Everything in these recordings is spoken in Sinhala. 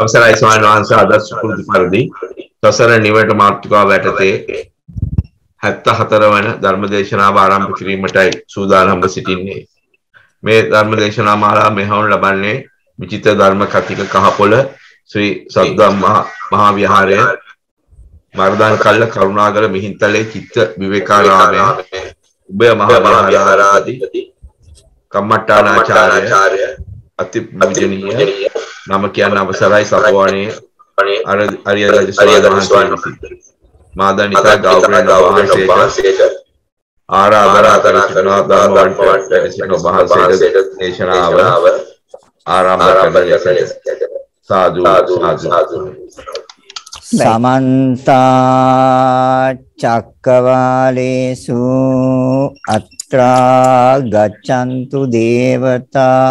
අවසරයි ස්වාමීන් වහන්සේ අද සුපුරුදු පරිදි සසර නිවට මාතෘකාව යටතේ 74 වන ධර්මදේශනාව ආරම්භ කිරීමටයි සූදානම්ව සිටින්නේ. මේ ධර්මදේශනා මාලා මෙහොන් ලබන්නේ විචිත්‍ර ධර්ම කතික කහපොළ ශ්‍රී සද්ධම්මා මහා විහාරය මර්ධන් කල්ල කරුණාගල මිහින්තලේ චිත්ත විවේකාරාමය උබය මහා විහාරාදී කම්මට්ටානාචාර්ය අති පූජනීය නම කියන්න අවසරයි සපවානේ අර අරිය රජ ස්වාමීන් වහන්සේ මාදා නිසා ගෞරවණීය වහන්සේට ආරාධනා කරන සිනා ධර්මවන් පවට සිනෝ මහසේට දේශනාව ආරම්භ කරන්න සාදු සාදු සමන්ත චක්කවාලේසු අත්‍රා ගච්ඡන්තු දේවතා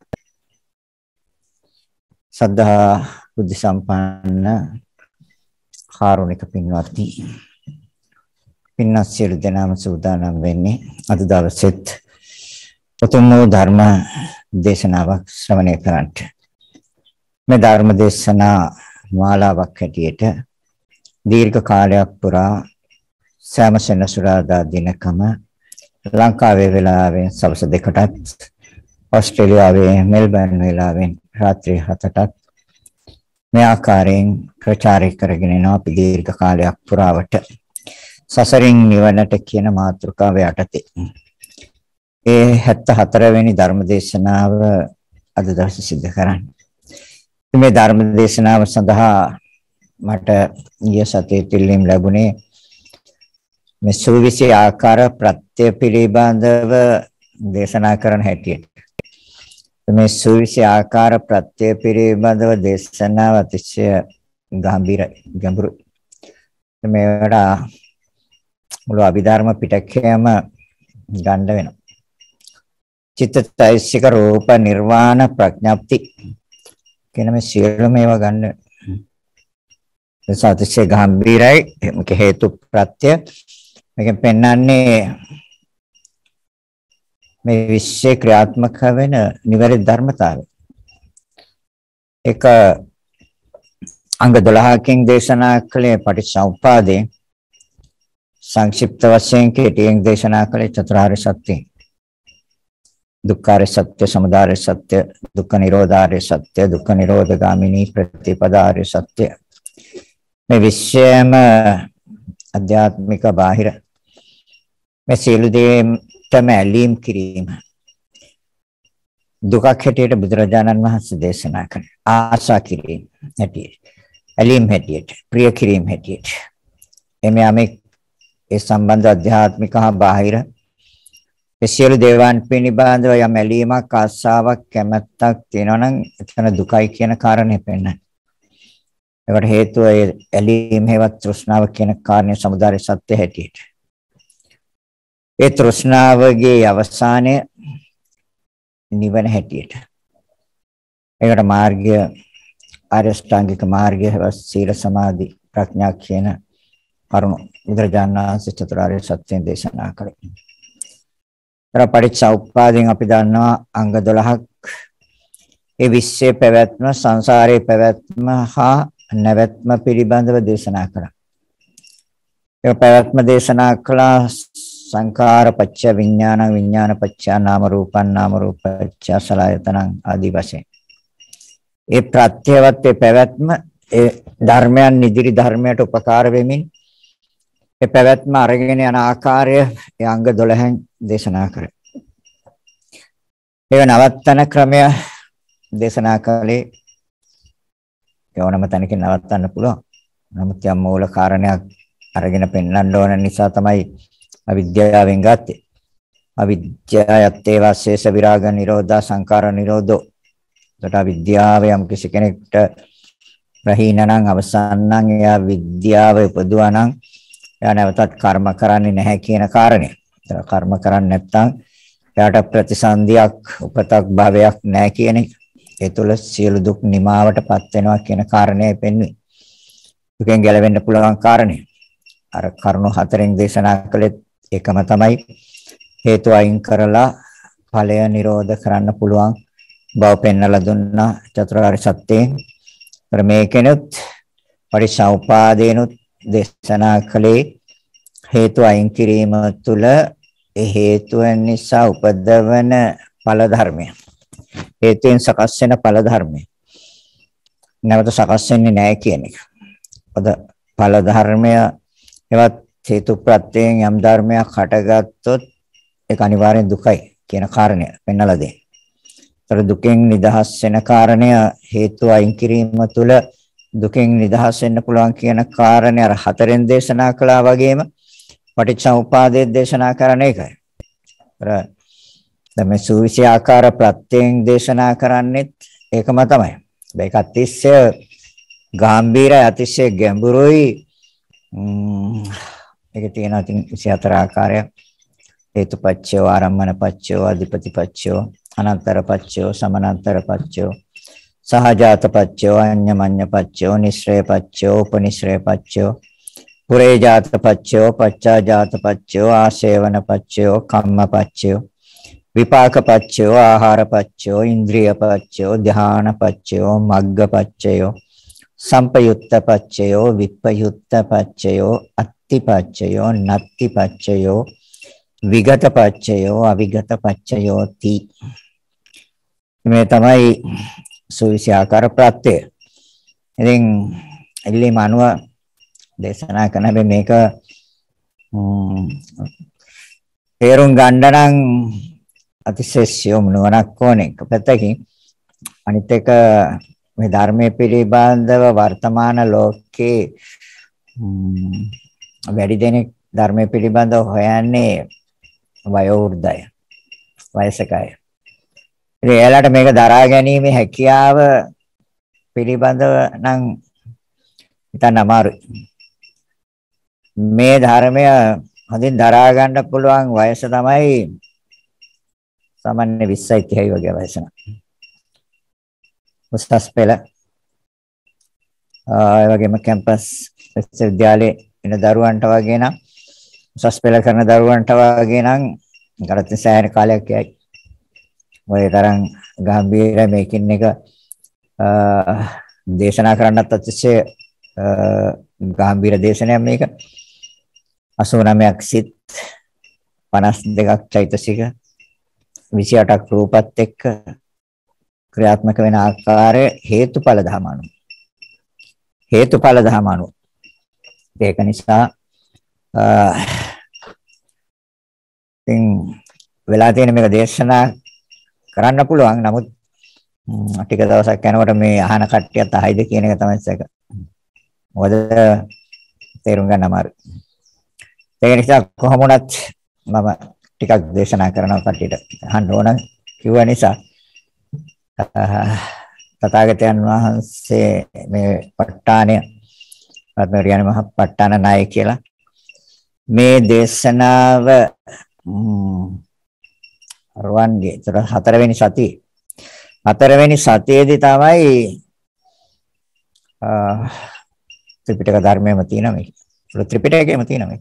සද්ධා බුද්ධ සම්පන්න කාරුණික පින්වත්නි පින්වත් සියලු දෙනාම සූදානම් වෙන්නේ අද දවසෙත් උතුම් වූ ධර්ම දේශනාවක් ශ්‍රවණය කරන්නට මේ ධර්ම දේශනා මාලාවක් හැටියට දීර්ඝ කාලයක් පුරා සෑම සෙනසුරාදා දිනකම ලංකාවේ වෙලාවෙන් සවස් දෙකටත් ඕස්ට්‍රේලියාවේ මෙල්බර්න් වෙලාවෙන් රාත්‍රී 7ටත් මේ ආකාරයෙන් ප්‍රචාරය කරගෙන යනවා අපි දීර්ඝ කාලයක් පුරාවට සසරින් නිවනට කියන මාතෘකාව යටතේ. ඒ 74 වෙනි ධර්මදේශනාව අද දවසේ සිදු කරන්නේ. මේ ධර්මදේශනාව සඳහා මට ඊයේ සතියේ පිළිම් ලැබුණේ මේ සූවිසි ආකාර ප්‍රත්‍ය පිළිබඳව දේශනා කරන හැටියට. මේ සූවිසි ආකාර ප්‍රත්‍ය පිළිබඳව දේශනාව අතිශය ගැඹිර ගැඹුරු මේකට මුළු අභිධර්ම පිටකයම ගන්න වෙනවා චිත්තයිසික රූප නිර්වාණ ප්‍රඥප්ති කියන මේ සියලුම ඒවා ගන්න ඒක අතිශය ගැඹිරයි මේක හේතු ප්‍රත්‍ය මේකෙන් පෙන්වන්නේ මේ විශ්ේ ක්‍රියාත්මක වෙන නිවැරදි ධර්මතාවය. ඒක අංග 12කින් දේශනා කළේ පටිච්චසමුප්පාදේ සංක්ෂිප්ත වශයෙන් කෙටියෙන් දේශනා කළේ චතුරාර්ය සත්‍යය. දුක්ඛාරය සත්‍ය, සමුදාය සත්‍ය, දුක්ඛ නිරෝධාරය සත්‍ය, දුක්ඛ නිරෝධගාමිනී ප්‍රතිපදාය සත්‍ය. මේ විශ්යම අධ්‍යාත්මික බාහිර මේ සියලු දේම කැමැලීම් කිරීම දුකක් හැටියට බුදුරජාණන් වහන්සේ දේශනා කරන ආශා කිරීම හැටියට ඇලීම් හැටියට ප්‍රිය කිරීම හැටියට එමෙ යමෙක් ඒ සම්බන්ධ අධ්‍යාත්මික හා බාහිර සියලු දේවාන් පිළිබඳව යම් ඇලීමක් ආශාවක් කැමැත්තක් තියෙනවා නම් එතන දුකයි කියන කාරණය පෙන්වන්නේ. ඒකට හේතුව ඇලීම හේවත් තෘෂ්ණාව කියන කාරණය සමුදාය සත්‍ය හැටියට. ඒ තෘෂ්ණාවගේ අවසානය නිවන හැටියට. ඒකට මාර්ගය ආරියෂ්ඨාංගික මාර්ගය සීල සමාධි ප්‍රඥා කියන කරුණු බුදුරජාණන් වහන්සේ චතුරාර්ය සත්‍යයෙන් දේශනා කළේ. තර පරිච්ඡාඋප්පාදයෙන් අපි දන්නවා අංග 12ක් ඒ විශ්සේ පැවැත්ම සංසාරයේ පැවැත්ම හා නැවැත්ම පිළිබඳව දේශනා කළා. ඒ පැවැත්ම දේශනා කළා සංඛාරපච්ච විඥාන විඥානපච්ච නාම රූපං නාම රූපච්ච සලයතනං ආදී වශයෙන් ඒ ප්‍රත්‍යවත් ඒ පැවැත්ම ඒ ධර්මයන් ඉදිරි ධර්මයට උපකාර වෙමින් ඒ පැවැත්ම අරගෙන යන ආකාරය ඒ අංග 12න් දේශනා කරයි. මේක නවත්තන ක්‍රමය දේශනා කළේ යෝනම තැනකින් නවත්තන්න පුළුවන්. නමුත් යම් මූල කාරණයක් අරගෙන පෙන්වන්න ඕන නිසා තමයි අවිද්‍යාවෙන් ගත්තේ. අවිද්‍යාවත් ඒවා ශේෂ විරාග නිරෝධා සංකාර නිරෝධෝ. එතකොට අවිද්‍යාව යම් කිසි කෙනෙක්ට රහීනනම් අවසන්නම් එයා විද්‍යාව උපදවනම් එයා නැවතත් කර්ම කරන්නේ නැහැ කියන කාරණය. එතන කර්ම කරන්නේ නැත්නම් එයාට ප්‍රතිසන්දියක් උපතක් භවයක් නැහැ කියන එක. ඒ තුළ සියලු දුක් නිමාවටපත් වෙනවා කියන කාරණය පෙන්වයි. දුකෙන් ගැලවෙන්න පුළුවන් කාරණේ. අර කරුණු හතරෙන් දේශනා කළේ එකම තමයි හේතු අයින් කරලා ඵලය නිරෝධ කරන්න පුළුවන් බව පෙන්වලා දුන්නා චතුරාර්ය සත්‍යයෙන්. මේකෙනුත් පරිසම්පාදේනුත් දේශනා කළේ හේතු අයින් කිරීම තුළ ඒ හේතුන් නිසා උපදවන ඵල ධර්මය. හේතුෙන් සකස් වෙන ඵල ධර්මය. නැවත සකස් වෙන්නේ නැහැ කියන එක. පොද ඵල ධර්මය එවත් හේතු ප්‍රත්‍යයෙන් යම් ධර්මයක් හටගත්තොත් ඒක අනිවාර්යෙන් දුකයි කියන කාරණය පෙන්වලා දෙන්නේ. ඒතර දුකෙන් නිදහස් වෙන කාරණය හේතු අයින් කිරීම තුළ දුකෙන් නිදහස් වෙන්න පුළුවන් කියන කාරණය අර හතරෙන් දේශනා කළා වගේම පටිච්චසමුපාදයේ දේශනා කරන එකයි. අර මේ සූවිසි ආකාර ප්‍රත්‍යයෙන් දේශනා කරන්නේත් ඒකම තමයි. ඒක අතිශය ගැඹීරයි අතිශය ගැඹුරුයි ඒක තියෙනවා ඉතින් 24 ආකාරයක්. හේතුපච්චයෝ, ආරම්මනපච්චයෝ, අධිපතිපච්චයෝ, අනන්තරපච්චයෝ, සමනන්තරපච්චයෝ, සහජාතපච්චයෝ, අඤ්ඤමඤ්ඤපච්චයෝ, නිස්රේපච්චයෝ, උපනිස්රේපච්චයෝ, පුරේජාතපච්චයෝ, පච්චාජාතපච්චයෝ, ආසේවනපච්චයෝ, කම්මපච්චයෝ විපාකපච්චයෝ ආහාරපච්චයෝ ඉන්ද්‍රියපච්චයෝ ධානාපච්චයෝ මග්ගපච්චයෝ සම්පයුත්තපච්චයෝ විප්පයුත්තපච්චයෝ අත් අත්ති පච්චයෝ නත්ති පච්චයෝ විගත පච්චයෝ අවිගත පච්චයෝති මේ තමයි සුවිසි ආකාර ප්‍රත්‍යය ඉතින් එල්ලීම අනුව දේශනා කරන හැබැයි මේක තේරුම් ගන්න නම් අතිශය සියුම් නුවණක් ඕනේ එක පැත්තකින් අනිත් එක මේ ධර්මයේ පිළිබඳව වර්තමාන ලෝකේ වැඩි දෙනෙක් ධර්මයේ පිළිබඳ හොයන්නේ වයෝවෘද්ධය. වයසකය. ඉතින් එයාලට මේක දරා ගැනීම හැකියාව පිළිබඳව නම් හිතන්න අමාරුයි. මේ ධර්මය හොඳින් දරා ගන්න පුළුවන් වයස තමයි සාමාන්‍ය 20යි 30යි වගේ වයස නම්. උසස් පෙළ ආ ඒ වගේම කැම්පස් විශ්වවිද්‍යාලයේ එන දරුවන්ට වගේ නම් උසස් පෙළ කරන දරුවන්ට වගේ නම් කරත් සෑහෙන කාලයක් යයි. ඔය තරම් ගැඹීර මේකින් එක දේශනා කරන්නත් අතිශය ගැඹීර දේශනයක් මේක. 89ක් සිත් 52ක් චෛතසික 28ක් රූපත් එක්ක ක්‍රියාත්මක වෙන ආකාරය හේතුඵල ධමනු. හේතුඵල ධමනු ඒක නිසා ඉතින් වෙලා තියෙන මේක දේශනා කරන්න පුළුවන්. නමුත් ටික දවසක් යනකොට මේ අහන කට්ටියත් අහයිද කියන එක තමයි සැක. මොකද තේරුම් ගන්න අමාරුයි. ඒ නිසා කොහොම වුණත් මම ටිකක් දේශනා කරනවා කට්ටියට අහන්න ඕන කිව්ව නිසා තථාගතයන් වහන්සේ මේ ප ဋ ාණය රත්නවැඩියාන මහපට්ටාන නාය කියලා මේ දේශනාව රුවන්ගේ ඒතර හතරවෙනි සතිය හතරවෙනි සතියේදී තමයි ත්‍රිපිටක ධර්මයේම තියෙන මේ ත්‍රිපිටකයේම තියෙන මේ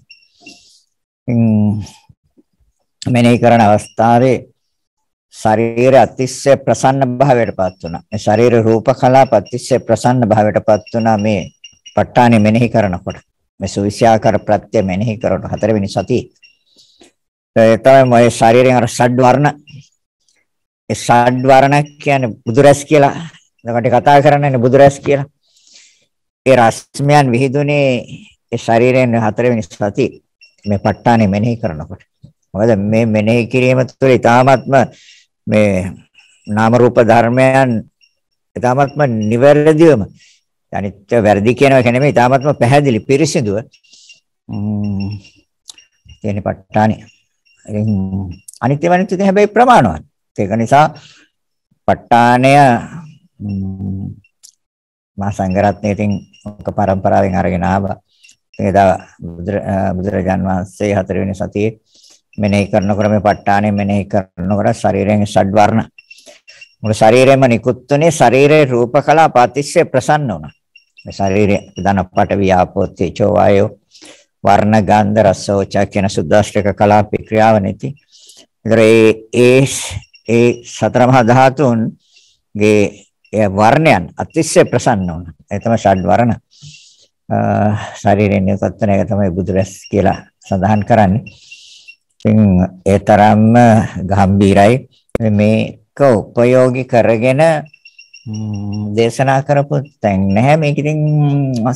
මෙනෙහි කරන අවස්ථාවේ ශරීර අතිශය ප්‍රසන්න භාවයටපත් වුණා. මේ ශරීර රූප කලාප අතිශය ප්‍රසන්න භාවයටපත් වුණා මේ ප ဋ ාණය මෙනෙහි කරනකොට මේ සුවිශාකාර ප්‍රත්‍ය මෙනෙහි කරන හතරවෙනි සතිය. ඒ තමයි මේ ශරීරයෙන් අර ෂඩ් වර්ණ. ඒ ෂඩ් වර්ණ කියන්නේ බුදුරැස් කියලා. ඒකට කතා කරන්නේ බුදුරැස් කියලා. ඒ රශ්මයන් විහිදුනේ ඒ ශරීරයෙන් හතරවෙනි සතිය. මේ ප ဋ ාණය මෙනෙහි කරනකොට. මොකද මේ මෙනෙහි කිරීම තුළ ඊ타ත්ම මේ නාම රූප ධර්මයන් ඊ타ත්ම නිවැරදිවම අනිත්‍ය වැරදි කියනවා කියන මේ ඊටාත්ම පැහැදිලි පිරිසිදුව තියෙන ප ဋ ාණි. අනිත්‍ය වෙනත් ඉතින් හැබැයි ප්‍රමාණවත්. ඒක නිසා ප ဋ ාණය මා සංගරත්නේ ඉතින් ඔක પરම්පරාවෙන් අරගෙන ආවා. ඉතින් එදා බුදුරජාන් වහන්සේ හතරවෙනි සතියේ මෙනෙහි කරනකොට මේ ප ဋ ාණය මෙනෙහි කරනකොට ශරීරයෙන් ෂඩ් වර්ණ මුළු ශරීරෙම නිකුත්ුනේ ශරීරයේ රූපකලා පාතිස්සේ ප්‍රසන්න වුණා. මේ ශරීරය දන පටවිය ආපෝතේජෝ වායෝ වර්ණ ගන්ධ රස ඕචා කියන සුද්දාෂ්ටක කලා ප්‍රක්‍රියාව නැති. ඒ ඒ ඒ සතර මහා ධාතුන්ගේ ඒ වර්ණයන් අතිශය ප්‍රසන්න වුණා. ඒ තමයි ෂඩ් වර්ණ. ශරීරයෙන් නියුත්වන එක තමයි බුදුරැස් කියලා සඳහන් කරන්නේ. ඉතින් ඒ තරම්ම ගැඹීරයි මේක උපයෝගී කරගෙන දේශනා කරපු තැන් නැහැ මේක ඉතින්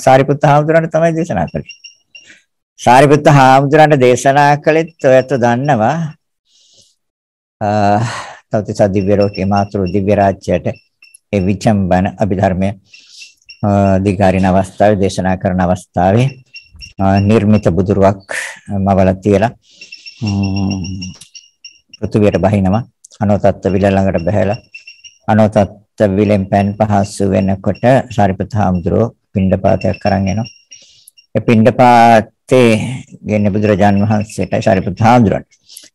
සාරිපුත්ත හාමුදුරන්ට තමයි දේශනා කළේ. සාරිපුත්ත හාමුදුරන්ට දේශනා කළෙත් ඔයත් දන්නවා. තවතිස දිව්‍ය ලෝකේ මාතෘ දිව්‍ය රාජ්‍යයට ඒ විචම්බන අභිධර්මය අධිකාරින අවස්ථාවේ දේශනා කරන අවස්ථාවේ නිර්මිත බුදුරුවක් මවලා තියලා පෘථුවියට බහිනවා අනෝතත්ත්ව විල ළඟට බහැලා අනෝතත් විලෙන් පෑන් පහසු වෙනකොට සාරිපුත් හාමුදුරුවෝ පිණ්ඩපාතයක් අරන් එනවා. ඒ පිණ්ඩපාතේ ගෙන බුදුරජාන් වහන්සේට සාරිපුත් හාමුදුරුවන්ට.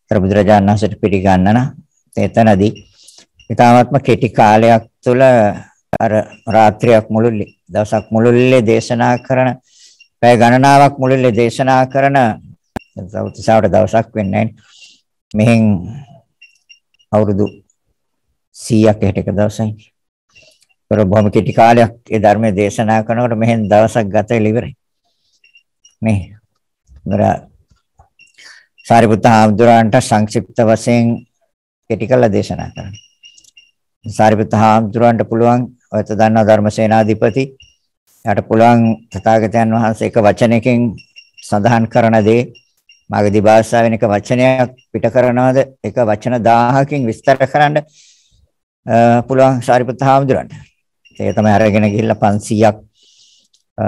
ඒතර බුදුරජාන් වහන්සේට පිළිගන්නන එතනදී ඊටාත්ම කෙටි කාලයක් තුළ අර රාත්‍රියක් මුළුල්ලේ දවසක් මුළුල්ලේ දේශනා කරන පැය ගණනාවක් මුළුල්ලේ දේශනා කරන සෞතිසාවට දවසක් වෙන්නේ මෙහෙන් අවුරුදු 100ක් එහෙට එක දවසයි ඒතර බොහොම කෙටි කාලයක් ඒ ධර්මයේ දේශනා කරනකොට මෙහෙන් දවසක් ගත වෙලා ඉවරයි. නේ. ඒතර සාරිපුත්ත හාමුදුරන්ට සංක්ෂිප්ත වශයෙන් කෙටි කළා දේශනා කරනවා. සාරිපුත්ත හාමුදුරන්ට පුළුවන් ඔය දන්නා ධර්මසේනාධිපති යාට පුළුවන් තථාගතයන් වහන්සේ එක වචනයකින් සඳහන් කරන දේ මාගදී භාෂාවෙන් එක වචනයක් පිට කරනවද එක වචන 1000කින් විස්තර කරන්න පුළුවන් සාරිපුත්ත හාමුදුරන්ට ඒක තමයි අරගෙන ගිහිල්ලා 500ක්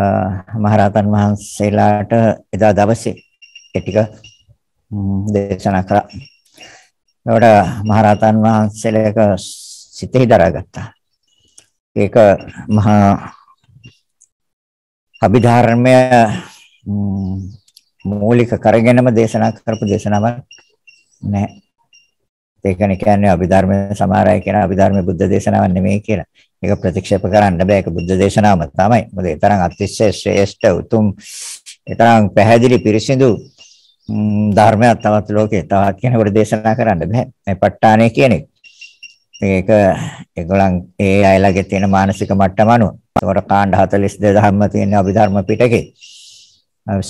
මහරහතන් වහන්සේලාට එදා දවසේ ඒ ටික දේශනා කරා. ඒකට මහරහතන් වහන්සේලක සිතෙහි දරාගත්තා. ඒක මහා අභිධර්මය මූලික කරගෙනම දේශනා කරපු දේශනාවක් නැහැ. ඒකනේ කියන්නේ අභිධර්ම සමහර අය කියන අභිධර්ම බුද්ධ දේශනාවක් නෙමෙයි කියලා. ඒක ප්‍රතික්ෂේප කරන්න බෑ ඒක බුද්ධ දේශනාවම තමයි. මොකද ඒ තරම් අතිශය ශ්‍රේෂ්ඨ උතුම් ඒ තරම් පැහැදිලි පිරිසිදු ධර්මයක් තවත් ලෝකේ තවත් කෙනෙකුට දේශනා කරන්න බෑ. මේ ප ဋ ාණය කියන එක. මේක ඒගොල්ලන් ඒ අයලගේ තියෙන මානසික මට්ටම අනුව. ඒකට කාණ්ඩ 42000ක්ම තියෙන අභිධර්ම පිටකේ.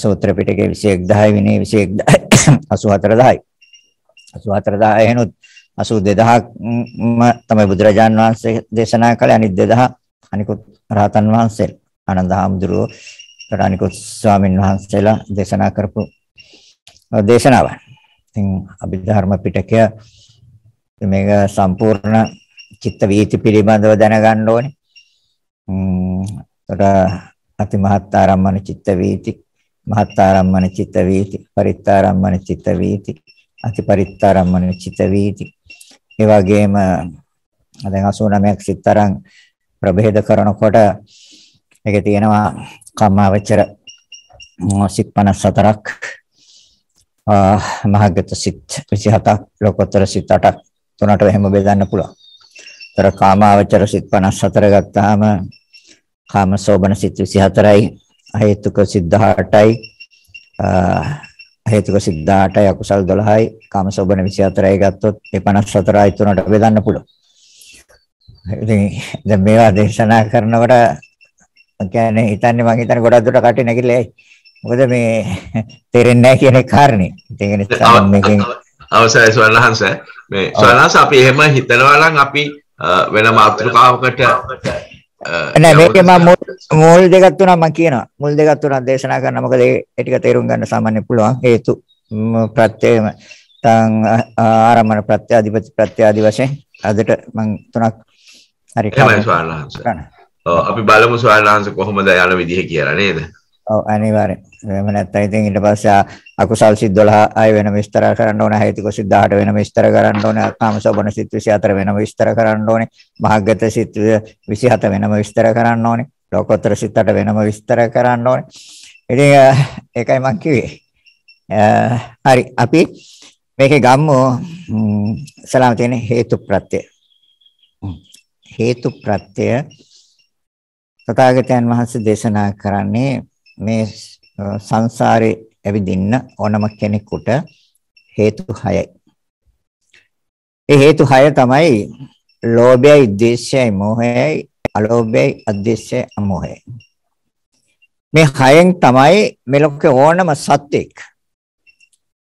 සූත්‍ර පිටකේ 21000 විනය 21084 10යි. 84000 එහෙනුත් 82000ම තමයි බුදුරජාන් වහන්සේ දේශනා කළේ අනිත් 2000 අනිකුත් රහතන් වහන්සේ ආනන්ද හාමුදුරුවෝ ඊට අනිකුත් ස්වාමින් වහන්සේලා දේශනා කරපු දේශනාවන්. ඉතින් අභිධර්ම පිටකය මේක සම්පූර්ණ චිත්ත වීති පිළිබඳව දැනගන්න ඕනේ. ම්ම් අතිමහත් ආරම්මන චිත්ත වීති මහත් ආරම්මන චිත්ත වීති පරිත්තාරම්මන චිත්ත වීති අතිපරිත්තාරම්මන චිත්ත වීති ඒ වගේම දැන් 89ක් සිත් තරම් ප්‍රභේද කරනකොට ඒකේ තියෙනවා කම්මාවචර සිත් 54ක් මහගත සිත් 27ක් ලෝකෝත්තර සිත් 8ක් තුනට එහෙම බෙදන්න පුළුවන්. තර කාමාවචර සිත් 54 ගත්තාම කාමසෝබන සිත් 24යි අහේතුක සිත් 18යි හේතුක 18යි අකුසල් 12යි කාමසෝබන 24යි ගත්තොත් මේ 54යි තුනට බෙදන්න පුළුවන්. ඉතින් දැන් මේවා දේශනා කරනකොට කියන්නේ හිතන්නේ මම හිතන්නේ ගොඩක් දුරට කටේ නැගිලා ඇයි. මොකද මේ තේරෙන්නේ නැහැ කියන කාරණේ. ඒක නිසා මේකෙන් අවසරයි ස්වර්ණහන්ස මේ ස්වර්ණහන්ස අපි එහෙම හිතනවා නම් අපි වෙන මාතෘකාවකට Uh, නෑ මේක මම මූල් දෙකක් තුනක් මම කියනවා මුල් දෙකක් තුනක් දේශනා කරන්න මොකද ඒ ටික තේරුම් ගන්න සාමාන්‍ය පුළුවන් හේතු ප්‍රත්‍යයම තං ආරම්මන ප්‍රත්‍ය අධිපති ප්‍රත්‍ය ආදි වශයෙන් අදට මම තුනක් හරි එහෙමයි ස්වාමීන් වහන්සේ අපි බලමු ස්වාමීන් වහන්සේ කොහොමද යන විදිහ කියලා නේද ඔව් අනිවාර්යෙන්. එහෙම නැත්නම් ඉතින් ඊට පස්සේ අකුසල් සිත් 12 අය වෙනම විස්තර කරන්න ඕනේ. හේතුක සිත් 18 වෙනම විස්තර කරන්න ඕනේ. කාමසෝබන සිත් 24 වෙනම විස්තර කරන්න ඕනේ. මහග්ගත සිත් 27 වෙනම විස්තර කරන්න ඕනේ. ලෝකෝත්තර සිත් 8 වෙනම විස්තර කරන්න ඕනේ. ඉතින් ඒකයි මම කිව්වේ. හරි අපි මේකේ ගම්මු සලාම තියෙන හේතු ප්‍රත්‍ය. හේතු ප්‍රත්‍ය තථාගතයන් වහන්සේ දේශනා කරන්නේ මේ සංසාරේ ඇවිදින්න ඕනම කෙනෙකුට හේතු හයයි. ඒ හේතු හය තමයි ලෝභයයි, ද්වේෂයයි, මෝහයයි, අලෝභයයි, අද්වේෂයයි, අමෝහයයි. මේ හයෙන් තමයි මේ ලෝකේ ඕනම සත්‍යෙක්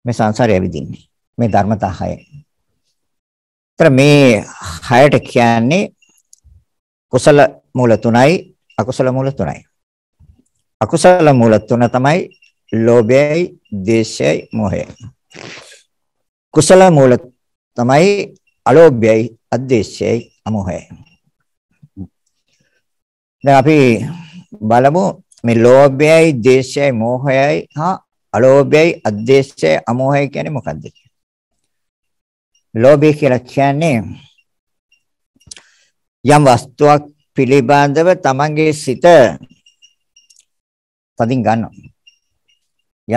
මේ සංසාරේ ඇවිදින්නේ. මේ ධර්මතා හය. ඒතර මේ හයට කියන්නේ කුසල මූල තුනයි අකුසල මූල තුනයි. අකුසල මූල තුන තමයි ලෝභයයි, දේශයයි, මොහයයි. කුසල මූල තමයි අලෝභයයි, අද්වේෂයයි, අමෝහයයි. දැන් අපි බලමු මේ ලෝභයයි, දේශයයි, මෝහයයි හා අලෝභයයි, අද්වේෂයයි, අමෝහයයි කියන්නේ මොකද්ද කියලා. ලෝභය කියලා කියන්නේ යම් වස්තුවක් පිළිබඳව තමන්ගේ සිත තදින් ගන්නවා.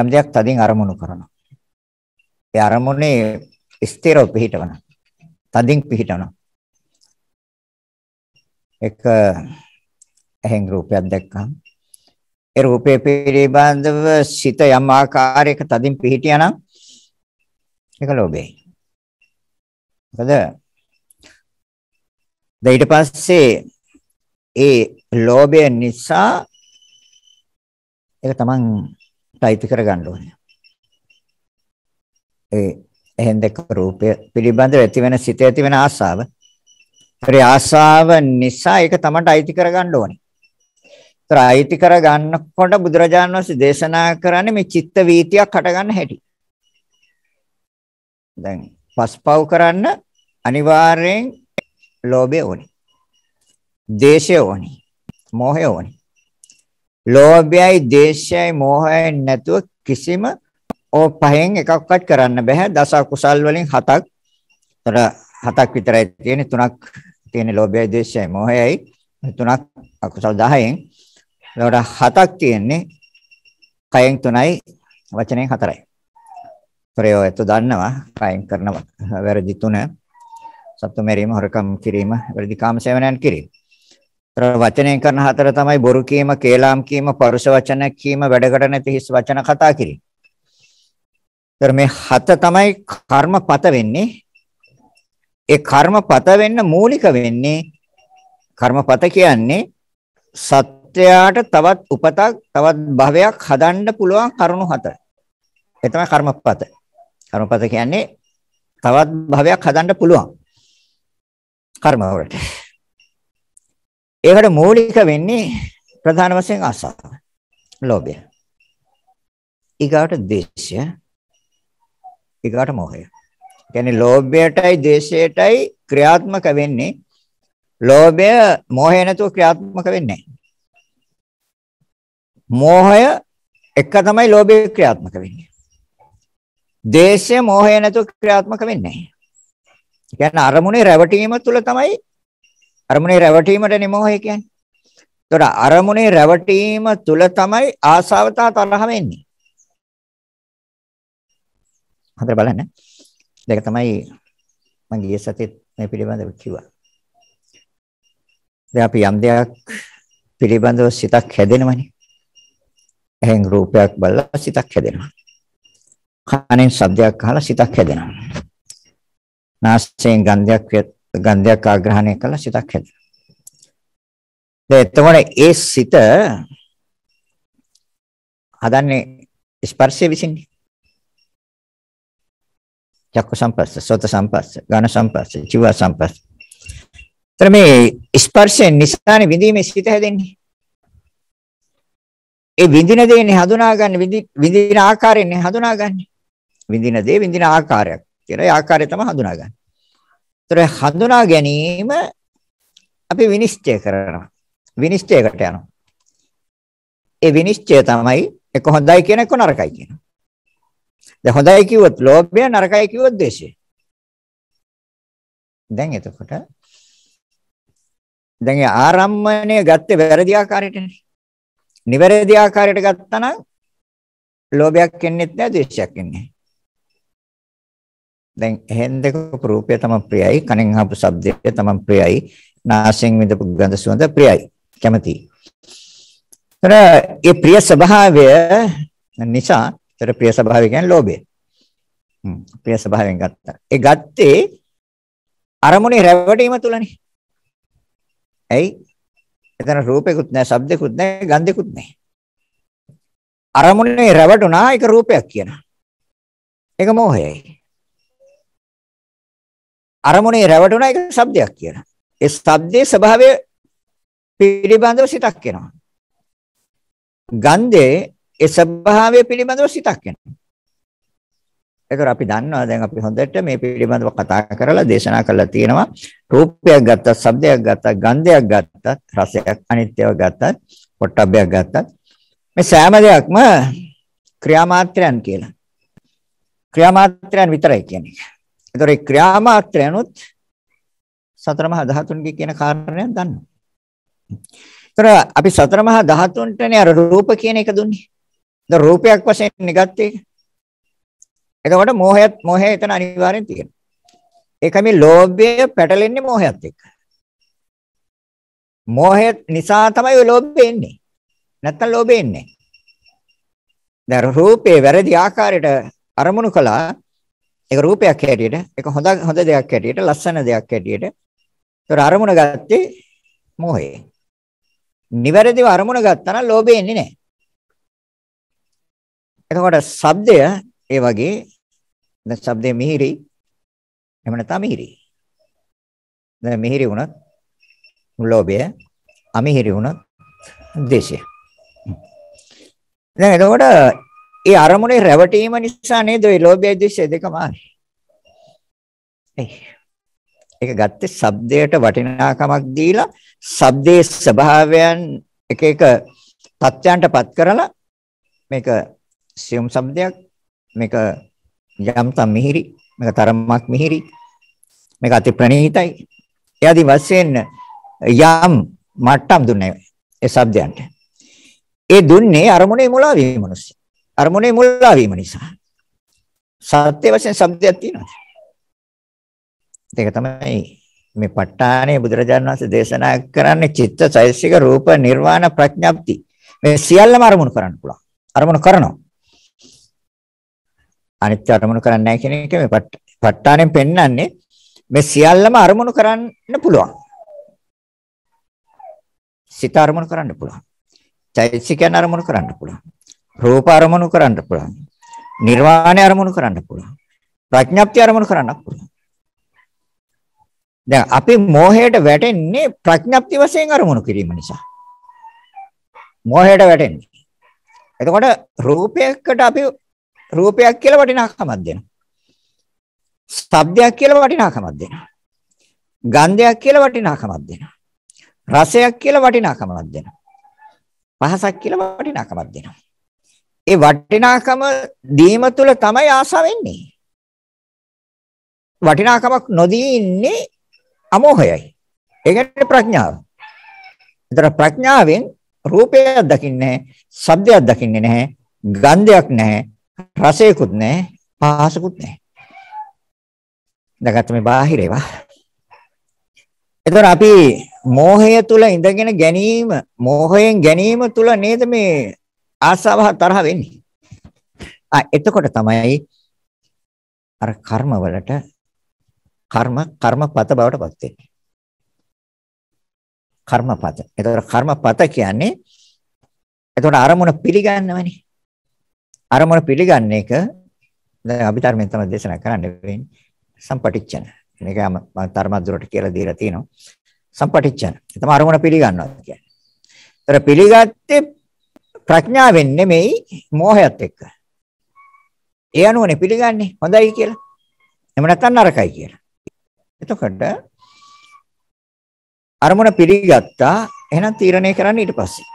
යම් දෙයක් තදින් අරමුණු කරනවා. ඒ අරමුණේ ස්ථිරව පිහිටවන. තදින් පිහිටවන. එක එහෙන් රූපයක් දැක්කම ඒ රූපේ පිළිබඳව සිත යම් ආකාරයක තදින් පිහිටියානම් ඒක ලෝභයයි. මොකද ඊට පස්සේ ඒ ලෝභය නිසා ඒක තමන් තයිති කරගන්න ඕනේ. ඒ එහෙන් දැක රූපය පිළිබඳව ඇති වෙන සිත ඇති වෙන ආසාව. ඒ ආසාව නිසා ඒක තමන්ට අයිති කරගන්න ඕනේ. ඒතර අයිති කරගන්නකොට බුදුරජාණන් වහන්සේ දේශනා කරන්නේ මේ චිත්ත වීතියක් හටගන්න හැටි. දැන් පස්පව් කරන්න අනිවාර්යෙන් ලෝභය ඕනේ. දේශය ඕනේ. මෝහය ඕනේ. ලෝභයයි, දේශයයි, මෝහයයි නැතුව කිසිම ඕ පහෙන් එකක්වත් කරන්න බෑ. දස කුසල් වලින් හතක්. ඒතර හතක් විතරයි තියෙන්නේ. තුනක් තියෙන්නේ ලෝභයයි, දේශයයි, මෝහයයි. තුනක් අකුසල් 10න්. ඒකට හතක් තියෙන්නේ කයෙන් තුනයි, වචනයෙන් හතරයි. ප්‍රයෝගය તો දන්නවා කයෙන් කරන වැරදි තුන. සත්තු මෙරීම, හොරකම් කිරීම, වැරදි කාම සේවනයන් කිරීම. වචනයෙන් කරන හතර තමයි බොරු කීම, කේලාම් කීම, පරුෂ වචන කීම, වැඩකට නැති හිස් වචන කතා කිරීම. ඒතර මේ හත තමයි කර්මපත වෙන්නේ. ඒ කර්මපත වෙන්න මූලික වෙන්නේ කර්මපත කියන්නේ සත්‍යයට තවත් උපතක්, තවත් භවයක් හදන්න පුළුවන් කරුණු හතර. ඒ තමයි කර්මපත. කර්මපත කියන්නේ තවත් භවයක් හදන්න පුළුවන්. කර්ම වලට. ඒකට මූලික වෙන්නේ ප්‍රධාන වශයෙන් ආසාව, ලෝභය. ඊගාට දේශය, ඊගාට මොහය. කියන්නේ ලෝභයටයි දේශයටයි ක්‍රියාත්මක වෙන්නේ. ලෝභය මොහය නැතුව ක්‍රියාත්මක වෙන්නේ මෝහය එක තමයි ලෝභය ක්‍රියාත්මක වෙන්නේ. දේශය මෝහය නැතුව ක්‍රියාත්මක වෙන්නේ නැහැ. කියන්නේ අරමුණේ රැවටීම තුළ තමයි අරමුණේ රැවටීමට නෙමෝහය කියන්නේ. ඒතර අරමුණේ රැවටීම තුල තමයි ආසාව තරහ වෙන්නේ. හතර බලන්න. දෙක තමයි මම ගිය සතියේ මේ පිළිබඳව කිව්වා. දැන් අපි යම් දෙයක් පිළිබඳව සිතක් හැදෙනවනේ. එහෙන් රූපයක් බලලා සිතක් හැදෙනවා. කනෙන් ශබ්දයක් අහලා සිතක් හැදෙනවා. නාසයෙන් ගන්ධයක් ගන්ධයක් ආග්‍රහණය කළා සිතක් හැදෙනවා. දැන් එතකොට ඒ සිත හදන්නේ ස්පර්ශය විසින්නේ. චක්ක සංපස්ස, සෝත සංපස්ස, ගාන සංපස්ස, චිව සංපස්ස. ତර මේ ස්පර්ශයෙන් නිසානේ විඳීමේ සිත හැදෙන්නේ. ඒ විඳින දේනේ හඳුනාගන්න විඳින ආකාරයෙන් හඳුනාගන්නේ. විඳින දේ විඳින ආකාරයක් කියලා ඒ ආකාරය තමයි හඳුනාගන්නේ. ඒතර හඳුනා ගැනීම අපි විනිශ්චය කරනවා. විනිශ්චයකට යනවා. ඒ විනිශ්චය තමයි එක හොඳයි කියන එක නරකයි කියන. දැන් හොඳයි කිව්වොත් ලෝභය නරකයි කිව්වොත් ද්වේෂය. දැන් එතකොට දැන් ආරම්මණය ගත්තේ වැරදි ආකාරයටනේ. නිවැරදි ආකාරයට ගත්තා නම් ලෝභයක් එන්නේත් නැහැ ද්වේෂයක් එන්නේ නැහැ. දැන් හෙන් දෙක රූපය තමයි ප්‍රියයි කනෙන් අහපු ශබ්දය තමයි ප්‍රියයි නාසයෙන් විඳපු ගඳ සුවඳ ප්‍රියයි කැමති. ତර ඒ ප්‍රිය ස්වභාවය නිසා ତර ප්‍රිය ස්වභාවය කියන්නේ ලෝභය. හ්ම් ප්‍රිය ස්වභාවයෙන් ගත්තා. ඒ ගත්තේ අරමුණේ රැවටීම තුලනේ. ඇයි? එතන රූපෙකුත් නැහැ, ශබ්දෙකුත් නැහැ, ගන්ධෙකුත් නැහැ. අරමුණේ රැවටුණා ඒක රූපයක් කියනවා. ඒක මෝහයයි. අරමුණේ රැවටුණා ඒක શબ્දයක් කියලා. ඒ શબ્දයේ ස්වභාවය පිළිබඳව සිතක් වෙනවා. ගන්ධයේ ඒ ස්වභාවය පිළිබඳව සිතක් වෙනවා. ඒකර අපි දන්නවා දැන් අපි හොඳට මේ පිළිබඳව කතා කරලා දේශනා කරලා තියෙනවා. රූපයක් ගත්තත්, ශබ්දයක් ගත්තත්, ගන්ධයක් ගත්තත්, රසයක් අනිත්‍යව ගත්තත්, පොට්ටබ්බයක් ගත්තත් මේ සෑම දෙයක්ම ක්‍රියාමාත්‍රයන් කියලා. ක්‍රියාමාත්‍රයන් විතරයි කියන්නේ. ඒතර ඒ ක්‍රියාමාත්‍රයනොත් සතර මහා ධාතුන්ගේ කියන කාරණයක් දන්නවා. ඒතර අපි සතර මහා ධාතුන්ටනේ අර රූප කියන එක දුන්නේ. ඒතර රූපයක් වශයෙන් නිගත්තේ. එතකොට මෝහයත් මෝහය එතන අනිවාර්යෙන් තියෙනවා. ඒක මේ ලෝභය පැටලෙන්නේ මෝහයත් එක්ක. මෝහය නිසා තමයි ඔය ලෝභය එන්නේ. නැත්තම් ලෝභය එන්නේ. දැන් රූපේ වැරදි ආකාරයට අරමුණු කළා ඒක රූපයක් හැටියට, ඒක හොඳ හොඳ දෙයක් හැටියට, ලස්සන දෙයක් හැටියට. ඒතර අරමුණ ගත්තේ මොහේ. නිවැරදිව අරමුණ ගත්තා නම් ලෝභය එන්නේ නැහැ. එතකොට ශබ්දය ඒ වගේ දැන් ශබ්දේ මිහිරි එහෙම නැත්නම් මිහිරි. දැන් මිහිරි වුණත් ලෝභය, අමිහිරි වුණත් දේශය. දැන් එතකොට ඒ අරමුණේ රැවටීම නිසා නේද ඔය ලෝභය ද්වේෂය දෙකම ආවේ. ඒක ගත්තේ shabdයට වටිනාකමක් දීලා shabdයේ ස්වභාවයන් එක එක තත්ත්වයන්ටපත් කරලා මේක සියුම් shabdයක් මේක යම්තම් මිහිරි මේක තරමක් මිහිරි මේක අති ප්‍රණීතයි එයාදී වශයෙන් යම් මට්ටම් දුන්නේ ඒ shabdයන්ට ඒ දුන්නේ අරමුණේ මුලාවීම මිනිස්සු අරමුණේ මුල්ලා වීම නිසා. සත්‍ය වශයෙන් શબ્දයක් තියෙනවා. ඒක තමයි මේ ප ဋ ාණේ බුදුරජාණන් වහන්සේ දේශනා කරන්නේ චිත්ත සෛසික රූප නිර්වාණ ප්‍රඥප්ති. මේ සියල්ලම අරමුණු කරන්න පුළුවන්. අරමුණු කරනවා. අනිත්‍ය අරමුණු කරන්නේ නැහැ කියන එක මේ ප ဋ ාණයෙන් පෙන්වන්නේ මේ සියල්ලම අරමුණු කරන්න පුළුවන්. සිත අරමුණු කරන්න පුළුවන්. චෛතසිකයන් අරමුණු කරන්න පුළුවන්. රූප අරමුණු කරන්න පුළුවන්. නිර්වාණය අරමුණු කරන්න පුළුවන්. ප්‍රඥප්තිය අරමුණු කරන්න පුළුවන්. දැන් අපි මෝහයට වැටෙන්නේ ප්‍රඥප්ති වශයෙන් අරමුණු කිරීම නිසා. මෝහයට වැටෙන්නේ. එතකොට රූපයකට අපි රූපයක් කියලා වටිනාකමක් දෙනවා. ශබ්දයක් කියලා වටිනාකමක් දෙනවා. ගන්ධයක් කියලා වටිනාකමක් දෙනවා. රසයක් කියලා වටිනාකමක් දෙනවා. පහසක් කියලා වටිනාකමක් දෙනවා. ඒ වටිනාකම දීම තුළ තමයි ආසාව වෙන්නේ. වටිනාකමක් නොදී ඉන්නේ අමෝහයයි. ඒ කියන්නේ ප්‍රඥාව. ඒතර ප්‍රඥාවෙන් රූපයක් දකින්නේ නැහැ, ශබ්දයක් දකින්නේ නැහැ, ගන්ධයක් නැහැ, රසයකුත් නැහැ, පහසකුත් නැහැ. දැකත් මේ බාහිර ඒවා. ඒතර අපි මෝහය තුල ඉඳගෙන ගැනීම, මෝහයෙන් ගැනීම තුල නේද මේ ආසාව තරහ වෙන්නේ. ආ එතකොට තමයි අර කර්ම වලට කර්ම කර්මපත බවට පත් වෙන්නේ. කර්මපත. එතකොට කර්මපත කියන්නේ එතකොට අරමුණ පිළිගන්නවනේ. අරමුණ පිළිගන්න එක දැන් අභිධර්මයෙන් තමයි දේශනා කරන්න වෙන්නේ. සම්පටිච්ඡන. මේක මම ධර්මදුරට කියලා දීලා තිනවා. සම්පටිච්ඡන. ඒ තමයි අරමුණ පිළිගන්නවා කියන්නේ. ඒතර පිළිගත්තේ ප්‍රඥාවෙන් නෙමෙයි මෝහයත් එක්ක. ඒ අනුවනේ පිළිගන්නේ හොඳයි කියලා. එහෙම නැත්නම් නරකයි කියලා. එතකොට අරමුණ පිළිගත්තා එහෙනම් තීරණය කරන්න ඊට පස්සේ.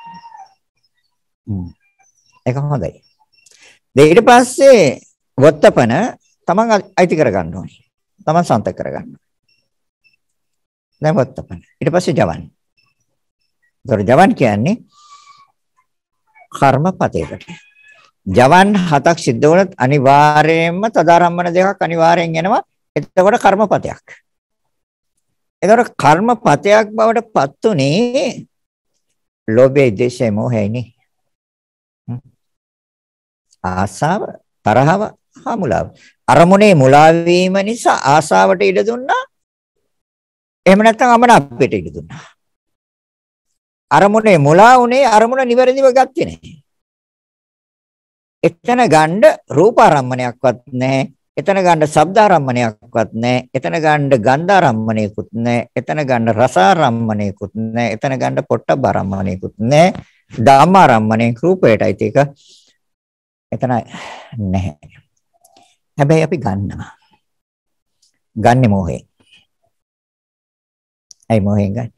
ඒක හොඳයි. දැන් ඊට පස්සේ වත්තපන තමන් අයිති කරගන්න ඕනේ. තමන් සන්ත කරගන්න. දැන් වත්තපන. ඊට පස්සේ ජවන්. ඒතර ජවන් කියන්නේ කර්මපතේකට. ජවන් හතක් සිද්ධ වුණත් අනිවාර්යයෙන්ම තදාරම්මන දෙකක් අනිවාර්යෙන් එනවා. එතකොට කර්මපතයක්. එතකොට කර්මපතයක් බවට පත් උනේ ලෝභයේ දේශේ මොහේනේ. ආසාව, තරහව, හමුලාව. අරමුණේ මුලා නිසා ආසාවට ඉඩ දුන්නා. එහෙම නැත්නම් අමන අපිට ඉඩ දුන්නා. අරමුණේ මුලා උනේ අරමුණ නිවැරදිව ගත්තේ නැහැ. එතන ගන්න රූප ආරම්මණයක්වත් නැහැ. එතන ගන්න ශබ්ද ආරම්මණයක්වත් නැහැ. එතන ගන්න ගන්ධ ආරම්මණයකුත් නැහැ. එතන ගන්න රස ආරම්මණයකුත් නැහැ. එතන ගන්න පොට්ටබ ආරම්මණයකුත් නැහැ. ධම්ම ආරම්මණය රූපයටයි තේක. එතන නැහැ. හැබැයි අපි ගන්නවා. ගන්නෙ මොහේ. ඇයි මොහෙන් ගන්න?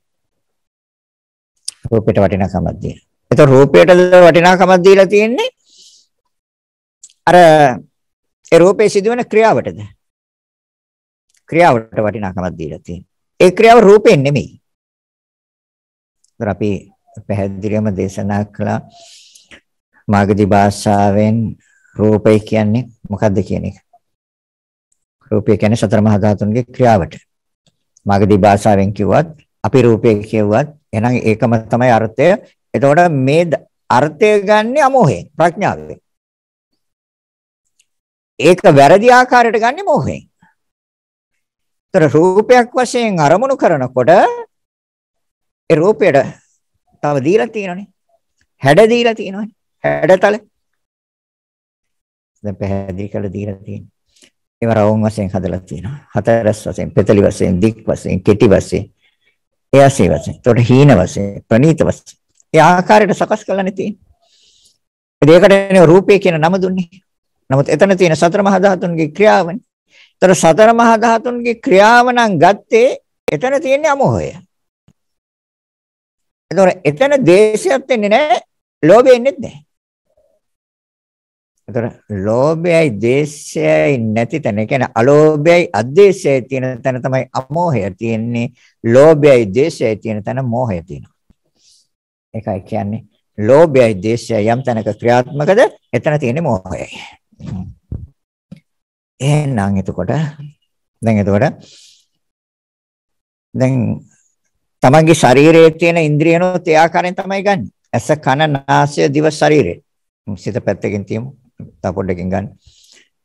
රූපයට වටිනාකමක් දීලා. එතකොට රූපයටද වටිනාකමක් දීලා තියෙන්නේ අර ඒ රූපේ සිදුවන ක්‍රියාවටද? ක්‍රියාවට වටිනාකමක් දීලා තියෙන්නේ. ඒ ක්‍රියාව රූපයෙන් නෙමෙයි. ඒතර අපි පැහැදිලිවම දේශනා කළා මාගදී භාෂාවෙන් රූපය කියන්නේ මොකක්ද කියන එක. රූපය කියන්නේ සතර මහා ධාතුන්ගේ ක්‍රියාවට. මාගදී භාෂාවෙන් කිව්වත් අපි රූපය කියුවත් එහෙනම් ඒකම තමයි අර්ථය. එතකොට මේ අර්ථය ගන්නෙ අමෝහයෙන්, ප්‍රඥාවෙන්. ඒක වැරදි ආකාරයට ගන්නෙ මෝහයෙන්. ତර රූපයක් වශයෙන් අරමුණු කරනකොට ඒ රූපයට තව දීලා තියෙනනේ. හැඩ දීලා තියෙනනේ. හැඩතල. දැන් පැහැදිලි කරලා දීලා තියෙනවා. ඒව රවුම් වශයෙන් හදලා තියෙනවා. හතරස් වශයෙන්, පෙතලි වශයෙන්, දික් වශයෙන්, කෙටි වශයෙන්. ඒ ආසේ වශයෙන්. ඒතකොට හීන වශයෙන්, ප්‍රනීත වශයෙන්. ඒ ආකාරයට සකස් කරලානේ තියෙන්නේ. ඒකටනේ රූපය කියන නම දුන්නේ. නමුත් එතන තියෙන සතර මහා ධාතුන්ගේ ක්‍රියාවනේ. ඒතර සතර මහා ධාතුන්ගේ ක්‍රියාව නම් ගත්තේ එතන තියෙන්නේ අමෝහය. ඒතකොට එතන දේශයක් වෙන්නේ නැහැ, ලෝභය එන්නේ නැහැ. එතකොට ලෝභයයි දේශයයි නැති තැන කියන්නේ අලෝභයයි අද්දේශයයි තියෙන තැන තමයි අමෝහය තියෙන්නේ ලෝභයයි දේශයයි තියෙන තැන මෝහය තියෙනවා ඒකයි කියන්නේ ලෝභයයි දේශයයි යම් තැනක ක්‍රියාත්මකද එතන තියෙන්නේ මෝහයයි එහෙනම් එතකොට දැන් එතකොට දැන් තමන්ගේ ශරීරයේ තියෙන ඉන්ද්‍රියනෝ තේ ආකාරයෙන් තමයි ගන්න. ඇස කන නාසය දිව ශරීරය. සිත පැත්තකින් තියමු. තව පොඩ්ඩකින් ගන්න.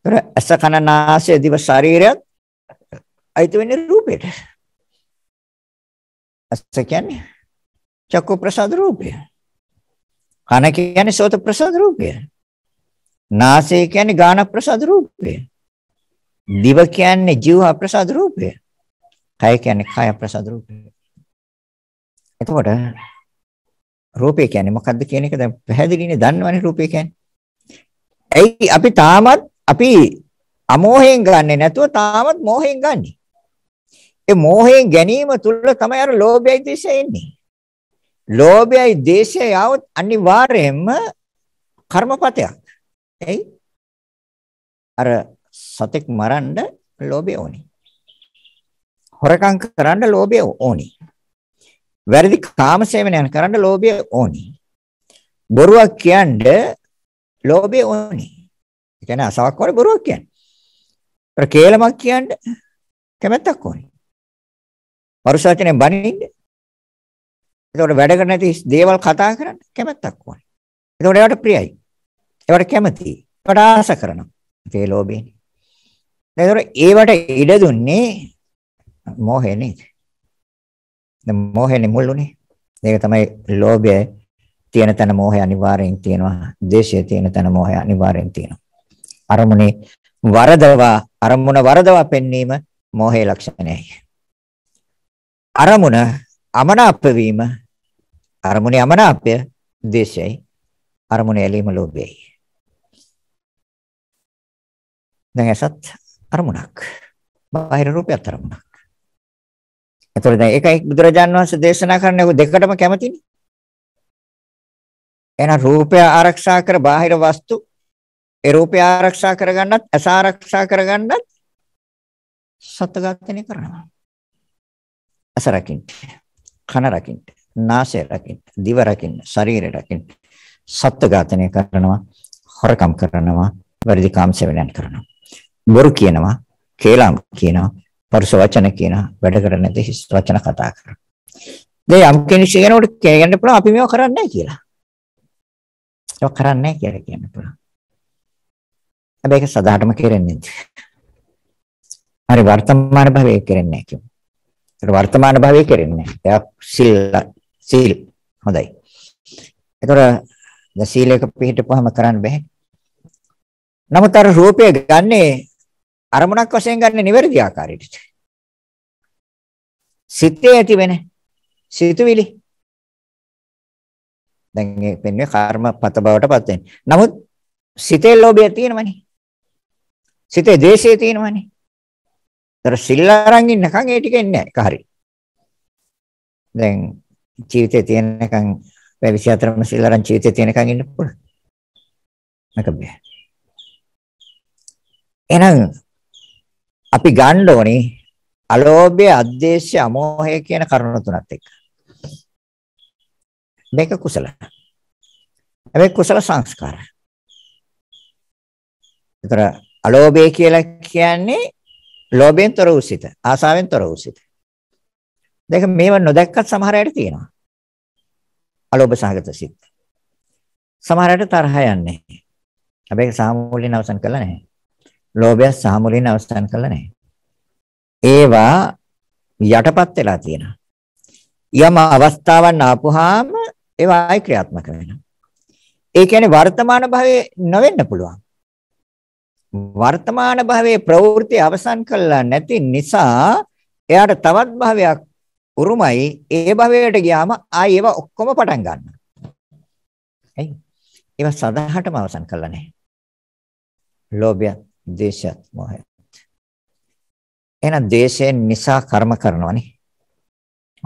ඒතර ඇස කන නාසය දිව ශරීරයත් අයිති වෙන්නේ රූපයට. ඇස කියන්නේ චක්කු ප්‍රසාද රූපය. කන කියන්නේ සෝත ප්‍රසාද රූපය. නාසය කියන්නේ ගාන ප්‍රසාද රූපය. දිව කියන්නේ ජීව ප්‍රසාද රූපය. කය කියන්නේ කය ප්‍රසාද රූපය. එතකොට රූපය කියන්නේ මොකක්ද කියන එක දැන් පැහැදිලිනේ දන්නවනේ රූපය කියන්නේ. ඇයි අපි තාමත් අපි අමෝහයෙන් ගන්නෙ නැතුව තාමත් මෝහයෙන් ගන්නෙ. ඒ මෝහයෙන් ගැනීම තුල තමයි අර ලෝභයයි දේශය එන්නේ. ලෝභයයි දේශය આવොත් අනිවාර්යයෙන්ම කර්මපතයක්. ඇයි? අර සතෙක් මරන්න ලෝභය ඕනි. හොරකම් කරන්න ලෝභය ඕනි. වැරදි කාමසේවනයන් කරන්න ලෝභය ඕනි. බොරුවක් කියන්න ලෝභය ඕනේ. ඒ කියන්නේ අසාවක් වල බොරුවක් කියන්නේ. ඒතර කේලමක් කියන්න කැමැත්තක් ඕනේ. පරුසචනේ බනින්න. ඒතකොට වැඩ කර නැති දේවල් කතා කරන්න කැමැත්තක් ඕනේ. ඒතකොට ඒවට ප්‍රියයි. ඒවට කැමතියි. ඒවට ආස කරනවා. ඒ ලෝභයනේ. ඒතකොට ඒවට ඉඩ දුන්නේ මෝහය නේද? දැන් මෝහයනේ මුල්ුනේ. ඒක තමයි ලෝභය තියෙන තැන මෝහය අනිවාර්යෙන් තියෙනවා. දේශය තියෙන තැන මෝහය අනිවාර්යෙන් තියෙනවා. අරමුණේ වරදවා අරමුණ වරදවා පෙන්වීම මෝහයේ ලක්ෂණයයි. අරමුණ අමනාප වීම අරමුණේ අමනාපය දේශයයි. අරමුණ ඇලීම ලෝභයයි. දැන් ඇසත් අරමුණක්. බාහිර රූපයත් අරමුණක්. එතකොට දැන් ඒකයි බුදුරජාන් වහන්සේ දේශනා කරන්නේ ඔය දෙකටම කැමතිනේ. එහෙනම් රූපය ආරක්ෂා කර බාහිර වස්තු ඒ රූපය ආරක්ෂා කරගන්නත් ඇස ආරක්ෂා කරගන්නත් සත්ත්වඝාතනය කරනවා. ඇස රකින්න, කන රකින්න, නාසය රකින්න, දිව රකින්න, ශරීරය රකින්න සත්ත්වඝාතනය කරනවා, හොරකම් කරනවා, වැරදි කාම සේවනයන් කරනවා. බොරු කියනවා, කේලම් කියනවා, පරුෂ වචන කියනවා, වැඩ කරන්නේ නැති හිස් වචන කතා කරනවා. දැන් යම් කෙනෙක් කියනකොට කියන්න පුළුවන් අපි මේවා කරන්නේ නැහැ කියලා. ඒක කරන්නේ නැහැ කියලා කියන්න පුළුවන්. හැබැයි ඒක සදාටම කෙරෙන්නේ නැහැ. හරි වර්තමාන භවයේ කෙරෙන්නේ නැහැ කියමු. ඒතර වර්තමාන භවයේ කෙරෙන්නේ නැහැ. එයා සීල සීල් හොඳයි. ඒතර ද සීලයක පිළිපදපුවම කරන්න බෑ. නමුත් අර රූපය ගන්නේ අරමුණක් වශයෙන් ගන්න නිවැරදි ආකාරයට. සිතේ ඇති වෙන සිතුවිලි දැන් ඒ වෙන්නේ කර්මපත බවට පත් වෙන්නේ. නමුත් සිතේ ලෝභය තියෙනවනේ. සිතේ දේශය තියෙනවනේ. ඒතර සිල් අරන් ඉන්නකන් ඒ ටික එන්නේ නැහැ. හරි. දැන් ජීවිතේ තියෙනකන් මේ 24ම සිල් අරන් ජීවිතේ තියෙනකන් ඉන්න පුළුවන්. නැක බෑ. එහෙනම් අපි ගන්න ඕනේ අලෝභය, අද්දේශය, අමෝහය කියන කරුණු තුනත් එක්ක. දෙක කුසල. හැබැයි කුසල සංස්කාර. ඒතර අලෝභය කියලා කියන්නේ ලෝභයෙන් තොර වූ සිත, ආසාවෙන් තොර වූ සිත. දෙක මේව නොදැක්කත් සමහර අයට තියෙනවා. අලෝභ සහගත සිත්. සමහර අයට තරහ යන්නේ. හැබැයි සාමූලින් අවසන් කළා නැහැ. ලෝභය සාමූලින් අවසන් කළා නැහැ. ඒවා යටපත් වෙලා තියෙනවා. යම් අවස්ථාවක් ආපුහාම ඒවා ආයි ක්‍රියාත්මක වෙනවා. ඒ කියන්නේ වර්තමාන භවයේ නොවෙන්න පුළුවන්. වර්තමාන භවයේ ප්‍රවෘත්ති අවසන් කළා නැති නිසා එයාට තවත් භවයක් උරුමයි. ඒ භවයට ගියාම ආයි ඒවා ඔක්කොම පටන් ගන්නවා. ඇයි? ඒවා සදාහටම අවසන් කළා නැහැ. ලෝභය, දේශය, මොහය. එහෙනම් දේශයෙන් නිසා කර්ම කරනවනේ.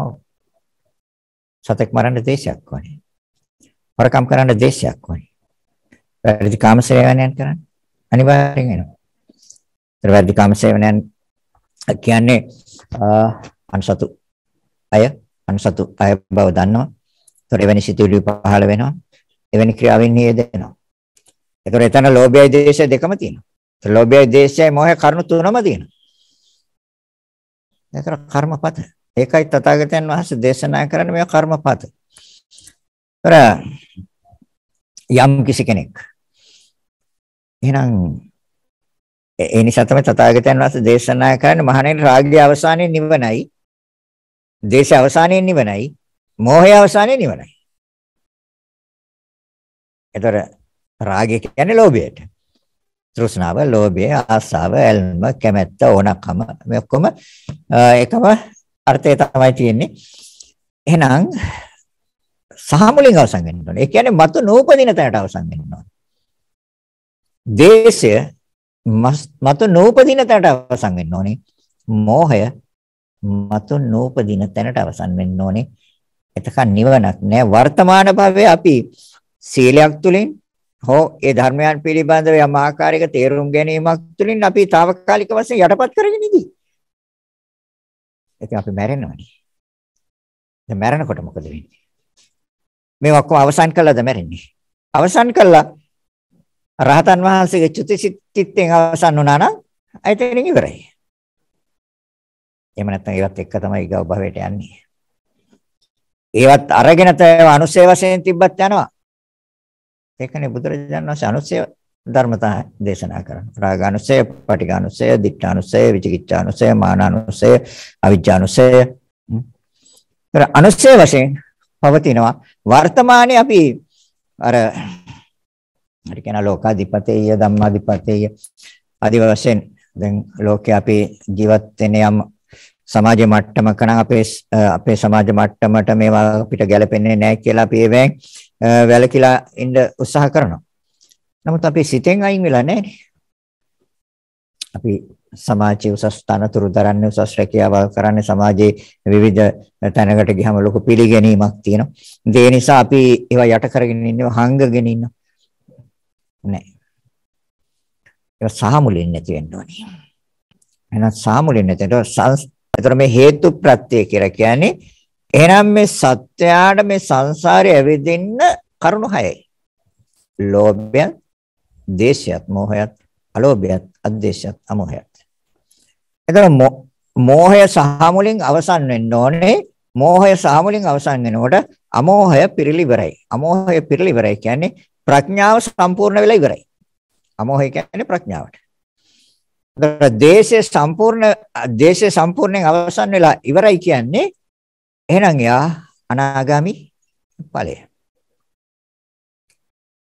ඔව්. සතෙක් මරන්න දේශයක් වනේ. වරකම් කරන්න දේශයක් වනේ. වැරදි කාම සේවනයන් කරන්න අනිවාර්යෙන් වෙනවා. ඒතර වැරදි කාම සේවනයන් කියන්නේ අන්සතු අය අන්සතු අය බව දන්නවා. ඒතර එවැනි සිතුවිලි පහළ වෙනවා. එවැනි ක්‍රියාවෙන් නියදෙනවා. ඒතර එතන ලෝභයයි දේශය දෙකම තියෙනවා. ඒතර ලෝභයයි දේශයයි මොහය කරුණු තුනම තියෙනවා. ඒතර කර්මපත ඒකයි තථාගතයන් වහන්සේ දේශනා කරන මේ කර්මපත. යම් කිසි කෙනෙක් එහෙනම් ඒ නිසා තමයි තථාගතයන් වහන්සේ දේශනා කරන්නේ මහණෙනි රාගය අවසානයේ නිවනයි දේශය අවසානයේ නිවනයි මෝහය අවසානයේ නිවනයි. ඒතර රාගය කියන්නේ ලෝභයට. තෘෂ්ණාව, ලෝභය, ආසාව, ඇල්ම, කැමැත්ත, ඕනකම මේ ඔක්කොම එකම අර්ථය තමයි තියෙන්නේ. එහෙනම් සහ මුලින් අවසන් වෙන්න ඕනේ. ඒ කියන්නේ මතු නූපදින තැනට අවසන් වෙන්න ඕනේ. දේශය මතු නූපදින තැනට අවසන් වෙන්න ඕනේ. මෝහය මතු නූපදින තැනට අවසන් වෙන්න ඕනේ. එතකන් නිවනක් නෑ. වර්තමාන භවයේ අපි සීලයක් තුලින් හෝ ඒ ධර්මයන් පිළිබඳව යම් ආකාරයක තේරුම් ගැනීමක් තුලින් අපි తాවකාලික වශයෙන් යටපත් කරගෙන ඉදී. ඉතින් අපි මැරෙනවනේ. දැන් මැරෙනකොට මොකද වෙන්නේ? මේ ඔක්කොම අවසන් කළාද මැරෙන්නේ? අවසන් කළා. රහතන් වහන්සේගේ චුතිසිටිත්යෙන් අවසන් වුණා නම් ඇතනින් ඉවරයි. එහෙම නැත්නම් ඒවත් එක්ක තමයි ගව භවයට යන්නේ. ඒවත් අරගෙන තව අනුසය වශයෙන් තිබ්බත් යනවා. ඒකනේ බුදුරජාණන් වහන්සේ අනුසය ධර්මතා දේශනා කරන. රාගානුසය, පටිඝානුසය, දිඨානුසය, විචිකිච්ඡානුසය, මානානුසය, අවිජ්ජානුසය. ඒතර අනුසය වශයෙන් පවතිනවා. වර්තමානයේ අපි අර හරි කියන ලෝකාධිපතේය ධම්මාධිපතේය ආදි වශයෙන් දැන් ලෝකේ අපි ජීවත් වෙන යම් සමාජ මට්ටමක නම් අපේ අපේ සමාජ මට්ටමට මේවා අපිට ගැලපෙන්නේ නැහැ කියලා අපි ඒවෙන් වැළකීලා ඉන්න උත්සාහ කරනවා. නමුත් අපි සිතෙන් අයින් වෙලා නැහැ අපි සමාජයේ උසස් තනතුරු දරන්නේ උසස් රැකියාවල් කරන්නේ සමාජයේ විවිධ තැනකට ගියම ලොකු පිළිගැනීමක් තියෙනවා. ඒ නිසා අපි ඒවා යට කරගෙන ඉන්නේ හංගගෙන ඉන්නවා. නෑ. ඒක සාමුලින් නැති වෙන්න ඕනේ. එහෙනම් සාමුලින් නැතිව ඒතර මේ හේතු ප්‍රත්‍ය කියලා කියන්නේ එහෙනම් මේ සත්‍යයට මේ සංසාරේ ඇවිදින්න කරුණු හයයි. ලෝභය, දේශයත් මෝහයත් අලෝභයත් අද්දේශයත් අමෝහයත් එතකොට මෝහය සහ මුලින් අවසන් වෙන්න ඕනේ මෝහය සහ මුලින් අවසන් වෙනකොට අමෝහය පිරිලිවරයි අමෝහය පිරිලිවරයි කියන්නේ ප්‍රඥාව සම්පූර්ණ වෙලා ඉවරයි අමෝහය කියන්නේ ප්‍රඥාවට එතකොට දේශය සම්පූර්ණ දේශය සම්පූර්ණයෙන් අවසන් වෙලා ඉවරයි කියන්නේ එහෙනම් යා අනාගාමි ඵලය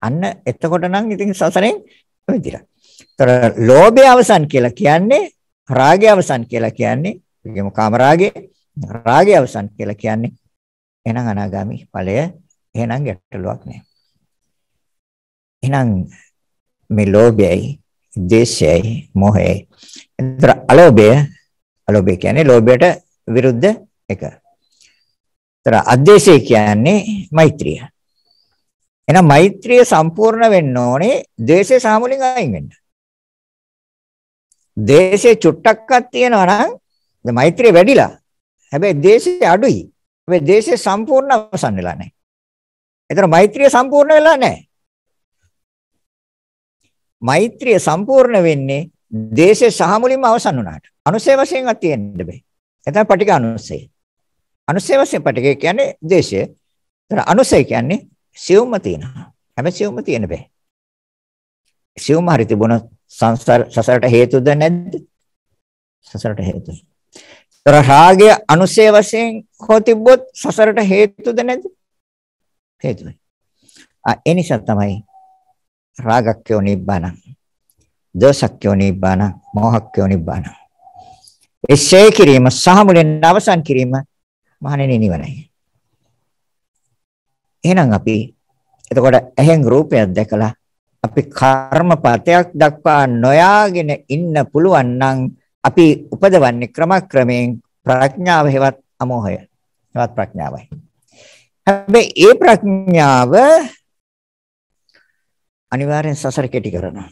අන්න එතකොට නම් ඉතින් සසරෙන් මිදිලා. ඒතර ලෝභය අවසන් කියලා කියන්නේ රාගය අවසන් කියලා කියන්නේ කියමු කාම රාගය රාගය අවසන් කියලා කියන්නේ එහෙනම් අනාගාමි ඵලය එහෙනම් ගැටලුවක් නෑ. එහෙනම් මේ ලෝභයයි දේශයයි මොහයයි. ඒතර අලෝභය අලෝභය කියන්නේ ලෝභයට විරුද්ධ එක. ඒතර අද්දේශය කියන්නේ මෛත්‍රිය. එහෙනම් මෛත්‍රිය සම්පූර්ණ වෙන්න ඕනේ ද්වේෂය සාමුලින් අයින් වෙන්න. ද්වේෂය චුට්ටක්වත් තියනවා නම් දැන් මෛත්‍රිය වැඩිලා. හැබැයි ද්වේෂය අඩුයි. හැබැයි ද්වේෂය සම්පූර්ණ අවසන් වෙලා නැහැ. ඒතර මෛත්‍රිය සම්පූර්ණ වෙලා නැහැ. මෛත්‍රිය සම්පූර්ණ වෙන්නේ දේශේ සහ මුලින්ම අවසන් වුණාට. අනුසය වශයෙන්වත් තියෙන්න බෑ. එතන පටික අනුසය. අනුසය වශයෙන් පටික කියන්නේ දේශය. ඒතර අනුසය කියන්නේ සියුම්ම තියෙනවා. හැම සියුම්ම තියෙන බෑ. සියුම්ම හරි තිබුණොත් සංසාර සසරට හේතුද නැද්ද? සසරට හේතුයි. රාගය අනුසය වශයෙන් හෝ තිබ්බොත් සසරට හේතුද නැද්ද? හේතුයි. ආ ඒ නිසා තමයි රාගක්කෝ නිබ්බාන දෝසක්කෝ නිබ්බාන මෝහක්කෝ නිබ්බාන එසේ කිරීම සහ මුලින් අවසන් කිරීම මහණෙනි නිවනයි එහෙනම් අපි එතකොට ඇහෙන් රූපයක් දැකලා අපි කර්මපතයක් දක්වා නොයාගෙන ඉන්න පුළුවන් නම් අපි උපදවන්නේ ක්‍රමක්‍රමයෙන් ප්‍රඥාව හේවත් අමෝහය. හේවත් ප්‍රඥාවයි. හැබැයි ඒ ප්‍රඥාව අනිවාර්යෙන් සසර කෙටි කරනවා.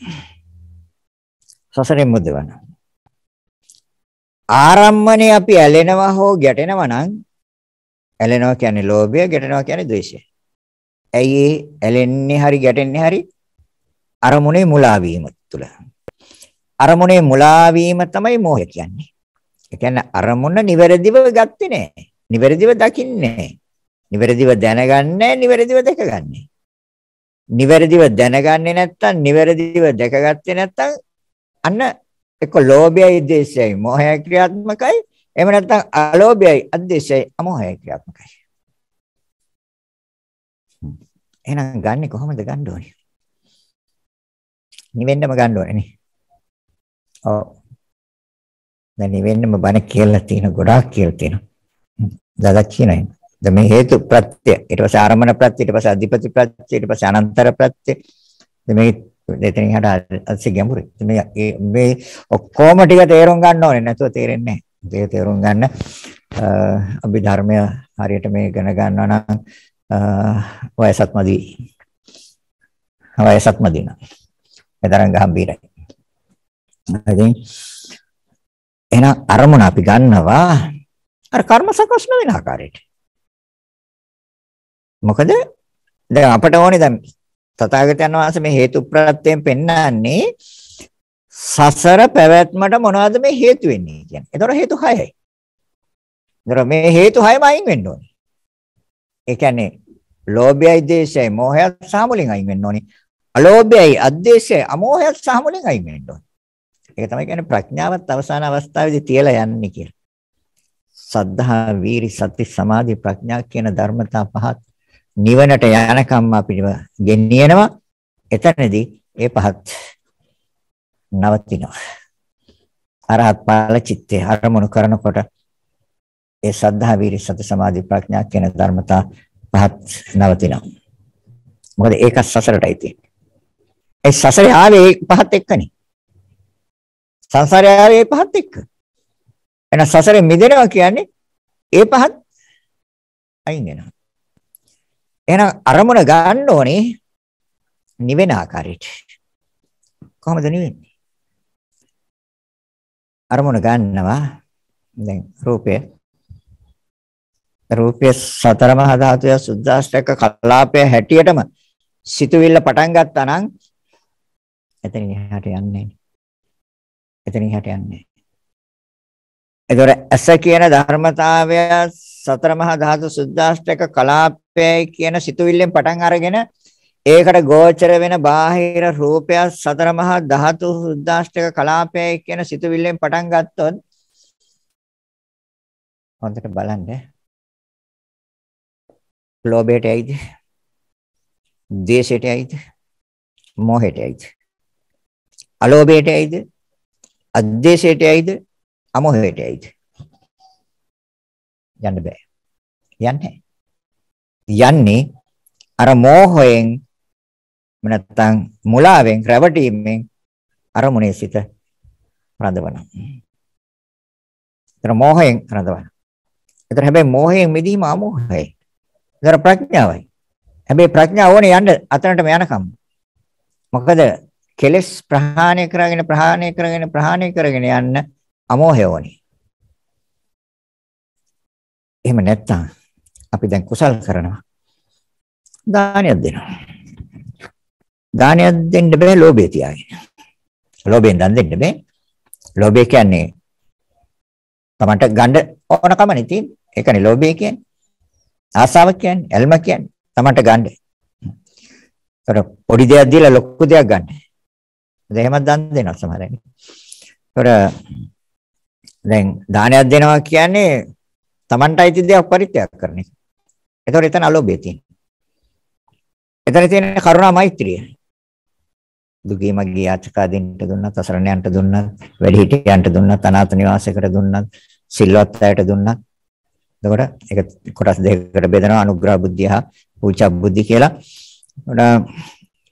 සසරෙන් මුදවනවා. ආරම්මනේ අපි ඇලෙනවා හෝ ගැටෙනවා නම් ඇලෙනවා කියන්නේ ලෝභය, ගැටෙනවා කියන්නේ ද්වේෂය. ඇයි ඇලෙන්නේ හරි ගැටෙන්නේ හරි අරමුණේ මුලා වීම තුළ. අරමුණේ මුලා වීම තමයි මෝහය කියන්නේ. ඒ කියන්නේ අරමුණ නිවැරදිව ගත්තේ නැහැ. නිවැරදිව දකින්නේ නැහැ. නිවැරදිව දැනගන්නේ නිවැරදිව දැකගන්නේ. නිවැරදිව දැනගන්නේ නැත්තම් නිවැරදිව දැකගත්තේ නැත්තම් අන්න එක්ක ලෝභයයි දේශයයි මෝහය ක්‍රියාත්මකයි එහෙම නැත්නම් අලෝභයයි අද්දේශයයි අමෝහයයි ක්‍රියාත්මකයි එහෙනම් ගන්නෙ කොහොමද ගන්න ඕනේ? නිවෙන්නම ගන්න ඕනේ නේ. ඔව්. දැන් නිවෙන්නම බණ කියලා තියෙන ගොඩාක් කියලා තියෙනවා. දදා කියනයි. දැන් මේ හේතු ප්‍රත්‍ය ඊට පස්සේ ආරම්භන ප්‍රත්‍ය ඊට පස්සේ අධිපති ප්‍රත්‍ය ඊට පස්සේ අනන්තර ප්‍රත්‍ය. දැන් මේ දෙතෙන් එහාට අත්‍ය ගැඹුරයි. මේ මේ ඔක්කොම ටික තේරුම් ගන්න ඕනේ නැතුව තේරෙන්නේ නැහැ. ඒක තේරුම් ගන්න අභිධර්මය හරියට මේ ගණ ගන්නවා නම් වයසත් මදි. වයසත් මදි නා. ඒ තරම් ගැඹීරයි. ඉතින් එහෙනම් අරමුණ අපි ගන්නවා අර කර්ම සකස් නොවන ආකාරයට. මොකද දැන් අපට ඕනේ දැන් තථාගතයන් වහන්සේ මේ හේතු ප්‍රත්‍යයෙන් පෙන්වන්නේ සසර පැවැත්මට මොනවද මේ හේතු වෙන්නේ කියන්නේ. ඒතර හේතු 6යි. ඒතර මේ හේතු 6ම අයින් වෙන්න ඕනේ. ඒ කියන්නේ ලෝභයයි දේශයයි මෝහයත් සහ මුලින් අයින් වෙන්න ඕනේ. අලෝභයයි අද්දේශයයි අමෝහයත් සහ මුලින් අයින් වෙන්න ඕනේ. ඒක තමයි කියන්නේ ප්‍රඥාවත් අවසාන අවස්ථාවේදී තියලා යන්නේ කියලා. සද්ධා වීරි සති සමාධි ප්‍රඥා කියන ධර්මතා පහත් නිවනට යනකම් අපිව ගෙනියනවා. එතනදී ඒ පහත් නවතිනවා. අරහත් ඵල චිත්තේ අරමුණු කරනකොට ඒ සද්ධා වීරි සති සමාධි ප්‍රඥා කියන ධර්මතා පහත් නවතිනවා. මොකද ඒක සසරටයි තියෙන්නේ. ඒ සසරේ ආවේ පහත් එක්කනේ. සංසාරේ ආවේ පහත් එක්ක. එහෙනම් සසරේ මිදෙනවා කියන්නේ ඒ පහත් අයින් වෙනවා. එහෙනම් අරමුණ ගන්න ඕනේ නිවෙන ආකාරයට. කොහොමද නිවෙන්නේ? අරමුණ ගන්නවා දැන් රූපය රූපයේ සතර මහා ධාතුය සුද්දාෂ්ටක කලාපය හැටියටම සිතුවිල්ල පටන් ගත්තා නම් එතනින් එහාට යන්නේ නැහැ. එතනින් එහාට යන්නේ නැහැ. ඒතොර ඇස කියන ධර්මතාවය සතර මහා ධාතු සුද්දාෂ්ටක කලාපයයි කියන සිතුවිල්ලෙන් පටන් අරගෙන ඒකට ගෝචර වෙන බාහිර රූපය සතර මහා ධාතු සුද්දාෂ්ටක කලාපයයි කියන සිතුවිල්ලෙන් පටන් ගත්තොත් හොඳට බලන්න ලෝභයට ඇයිද? ද්වේෂයට ඇයිද? මෝහයට ඇයිද? අලෝභයට ඇයිද? අද්වේෂයට ඇයිද? අමෝහයට ඇයිද? යන්න බෑ. යන්නේ. යන්නේ අර මෝහයෙන් නැත්තම් මුලාවෙන් රැවටීමෙන් අරමුණේ සිට රඳවනවා. ඒතර මෝහයෙන් රඳවනවා. ඒතර හැබැයි මෝහයෙන් මිදීම අමෝහයයි. ඒතර ප්‍රඥාවයි. හැබැයි ප්‍රඥාව ඕනේ යන්න අතනටම යනකම්. මොකද කෙලස් ප්‍රහාණය කරගෙන ප්‍රහාණය කරගෙන ප්‍රහාණය කරගෙන යන්න අමෝහය ඕනේ. එහෙම නැත්තම් අපි දැන් කුසල් කරනවා. දානයක් දෙනවා. දානයක් දෙන්න බෑ ලෝභය තියාගෙන. ලෝභයෙන් දන් දෙන්න බෑ. ලෝභය කියන්නේ තමන්ට ගන්න ඕනකම නෙති. ඒකනේ ලෝභය කියන්නේ. ආසාව කියන්නේ ඇල්ම කියන්නේ තමන්ට ගන්න. ඒතර පොඩි දෙයක් දීලා ලොකු දෙයක් ගන්න. දැන් එහෙමත් දන් දෙනවා සමහර අය. ඒතර දැන් දානයක් දෙනවා කියන්නේ තමන්ට අයිති දෙයක් පරිත්‍යාග කරන එක. ඒතර එතන අලෝභය තියෙනවා. එතන තියෙන කරුණා මෛත්‍රිය. දුගේ මගේ යාචකාදින්ට දුන්නත් අසරණයන්ට දුන්නත් වැඩිහිටියන්ට දුන්නත් අනාථ නිවාසයකට දුන්නත් සිල්වත් අයට දුන්නත් එතකොට ඒක කොටස් දෙකකට බෙදෙනවා අනුග්‍රහ බුද්ධිය හා පූජා බුද්ධි කියලා. එතකොට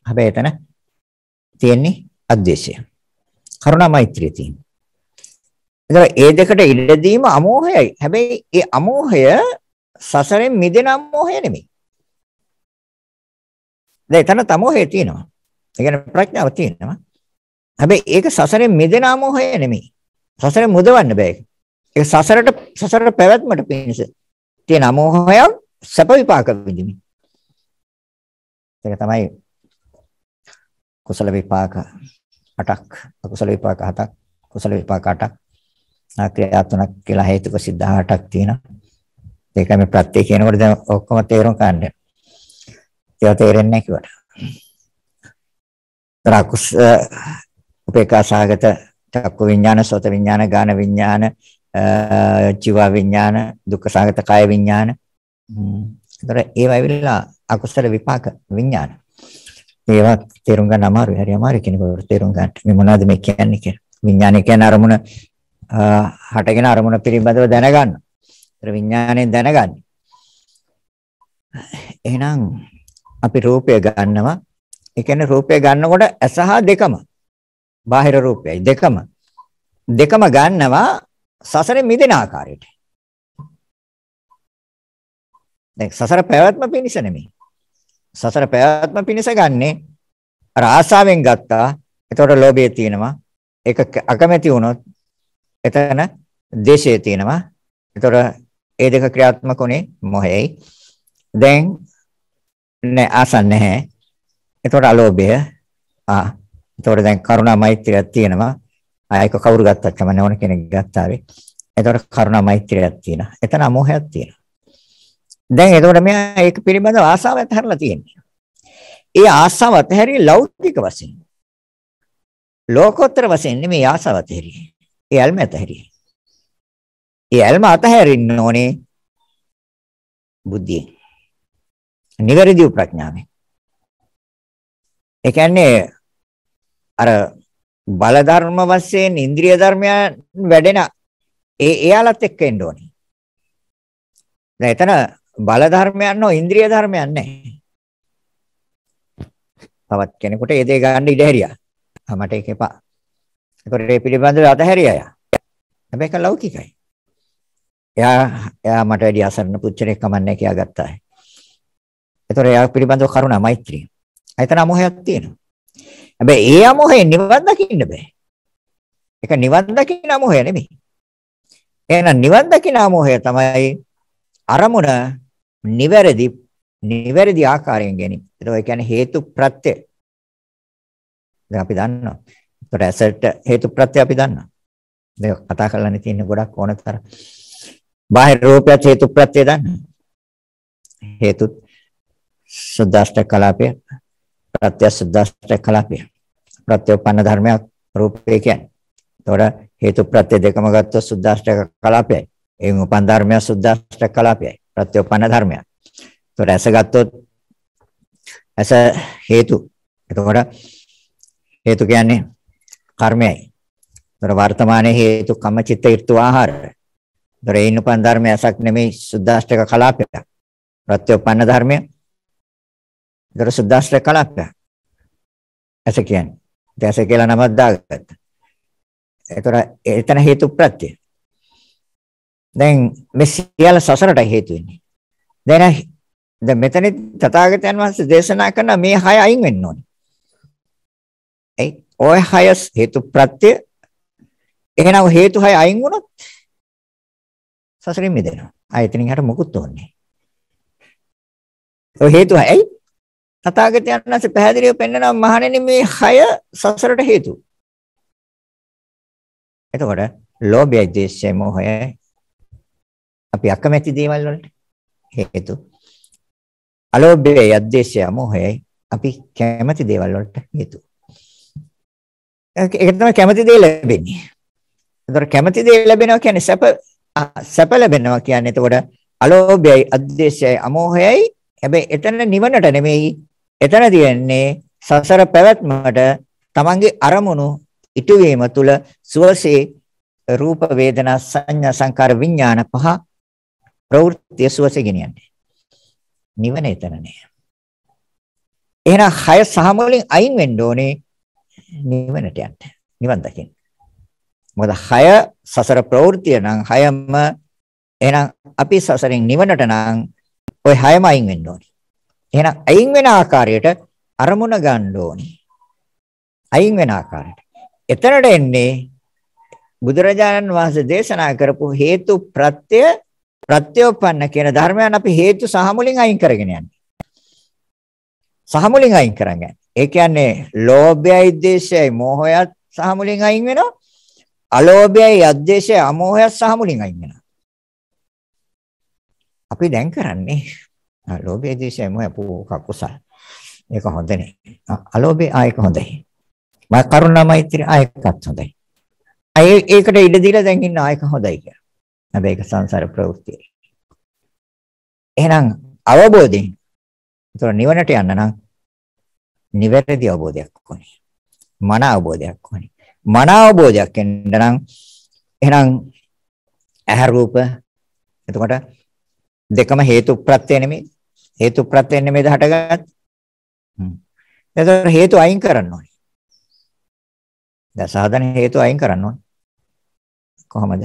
හැබැයි එතන තියෙන්නේ අද්වේෂය. කරුණා මෛත්‍රිය තියෙනවා. එතකොට ඒ දෙකට ඉඩ දීම අමෝහයයි. හැබැයි ඒ අමෝහය සසරෙන් මිදෙන අමෝහය නෙමෙයි. දැන් එතන තමෝහය තියෙනවා. ඒ කියන්නේ ප්‍රඥාව තියෙනවා. හැබැයි ඒක සසරෙන් මිදෙන අමෝහය නෙමෙයි. සසරෙන් මුදවන්න බෑ ඒක. ඒ සසරට සසරට පැවැත්මට පිණිස තියෙන අමෝහයක් සැප විපාක විඳින්න. ඒක තමයි කුසල විපාක 8ක් අකුසල විපාක 7ක් කුසල විපාක 8ක් නාක්‍රියා තුනක් කියලා හේතුක සිද්ධ 8ක් තියෙනවා. ඒක මේ ප්‍රත්‍ය කියනකොට දැන් ඔක්කොම තේරුම් ගන්න. ඒවා තේරෙන්නේ නැහැ කිව්වට. තරකුස් උපේකා සාගත චක්කු විඥාන සෝත විඥාන ගාන විඥාන චිව විඥාන දුක්ඛ සාගත කාය විඥාන ඒතර ඒවා වෙලා අකුසල විපාක විඥාන ඒවා තේරුම් ගන්න අමාරුයි හරි අමාරු කෙනෙකුට තේරුම් ගන්න මේ මොනවද මේ කියන්නේ කියලා විඥානය කියන්නේ අරමුණ හටගෙන අරමුණ පිළිබඳව දැනගන්න ඒතර විඥානයෙන් දැනගන්නේ එහෙනම් අපි රූපය ගන්නවා. ඒ කියන්නේ රූපය ගන්නකොට ඇස හා දෙකම බාහිර රූපයයි දෙකම. දෙකම ගන්නවා සසරෙන් මිදෙන ආකාරයට. දැන් සසර පැවැත්ම පිණිස නෙමෙයි. සසර පැවැත්ම පිණිස ගන්නේ අර ආසාවෙන් ගත්තා. එතකොට ලෝභය තියෙනවා. ඒක අකමැති වුණොත් එතන දේශය තියෙනවා. එතකොට ඒ දෙක ක්‍රියාත්මක උනේ මොහේයි. දැන් නෑ ආසන් නැහැ. එතකොට අලෝභය ආ එතකොට දැන් කරුණා මෛත්‍රියක් තියෙනවා. ආයක කවුරු ගත්තත් තමයි ඕන කෙනෙක් ගත්තාවේ. එතකොට කරුණා මෛත්‍රියක් තියෙනවා. එතන අමෝහයක් තියෙනවා. දැන් එතකොට මෙයා ඒක පිළිබඳව ආසාව ඇතහැරලා තියෙනවා. ඒ ආසාව ඇතහැරී ලෞකික වශයෙන්. ලෝකෝත්තර වශයෙන් නෙමෙයි ආසාව ඇතහැරී. ඒ ඇල්ම ඇතහැරී. ඒ ඇල්ම අතහැරින්න ඕනේ බුද්ධියෙන්. නිවැරදි ප්‍රඥාවෙන්. ඒ කියන්නේ අර බල ධර්ම වශයෙන් ඉන්ද්‍රිය ධර්මයන් වැඩෙන ඒ එයාලත් එක්ක එන්න ඕනේ. දැන් එතන බල ධර්මයන් නෝ ඉන්ද්‍රිය ධර්මයන් නැහැ. තවත් කෙනෙකුට ඒ දේ ගන්න ඉඩ හැරියා. ආ මට ඒක එපා. ඒකට ඒ පිළිබඳව අතහැරියා යා. හැබැයි ඒක ලෞකිකයි. එයා එයා මට වැඩි අසරණ පුච්චරෙක් කමන්නේ කියලා ගත්තා. ඒතොර එයා පිළිබඳව කරුණා මෛත්‍රිය. එතන අමෝහයක් තියෙනවා. හැබැයි ඒ අමෝහයෙන් නිවන් දකින්න බෑ. ඒක නිවන් දකින්න අමෝහය නෙමෙයි. එහෙනම් නිවන් දකින්න අමෝහය තමයි අරමුණ නිවැරදි නිවැරදි ආකාරයෙන් ගැනීම. ඒක කියන්නේ හේතු ප්‍රත්‍ය. දැන් අපි දන්නවා. ඒතර ඇසට හේතු ප්‍රත්‍ය අපි දන්නවා. දැන් කතා කරලානේ තියෙන ගොඩක් ඕනතර. බාහිර රූපයත් හේතු ප්‍රත්‍ය දන්නවා. හේතුත් සුද්දාෂ්ට කලාපය ප්‍රත්‍ය සුද්දාෂ්ටක කලාපය. ප්‍රත්‍යෝපන්න ධර්මයක් රූපය කියන්නේ. එතකොට හේතු ප්‍රත්‍ය දෙකම ගත්තොත් සුද්දාෂ්ටක කලාපයයි. එයින් උපන් ධර්මයක් සුද්දාෂ්ටක කලාපයයි. ප්‍රත්‍යෝපන්න ධර්මයක්. එතකොට ඇස ගත්තොත් ඇස හේතු. එතකොට හේතු කියන්නේ කර්මයයි. එතකොට වර්තමානයේ හේතු කම චිත්ත ඍතු ආහාර. එතකොට ඒින් උපන් ධර්මයක් ඇසක් නෙමෙයි සුද්දාෂ්ටක කලාපයක්. ප්‍රත්‍යෝපන්න ධර්මයක්. ඒතර සුද්දාශ්‍රය කලක්ක. ඇස කියන්නේ. දැස කියලා නමක් දාගත්තා. ඒතර එතන හේතු ප්‍රත්‍ය. දැන් මේ සියල්ල සසරට හේතු වෙන්නේ. දැන් දැන් මෙතනදී තථාගතයන් වහන්සේ දේශනා කරන මේ හය අයින් වෙන්න ඕනේ. ඒ ඔය හය හේතු ප්‍රත්‍ය එහෙනම් හේතු හය අයින් වුණොත් සසරින් මිදෙනවා. ආයතනින් හර මොකුත් ඕනේ. ඔය හේතු හයයි තථාගතයන් වහන්සේ පැහැදිලිව පෙන්වනවා මහණෙනි මේ හය සසරට හේතු. එතකොට ලෝභය, ද්වේෂය, මෝහය අපි අකමැති දේවල් වලට හේතු. අලෝභය, අද්වේෂය, මෝහයයි අපි කැමති දේවල් වලට හේතු. ඒක තමයි කැමති දේ ලැබෙන්නේ. එතකොට කැමති දේ ලැබෙනවා කියන්නේ සැප සැප ලැබෙනවා කියන්නේ එතකොට අලෝභයයි, අද්වේෂයයි, අමෝහයයි හැබැයි එතන නිවනට නෙමෙයි එතන තියෙන්නේ සසර පැවැත්මට තමන්ගේ අරමුණු ඉටුවීම තුළ සුවසේ රූප වේදනා සංඥා සංකාර විඥාන පහ ප්‍රවෘත්ති සුවසේ ගෙනියන්නේ. නිවන එතන නෑ. එහෙනම් හය සහ වලින් අයින් වෙන්න ඕනේ නිවනට යන්න. නිවන් දකින්න. මොකද හය සසර ප්‍රවෘත්තිය නම් හයම එහෙනම් අපි සසරෙන් නිවනට නම් ওই හයම අයින් වෙන්න ඕනේ. එහෙනම් අයින් වෙන ආකාරයට අරමුණ ගන්න ඕනේ. අයින් වෙන ආකාරයට. එතනට එන්නේ බුදුරජාණන් වහන්සේ දේශනා කරපු හේතු ප්‍රත්‍ය ප්‍රත්‍යෝපන්න කියන ධර්මයන් අපි හේතු සහ මුලින් අයින් කරගෙන යන්නේ. සහ මුලින් අයින් කරන්නේ. ඒ කියන්නේ ලෝභයයි ද්වේෂයයි මෝහයත් සහ මුලින් අයින් වෙනවා. අලෝභයයි අද්වේෂයයි අමෝහයත් සහ මුලින් අයින් වෙනවා. අපි දැන් කරන්නේ ලෝභය දේශය මොහ පූක කුසල. ඒක හොඳ නෑ. අලෝභය ආයක හොඳයි. මා කරුණා මෛත්‍රිය ආයකත් හොඳයි. අය ඒකට ඉඩ දීලා දැන් ඉන්න ආයක හොඳයි කියලා. හැබැයි ඒක සංසාර ප්‍රවෘත්තිය. එහෙනම් අවබෝධයෙන් ඒතර නිවනට යන්න නම් නිවැරදි අවබෝධයක් ඕනේ. මන අවබෝධයක් ඕනේ. මන අවබෝධයක් එන්න නම් එහෙනම් ඇහැ රූප එතකොට දෙකම හේතු ප්‍රත්‍ය නෙමෙයි හේතු ප්‍රත්‍යයෙන් නෙමෙයිද හටගත්? හ්ම්. එතකොට හේතු අයින් කරන්න ඕනේ. දැන් සාධන හේතු අයින් කරන්න ඕනේ. කොහොමද?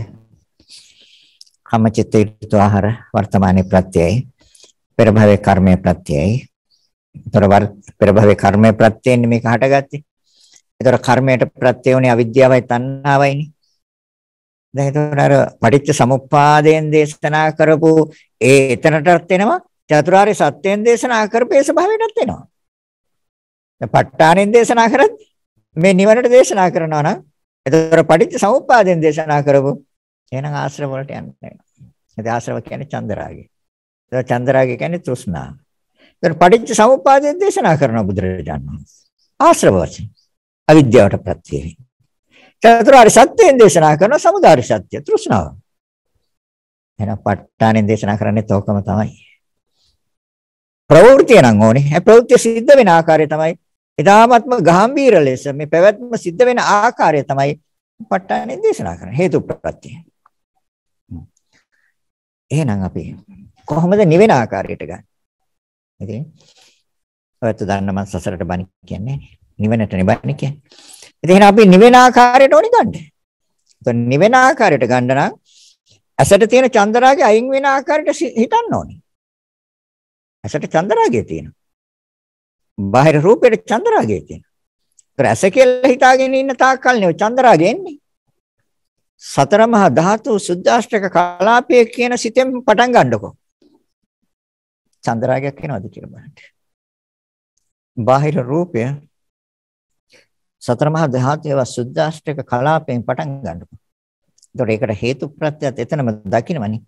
කමචිත්ත ඍතු ආහාර වර්තමානයේ ප්‍රත්‍යයයි පෙර භවයේ කර්මයේ ප්‍රත්‍යයයි. ඒතර පෙර භවයේ කර්මයේ ප්‍රත්‍යයෙන් මේක හටගත්තේ. ඒතර කර්මයට ප්‍රත්‍ය වුණේ අවිද්‍යාවයි තණ්හාවයිනේ. දැන් ඒතර අර පටිච්ච සමුප්පාදයෙන් දේශනා කරපු ඒ එතනටත් එනවා චතුරාර්ය සත්‍යයෙන් දේශනා කරපේ ස්වභාවයටත් එනවා. දැන් ප ဋ ාණයෙන් දේශනා කරත් මේ නිවනට දේශනා කරනවා නම් එතකොට පටිච්ච සමුප්පාදයෙන් දේශනා කරපො එහෙනම් ආශ්‍රව වලට යන්න වෙනවා. ඒ ආශ්‍රව කියන්නේ චන්දරාගය. ඒක චන්දරාගය කියන්නේ තෘෂ්ණා. එතකොට පටිච්ච සමුප්පාදයෙන් දේශනා කරන බුදුරජාණන් වහන්සේ ආශ්‍රව වශයෙන් අවිද්‍යාවට ප්‍රත්‍ය වේ. චතුරාර්ය සත්‍යයෙන් දේශනා කරන සමුදාය සත්‍ය තෘෂ්ණාව. එහෙනම් ප ဋ ාණයෙන් දේශනා කරන්නේ තෝකම තමයි. ප්‍රවෘත්තිය නම් ඕනේ. ඒ ප්‍රවෘත්තිය සිද්ධ වෙන ආකාරය තමයි ඊ타ත්ම ගැඹීර ලෙස මේ පැවැත්ම සිද්ධ වෙන ආකාරය තමයි ප ဋ ාණේ දේශනා කරන්නේ හේතු ප්‍රත්‍ය. එහෙනම් අපි කොහොමද නිවෙන ආකාරයට ගන්න? ඉතින් ඔයත් දන්න මම සසරට බණ කියන්නේ නිවෙනට නිබණ කියන්නේ. ඉතින් එහෙනම් අපි නිවෙන ආකාරයට ඕනි ගන්න. නිවෙන ආකාරයට ගන්න නම් ඇසට තියෙන චන්දරාගේ අයින් වෙන ආකාරයට හිතන්න ඕනේ. ඇසට චන්දරාගය තියෙනවා. බාහිර රූපයට චන්දරාගය තියෙනවා. ඒතර ඇස කියලා හිතාගෙන ඉන්න තාක්කල්නේ ඔය චන්දරාගය එන්නේ. සතර මහා ධාතු සුද්ධාෂ්ටක කලාපයේ කියන සිතෙන් පටන් ගන්නකො. චන්දරාගයක් එනවද කියලා බලන්න. බාහිර රූපය සතර මහා ධාතුවේ සුද්ධාෂ්ටක කලාපයෙන් පටන් ගන්නකො. ඒතකොට ඒකට හේතු ප්‍රත්‍යත් එතනම දකින්නවනේ.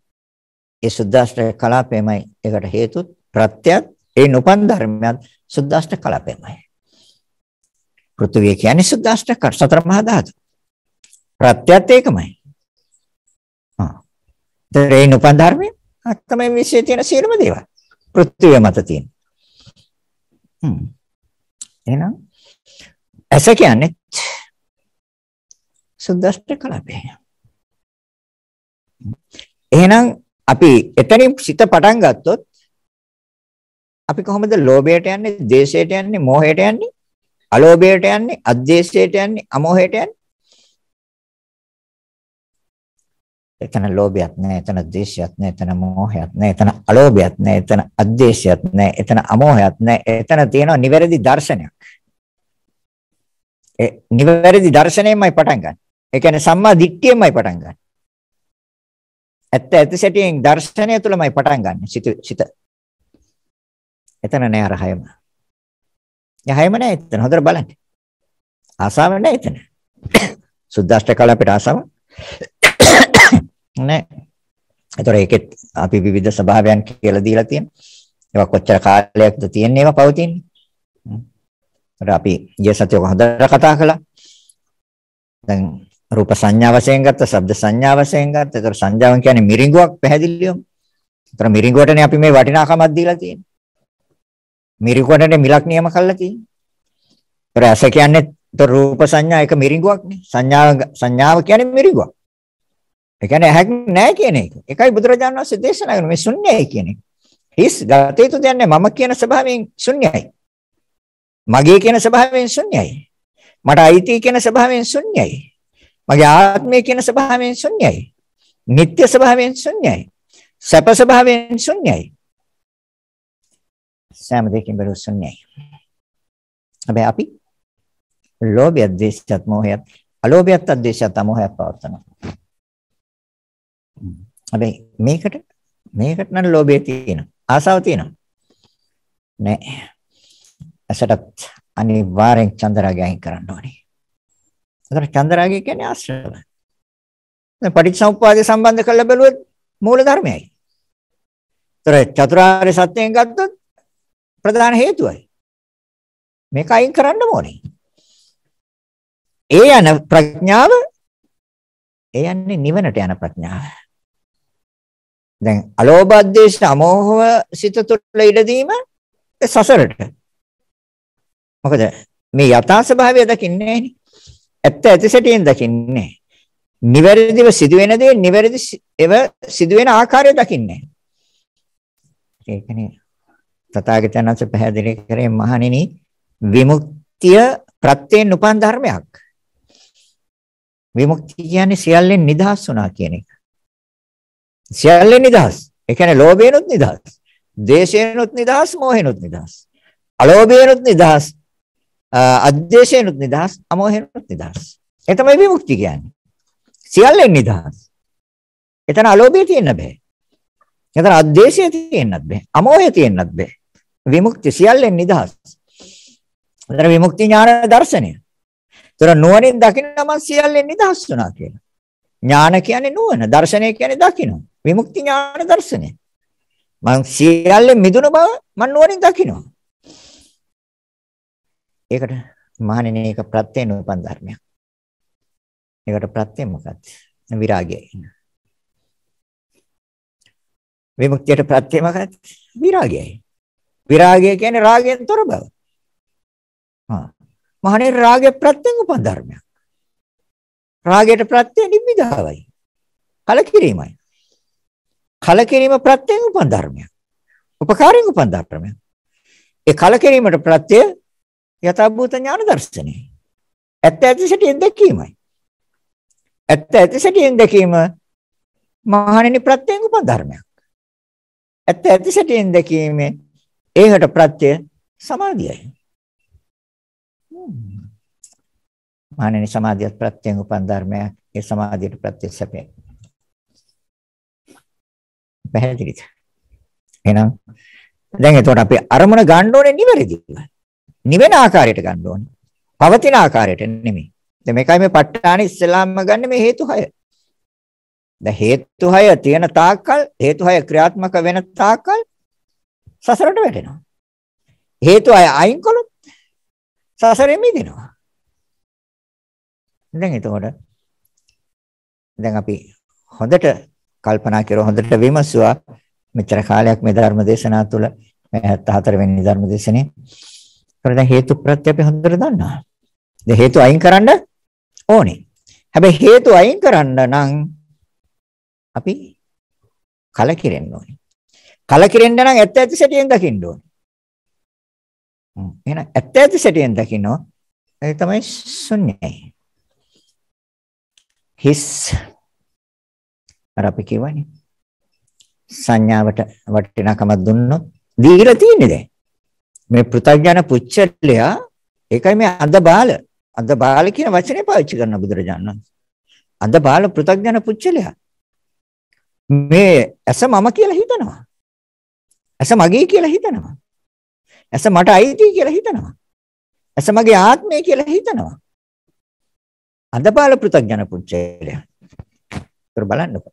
ඒ සුද්දාෂ්ටක කලාපයමයි ඒකට හේතුත් ප්‍රත්‍යත් ඒ නොපන් ධර්මයන් සුද්දාෂ්ටක කලාපයමයි. පෘථුවිය කියන්නේ සුද්දාෂ්ටක සතර මහා ධාතු. ප්‍රත්‍යත් ඒකමයි. ආ. ඒ නොපන් ධර්මය තමයි විශ්වයේ තියෙන සියලුම දේවල්. පෘථුවිය මත තියෙන. හ්ම්. එහෙනම් ඇස කියන්නේ සුද්දාෂ්ටක කලාපය. එහෙනම් අපි එතනින් සිත පටන් ගත්තොත් අපි කොහොමද ලෝභයට යන්නේ, දේශයට යන්නේ, මෝහයට යන්නේ? අලෝභයට යන්නේ, අද්වේෂයට යන්නේ, අමෝහයට යන්නේ? එතන ලෝභයක් නැහැ, එතන ද්වේෂයක් නැහැ, එතන මෝහයක් නැහැ, එතන අලෝභයක් නැහැ, එතන අද්වේෂයක් නැහැ, එතන අමෝහයක් නැහැ. එතන තියෙනවා නිවැරදි දර්ශනයක්. ඒ නිවැරදි දර්ශනයෙන්මයි පටන් ගන්න. ඒ කියන්නේ සම්මා දිට්ඨියෙන්මයි පටන් ගන්න. ඇත්ත ඇති සැටියෙන් දර්ශනය තුළමයි පටන් ගන්න සිත සිත. එතන නෑ අර හැම. යහයම නෑ එතන හොඳට බලන්න. ආසාව නෑ එතන. සුද්දාෂ්ට කාල අපිට ආසාව නෑ. ඒතර ඒකෙත් අපි විවිධ ස්වභාවයන් කියලා දීලා තියෙනවා. ඒවා කොච්චර කාලයක්ද තියෙන්නේ ඒවා පවතින්නේ. ඒතර අපි ඊයේ සතියේ හොඳට කතා කළා. දැන් රූප සංඥා වශයෙන් ගත්තා, ශබ්ද සංඥා වශයෙන් ගත්තා. ඒතර සංඥාවන් කියන්නේ මිරිඟුවක් පැහැදිලිවම. ඒතර මිරිඟුවටනේ අපි මේ වටිනාකමක් දීලා තියෙන්නේ. මිරිඟුවටනේ මිලක් නියම කරලා තියෙන්නේ. ඒතර ඇස කියන්නේ ඒතර රූප සංඥා එක මිරිඟුවක්නේ. සංඥා සංඥාව කියන්නේ මිරිඟුවක්. ඒ කියන්නේ ඇහක් නැහැ කියන එක. ඒකයි බුදුරජාණන් වහන්සේ දේශනා කරන මේ ශුන්‍යයි කියන එක. හිස් ගත යුතු දෙයක් නැහැ. මම කියන ස්වභාවයෙන් ශුන්‍යයි. මගේ කියන ස්වභාවයෙන් ශුන්‍යයි. මට අයිති කියන ස්වභාවයෙන් ශුන්‍යයි. මගේ ආත්මය කියන ස්වභාවයෙන් ශුන්‍යයි. නিত্য ස්වභාවයෙන් ශුන්‍යයි. සැප ස්වභාවයෙන් ශුන්‍යයි. සෑම දෙකින් බර ශුන්‍යයි. හැබැයි අපි ලෝභය, ද්වේෂයත්, මෝහයත්, අලෝභයත්, අද්වේෂයත්, අමෝහයත් පවත්නවා. හැබැයි මේකට මේකට නම් ලෝභය තියෙනවා. ආසාව තියෙනවා. නෑ. ඇසටත් අනිවාර්යෙන් චන්දරාගය අයින් කරන්න ඕනේ. එතන චන්දරාගය කියන්නේ ආශ්‍රවය. දැන් පටිච්චසමුප්පාදය සම්බන්ධ කරලා බැලුවොත් මූල ධර්මයයි. ඒතර චතුරාර්ය සත්‍යයෙන් ගත්තොත් ප්‍රධාන හේතුවයි. මේක අයින් කරන්න ඕනේ. ඒ යන ප්‍රඥාව ඒ යන්නේ නිවනට යන ප්‍රඥාව. දැන් අලෝභ අධේශ අමෝහව සිත තුළ ඉඩදීම සසරට. මොකද මේ යථා ස්වභාවය දකින්නේ නෑනේ. ඇත්ත ඇති සැටියෙන් දකින්නේ නිවැරදිව සිදුවෙන දේ නිවැරදි ඒව සිදුවෙන ආකාරය දකින්නේ ඒකනේ තථාගතයන් වහන්සේ පැහැදිලි කරේ මහණෙනි විමුක්තිය ප්‍රත්‍යයෙන් උපන් ධර්මයක් විමුක්තිය කියන්නේ සියල්ලෙන් නිදහස් වුණා කියන එක සියල්ලෙන් නිදහස් ඒ කියන්නේ ලෝභයෙන්ුත් නිදහස් දේශයෙන්ුත් නිදහස් මෝහෙන්ුත් නිදහස් අලෝභයෙන්ුත් නිදහස් අද්වේෂයෙන්ුත් නිදහස්, අමෝහයෙන්ුත් නිදහස්. ඒ තමයි විමුක්තිය කියන්නේ. සියල්ලෙන් නිදහස්. එතන අලෝභය තියෙන්න බෑ. එතන අද්වේෂය තියෙන්නත් බෑ. අමෝහය තියෙන්නත් බෑ. විමුක්තිය සියල්ලෙන් නිදහස්. එතන විමුක්ති ඥාන දර්ශනය. ඒතර නුවණින් දකින්න මම සියල්ලෙන් නිදහස් වුණා කියලා. ඥාන කියන්නේ නුවණ, දර්ශනය කියන්නේ දකින්න. විමුක්ති ඥාන දර්ශනය. මම සියල්ලෙන් මිදුණු බව මම නුවණින් දකිනවා. ඒකට මහණෙනි ඒක ප්‍රත්‍යයෙන් උපන් ධර්මයක්. ඒකට ප්‍රත්‍යය මොකක්ද? විරාගයයි. විමුක්තියට ප්‍රත්‍යය මොකක්ද? විරාගයයි. විරාගය කියන්නේ රාගයෙන් තොර බව. හා. මහණෙනි රාගය ප්‍රත්‍යයෙන් උපන් ධර්මයක්. රාගයට ප්‍රත්‍ය නිබ්බිදාවයි. කලකිරීමයි. කලකිරීම ප්‍රත්‍යයෙන් උපන් ධර්මයක්. උපකාරයෙන් උපන් ධර්මයක්. ඒ කලකිරීමට ප්‍රත්‍ය යථාභූත ඥාන දර්ශනය. ඇත්ත ඇති සැටියෙන් දැකීමයි. ඇත්ත ඇති සැටියෙන් දැකීම මහණෙනි ප්‍රත්‍යයෙන් උපන් ධර්මයක්. ඇත්ත ඇති සැටියෙන් දැකීමේ ඒකට ප්‍රත්‍ය සමාධියයි. මහණෙනි සමාධියත් ප්‍රත්‍යයෙන් උපන් ධර්මයක්. ඒ සමාධියට ප්‍රත්‍ය සැපේ. පැහැදිලිද? එහෙනම් දැන් එතකොට අපි අරමුණ ගන්න ඕනේ නිවැරදිව. නිවෙන ආකාරයට ගන්න ඕනේ. පවතින ආකාරයට නෙමෙයි. දැන් මේකයි මේ ප ဋ ාණි ඉස්සලාම ගන්න මේ හේතු හය. දැන් හේතු හය තියෙන තාක්කල් හේතු හය ක්‍රියාත්මක වෙන තාක්කල් සසරට වැටෙනවා. හේතු හය අයින් කළොත් සසරෙන් මිදෙනවා. දැන් එතකොට දැන් අපි හොඳට කල්පනා කරලා හොඳට විමසුවා මෙච්චර කාලයක් මේ ධර්ම දේශනා තුළ 74 වෙනි ධර්ම දේශනේ ඒකට දැන් හේතු ප්‍රත්‍ය අපි හොඳට දන්නවා. දැන් හේතු අයින් කරන්න ඕනේ. හැබැයි හේතු අයින් කරන්න නම් අපි කලකිරෙන්න ඕනේ. කලකිරෙන්න නම් ඇත්ත ඇති සැටියෙන් දකින්න ඕනේ. එහෙනම් ඇත්ත ඇති සැටියෙන් දකින්නෝ ඒ තමයි ශුන්‍යයි. හිස් අර අපි කියවනේ සංඥාවට වටිනාකමක් දුන්නොත් දීලා තියෙන්නේ දැන් මේ පෘථග්ජන පුච්චලයා ඒකයි මේ අද බාල අද බාල කියන වචනේ පාවිච්චි කරන බුදුරජාණන් වහන්සේ අද බාල පෘථග්ජන පුච්චලයා මේ ඇස මම කියලා හිතනවා ඇස මගේ කියලා හිතනවා ඇස මට අයිති කියලා හිතනවා ඇස මගේ ආත්මය කියලා හිතනවා අද බාල පෘථග්ජන පුච්චලයා ඒක බලන්නකෝ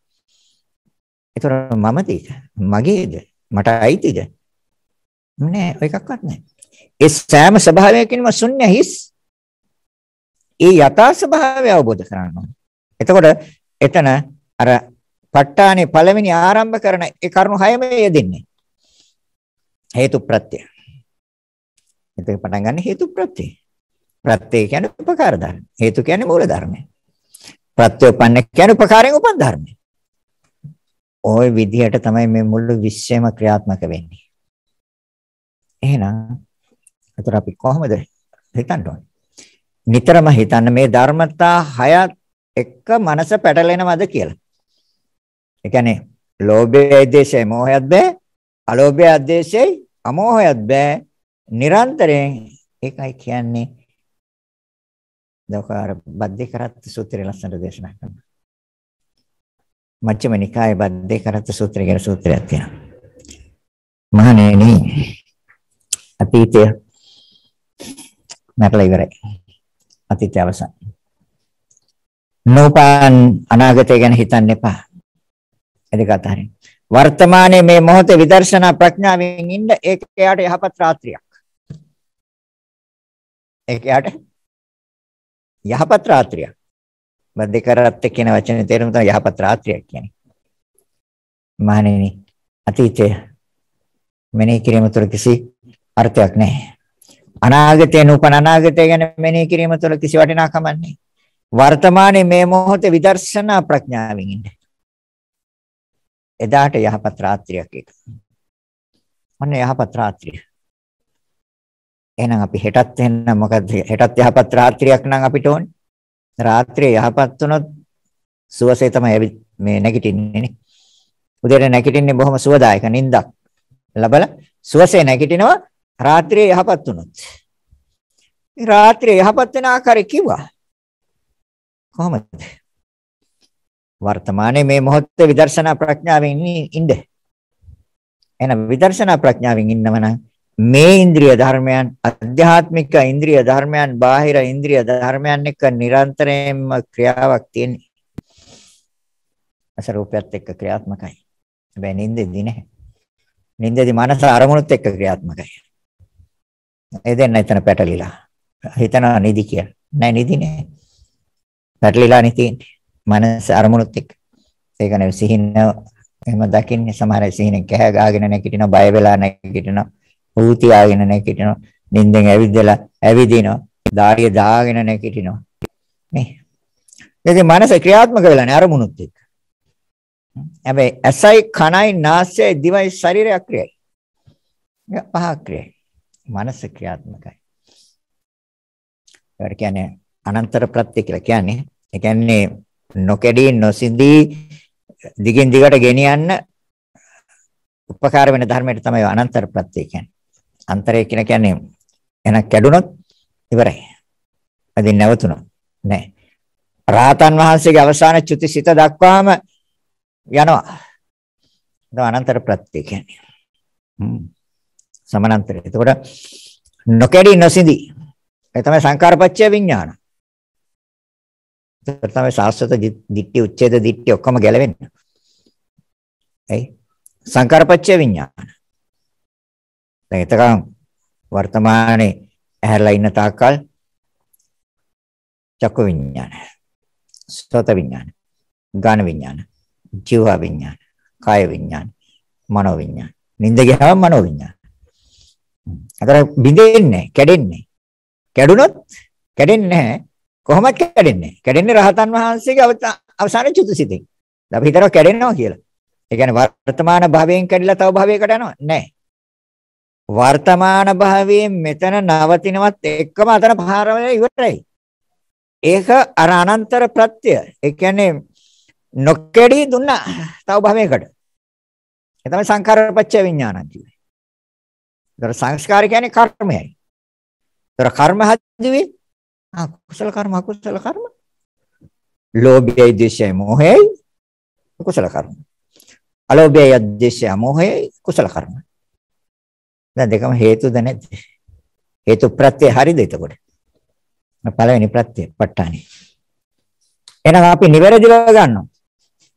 ඒතර මමද මගේද මට අයිතිද නෑ එකක්වත් නෑ. ඒ සෑම ස්වභාවයකින්ම ශුන්‍ය හිස්. ඒ යථා ස්වභාවය අවබෝධ කරගන්න ඕනේ. එතකොට එතන අර ප ဋ ාණේ පළවෙනි ආරම්භ කරන ඒ කරුණු හයම යෙදෙන්නේ. හේතු ප්‍රත්‍ය. එතන පටන් ගන්න හේතු ප්‍රත්‍ය. ප්‍රත්‍ය කියන්නේ උපකාර ධර්ම. හේතු කියන්නේ මූල ධර්මය. ප්‍රත්‍යෝපන්න කියන්නේ උපකාරයෙන් උපන් ධර්මය. ওই විදිහට තමයි මේ මුළු විශ්වයම ක්‍රියාත්මක වෙන්නේ. එහෙනම් අතර අපි කොහොමද හිතන්න ඕනේ? නිතරම හිතන්න මේ ධර්මතා හයත් එක මනස පැටලෙනවද කියලා. ඒ කියන්නේ ලෝභයයි දේශයයි මෝහයත් බෑ. අලෝභයයි අධේශයයි අමෝහයත් බෑ. නිරන්තරයෙන් ඒකයි කියන්නේ දවකාර බද්දේ කරත් සූත්‍රය ලස්සනට දේශනා කරනවා. මජ්ක්‍ධිම නිකායේ බද්දේ කරත් සූත්‍රය කියන සූත්‍රයක් තියෙනවා. මහණෙනි අතීතය මැරලා ඉවරයි. අතීතය අවසන්. නෝපාන් අනාගතය ගැන හිතන්න එපා. එදක අතරින්. වර්තමානයේ මේ මොහොතේ විදර්ශනා ප්‍රඥාවෙන් ඉන්න ඒක එයාට යහපත් රාත්‍රියක්. ඒක එයාට යහපත් රාත්‍රියක්. බද්දකරත් කියන වචනේ තේරුම තමයි යහපත් රාත්‍රියක් කියන්නේ. මහණෙනි අතීතය මෙනෙහි කිරීම තුළ කිසි අර්ථයක් නැහැ. අනාගතේ නූපන අනාගතය ගැන මෙනෙහි කිරීම තුළ කිසි වටිනාකමක් නැහැ. වර්තමානයේ මේ මොහොතේ විදර්ශනා ප්‍රඥාවෙන් ඉන්න. එදාට යහපත් රාත්‍රියක් එක. ඔන්න යහපත් රාත්‍රිය. එහෙනම් අපි හෙටත් එන්න මොකද හෙටත් යහපත් රාත්‍රියක් නම් අපිට ඕනේ. රාත්‍රිය යහපත් වුණොත් සුවසේ තමයි මේ නැගිටින්නේ නේ. උදේට නැගිටින්නේ බොහොම සුවදායක නිින්දක් ලැබලා සුවසේ නැගිටිනවා රාත්‍රියේ යහපත් වුණොත්. මේ රාත්‍රියේ යහපත් වෙන ආකාරය කිව්වා. කොහොමද? වර්තමානයේ මේ මොහොතේ විදර්ශනා ප්‍රඥාවෙන් ඉන්න. එහෙනම් විදර්ශනා ප්‍රඥාවෙන් ඉන්නව නම් මේ ඉන්ද්‍රිය ධර්මයන් අධ්‍යාත්මික ඉන්ද්‍රිය ධර්මයන් බාහිර ඉන්ද්‍රිය ධර්මයන් එක්ක නිරන්තරයෙන්ම ක්‍රියාවක් තියෙන්නේ. අසරූපයත් එක්ක ක්‍රියාත්මකයි. හැබැයි නින්දෙදි නැහැ. නින්දෙදි මනස අරමුණුත් එක්ක ක්‍රියාත්මකයි. ඒ දෙන්න එතන පැටලිලා. හිතනවා නිදි කියලා. නෑ නිදි නෑ. පැටලිලානේ තියෙන්නේ. මනස අරමුණුත් එක්ක. ඒ කියන්නේ සිහින එහෙම දකින්නේ සමහර සිහින කැහ ගාගෙන නැගිටිනවා, බය වෙලා නැගිටිනවා, ඌති ආගෙන නැගිටිනවා, නිින්දෙන් ඇවිදලා ඇවිදිනවා, ධාරිය දාගෙන නැගිටිනවා. මේ. ඒකේ මනස ක්‍රියාත්මක වෙලානේ අරමුණුත් එක්ක. හැබැයි ඇසයි කනයි නාසයයි දිවයි ශරීරය ක්‍රියයි. පහ ක්‍රියයි. මනස ක්‍රියාත්මකයි. ඒකට කියන්නේ අනන්තර ප්‍රත්‍ය කියලා කියන්නේ. ඒ කියන්නේ නොකඩී නොසිඳී දිගින් දිගට ගෙනියන්න උපකාර වෙන ධර්මයට තමයි අනන්තර ප්‍රත්‍ය කියන්නේ. අන්තරය කියලා කියන්නේ එනක් කැඩුනොත් ඉවරයි. අදින් නැවතුණා. නෑ. රාතන් වහන්සේගේ අවසාන චුතිසිත දක්වාම යනවා. ඒක අනන්තර ප්‍රත්‍ය කියන්නේ. හ්ම්. සමානන්තරය. එතකොට නොකැඩී නොසිඳි. ඒ තමයි සංකාරපච්චය විඥාන. ඒක තමයි සාස්වත දිට්ඨි උච්ඡේද දිට්ඨි ඔක්කොම ගැලවෙන්නේ. ඇයි? සංකාරපච්චය විඥාන. දැන් එතකම් වර්තමානයේ ඇහැරලා ඉන්න තාක්කල් චක්ක විඥාන. සෝත විඥාන. ගාන විඥාන. ජීව විඥාන. කාය විඥාන. මනෝ විඥාන. නින්ද ගියාම මනෝ විඥාන. අතර බිඳෙන්නේ නැහැ, කැඩෙන්නේ කැඩුනොත් කැඩෙන්නේ නැහැ. කොහොමද කැඩෙන්නේ? කැඩෙන්නේ රහතන් වහන්සේගේ අවසාන චුතිසිතෙන්. අපි හිතනවා කැඩෙනවා කියලා. ඒ කියන්නේ වර්තමාන භවයෙන් කැඩිලා තව භවයකට යනවා නැහැ. වර්තමාන භවයෙන් මෙතන නවතිනවත් එක්කම අතන පාරවල ඉවරයි. ඒක අර අනන්තර ප්‍රත්‍ය. ඒ කියන්නේ නොකැඩි දුන්න තව භවයකට. ඒ තමයි සංකාරපච්ච විඥානං කියන්නේ. ඒතර සංස්කාර කියන්නේ කර්මයයි. ඒතර කර්ම හදුවේ ආ කුසල කර්ම අකුසල කර්ම. ලෝභයයි ද්වේෂයයි මෝහයයි කුසල කර්ම. අලෝභයයි ද්වේෂයයි මෝහයයි කුසල කර්ම. දැන් දෙකම හේතුද නැද්ද? හේතු ප්‍රත්‍ය හරිද එතකොට? පළවෙනි ප්‍රත්‍ය ප ဋ ාණි. එහෙනම් අපි නිවැරදිව ගන්නවා.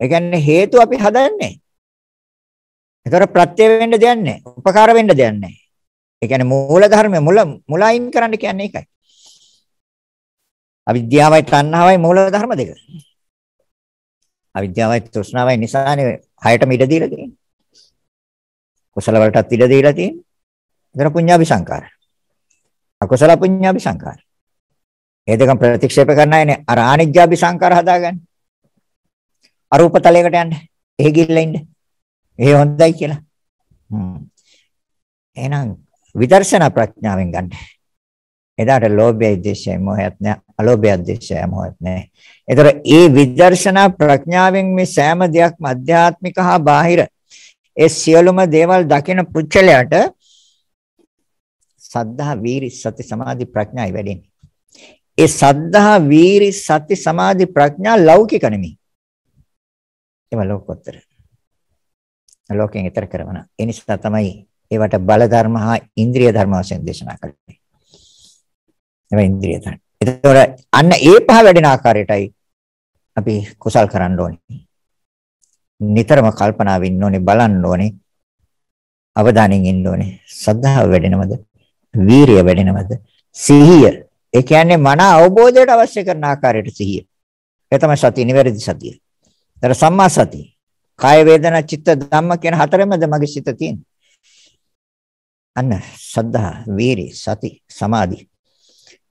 ඒ කියන්නේ හේතු අපි හදන්නේ. ඒතර ප්‍රත්‍ය වෙන්න දෙයක් නැහැ. උපකාර වෙන්න දෙයක් නැහැ. ඒ කියන්නේ මූලධර්ම මුල මුලයින් කරන්න කියන්නේ ඒකයි. අවිද්‍යාවයි තණ්හාවයි මූලධර්ම දෙක. අවිද්‍යාවයි තෘෂ්ණාවයි නිසානේ හයටම ඉඩ දීලා තියෙන්නේ. කුසල වලටත් ඉඩ දීලා තියෙන්නේ. එතන පුඤ්ඤාභි සංකාර. අකුසල පුඤ්ඤාභි සංකාර. ඒ දෙකම ප්‍රතික්ෂේප කරන අයනේ අර ආනිජ්ජාභි සංකාර හදාගන්නේ. අරූපතලයකට යන්නේ. එහෙ ගිහිල්ලා ඉන්න. එහෙ හොඳයි කියලා. හ්ම්. එහෙනම් විදර්ශනා ප්‍රඥාවෙන් ගන්න. එදාට ලෝභයයි ද්වේෂයයි මොහයත් නැහැ. අලෝභයයි ද්වේෂයයි මොහයත් නැහැ. ඒතර ඒ විදර්ශනා ප්‍රඥාවෙන් මේ සෑම දෙයක්ම අධ්‍යාත්මික හා බාහිර ඒ සියලුම දේවල් දකින පුච්චලයට සද්ධා වීරි සති සමාධි ප්‍රඥායි වැඩෙන්නේ. ඒ සද්ධා වීරි සති සමාධි ප්‍රඥා ලෞකික නෙමෙයි. ඒවා ලෝකෝත්තර. ලෝකයෙන් ඈතර කරවන. ඒ නිසා තමයි ඒවට බල ධර්ම හා ඉන්ද්‍රිය ධර්ම වශයෙන් දේශනා කළේ. ඒවා ඉන්ද්‍රිය ධර්ම. ඒතකොට අන්න ඒ පහ වැඩෙන ආකාරයටයි අපි කුසල් කරන්න ඕනේ. නිතරම කල්පනාවෙන් ඉන්න ඕනේ බලන්න ඕනේ අවධානයෙන් ඉන්න ඕනේ සද්ධාව වැඩෙනවද වීරිය වැඩෙනවද සිහිය ඒ කියන්නේ මන අවබෝධයට අවශ්‍ය කරන ආකාරයට සිහිය ඒ තමයි සතිය නිවැරදි සතිය. ඒතර සම්මා සතිය. කාය වේදනා චිත්ත ධම්ම කියන හතරෙමද මගේ සිත තියෙන්නේ. අන්න සද්ධා, වීරි, සති, සමාධි.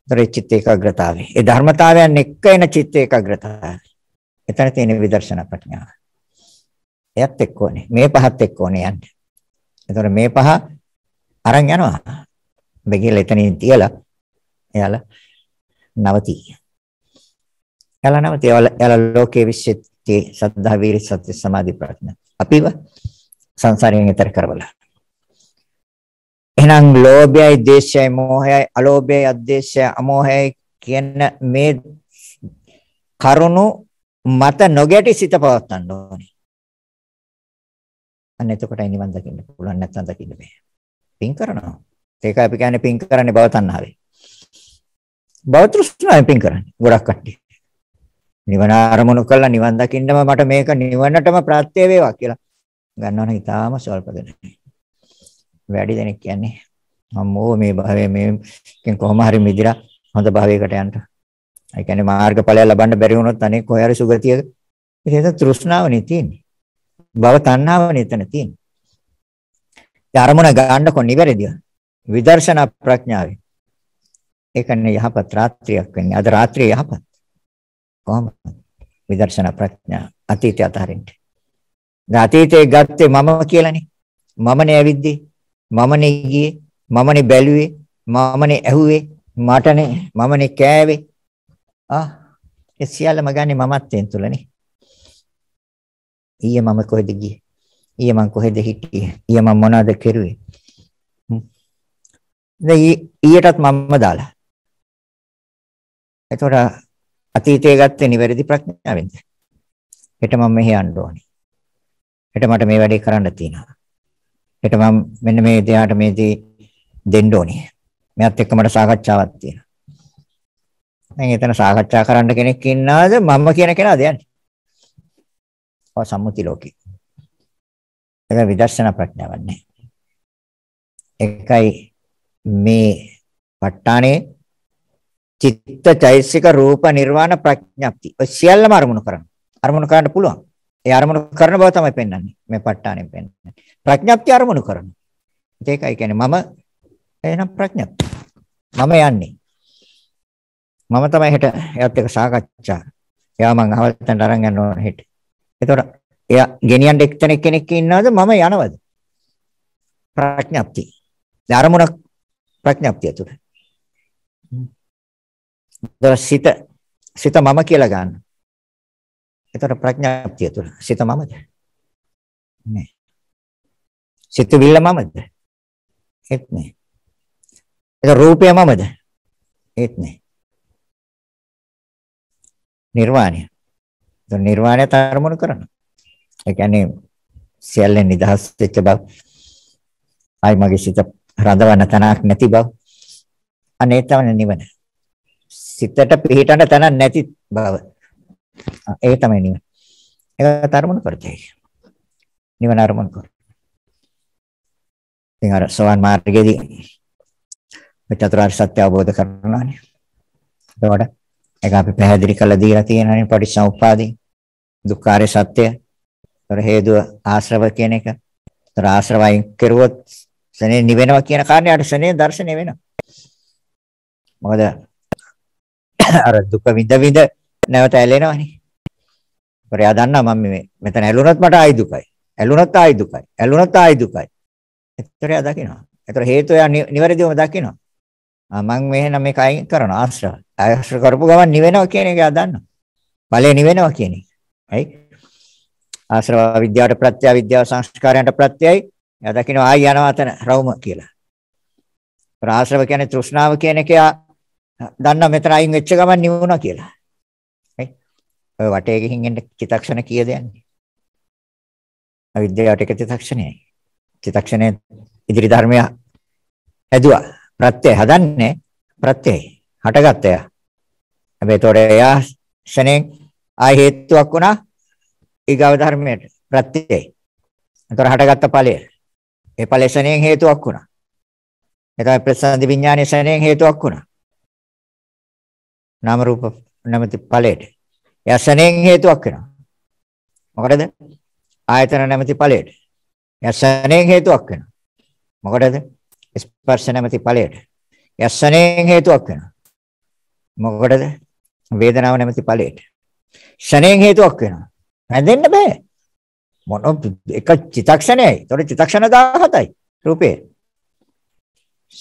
දරේ චිත්ත ඒකාග්‍රතාවේ. ඒ ධර්මතාවයන් එක්ක එන චිත්ත ඒකාග්‍රතාවය. එතන තියෙන විදර්ශනා ප්‍රඥාව. එයත් එක්ක ඕනේ. මේ පහත් එක්ක ඕනේ යන්නේ. එතකොට මේ පහ අරන් යනවා. බෙගිල එතනින් තියලා එයාලා නවතී. එයාලා නවතී. එයාලා ලෝකයේ විශ්ෙත්තේ සද්ධා වීරි සත්‍ය සමාධි ප්‍රඥා. අපිව සංසාරයෙන් ඈතර කරවලා එහෙනම් ලෝභයයි, දේශයයි, මෝහයයි, අලෝභයයි, අද්දේශයයි, අමෝහයයි කියන මේ කරුණු මත නොගැටි සිත පවත්වන්න ඕනේ. අන්න එතකොටයි නිවන් දකින්න පුළුවන් නැත්නම් දකින්න බෑ. පින් කරනවා. ඒක අපි කියන්නේ පින් කරන්නේ භව තණ්හාවේ. භව තෘෂ්ණාවෙන් පින් කරන්නේ ගොඩක් කට්ටිය. නිවන අරමුණු කළා නිවන් දකින්නම මට මේක නිවනටම ප්‍රත්‍ය වේවා කියලා ගන්නවනම් ඊටාම සල්ප දෙන්නේ. වැඩි දෙනෙක් කියන්නේ අම්මෝ මේ භවයේ මේකෙන් කොහොම හරි මිදිලා හොඳ භවයකට යන්න. ඒ කියන්නේ මාර්ගඵලය ලබන්න බැරි වුණොත් අනේ කොහේ හරි සුගතිය ඒක තෘෂ්ණාවනේ තියෙන්නේ. භව තණ්හාවනේ එතන තියෙන්නේ. ඒ අරමුණ ගන්න කො නිවැරදිව විදර්ශනා ප්‍රඥාවෙන් ඒකනේ යහපත් රාත්‍රියක් වෙන්නේ. අද රාත්‍රිය යහපත්. කොහොමද? විදර්ශනා ප්‍රඥා අතීතය අතහරින්න. අතීතයේ ගත්තේ මම කියලානේ. මම නෑ විද්දී. මමනේ ගියේ, මමනේ බැලුවේ, මමනේ ඇහුවේ, මටනේ මමනේ කෑවේ. ආ ඒ සියල්ලම ගන්නේ මමත්වෙන් තුලනේ. ඊයේ මම කොහෙද ගියේ? ඊයේ මං කොහෙද හිටියේ? ඊයේ මං මොනවද කරුවේ? දැන් ඊයටත් මම දාලා. එතකොට අතීතයේ ගත්තේ නිවැරදි ප්‍රඥාවෙන්ද? හෙට මම මෙහි යන්න ඕනේ. හෙට මට මේ වැඩේ කරන්න තියෙනවා. ඒකට මම මෙන්න මේ දෙයාට මේ දේ දෙන්න ඕනේ. මෙයාත් එක්ක මට සාකච්ඡාවක් තියෙනවා. දැන් එතන සාකච්ඡා කරන්න කෙනෙක් ඉන්නවද? මම කියන කෙනාද යන්නේ? ඔය සම්මුති ලෝකේ. ඒක විදර්ශනා ප්‍රඥාවක් නෑ. එකයි මේ ප ဋ ාණේ චිත්ත චෛසික රූප නිර්වාණ ප්‍රඥප්ති. ඔය සියල්ලම අරමුණු කරන්න. අරමුණු කරන්න පුළුවන්. ඒ අරමුණු කරන බව තමයි පෙන්වන්නේ. මේ ප ဋ ාණයෙන් පෙන්වන්නේ. ප්‍රඥප්ති අරමුණු කරන. ඒකයි කියන්නේ මම එහෙනම් ප්‍රඥප්ති. මම යන්නේ. මම තමයි හෙට එයාත් එක්ක සාකච්ඡා. එයා මං අවස්තෙන් අරන් යන්න ඕන හෙට. එතකොට එයා ගෙනියන්න එක්තෙනෙක් කෙනෙක් ඉන්නවද මම යනවද? ප්‍රඥප්ති. ධර්මුණ ප්‍රඥප්තිය තුන. දරසිත සිත මම කියලා ගන්න. එතකොට ප්‍රඥාප්තිය තුල සිත මමද? නෑ. සිත විල්ල මමද? ඒත් නෑ. ඒක රූපය මමද? ඒත් නෑ. නිර්වාණය. ඒ නිර්වාණය තරමුණු කරනවා. ඒ කියන්නේ සියල්ලෙන් නිදහස් වෙච්ච බව. ආයි මගේ සිත රඳවන තනක් නැති බව. අනේ තමයි නිවන. සිතට පිහිටන තනක් නැති බව. ඒ තමයි නිවන. ඒක අරමුණු කරතේ. නිවන අරමුණු කර. ඉතින් අර සෝවන් මාර්ගයේදී මේ චතුරාර්ය සත්‍ය අවබෝධ කරනවානේ. ඒකට ඒක අපි පැහැදිලි කරලා දීලා තියෙනනේ පටිච්චසමුප්පාදේ. දුක්ඛාරය සත්‍ය. ඒතර හේතුව ආශ්‍රව කියන එක. ඒතර ආශ්‍රවයෙන් කෙරුවොත් සනේ නිවෙනවා කියන කාරණයට සනේ දර්ශනය වෙනවා. මොකද අර දුක විඳ විඳ නැවත ඇලෙනවනේ. පරයා දන්නා මම මේ මෙතන ඇලුනොත් මට ආයි දුකයි. ඇලුනොත් ආයි දුකයි. ඇලුනොත් ආයි දුකයි. ඒතරය දකිනවා. ඒතර හේතු එයා නිවැරදිවම දකිනවා. මම මෙහෙනම් මේක අයින් කරනවා ආශ්‍රව. ආශ්‍රව කරපු ගමන් නිවෙනවා කියන එක එයා දන්නවා. ඵලය නිවෙනවා කියන එක. right? ආශ්‍රව විද්‍යාවට ප්‍රත්‍ය විද්‍යාව සංස්කාරයන්ට ප්‍රත්‍යයයි. එයා දකිනවා ආයි යනවා අතන රවුම කියලා. ආශ්‍රව කියන්නේ තෘෂ්ණාව කියන එක එයා දන්නා මෙතන අයින් වෙච්ච ගමන් නිවුණා කියලා. ඔය වටේ ගිහින් එන්න චිතක්ෂණ කීයද යන්නේ? අවිද්‍යාවට එක චිතක්ෂණයයි. චිතක්ෂණය ඉදිරි ධර්මය හැදුවා. ප්‍රත්‍ය හදන්නේ ප්‍රත්‍යයි. හටගත්ත එයා. හැබැයි ඒතොර එයා ෂණෙන් ආ හේතුවක් වුණා ඊගව ධර්මයට ප්‍රත්‍යයි. ඒතොර හටගත්ත ඵලය. ඒ ඵලය ෂණෙන් හේතුවක් වුණා. ඒතොර ප්‍රසන්දි විඥානයේ ෂණෙන් හේතුවක් වුණා. නාම රූප නැමැති ඵලයට. එයා සැනෙන් හේතුවක් වෙනවා. මොකටද? ආයතන නැමැති ඵලයට. එයා සැනෙන් හේතුවක් වෙනවා. මොකටද? ස්පර්ශ නැමැති ඵලයට. එයා සැනෙන් හේතුවක් වෙනවා. මොකටද? වේදනාව නැමැති ඵලයට. සැනෙන් හේතුවක් වෙනවා. වැදෙන්න බෑ. මොන එක චිතක්ෂණයයි. ඒතකොට චිතක්ෂණ 17යි රූපේ.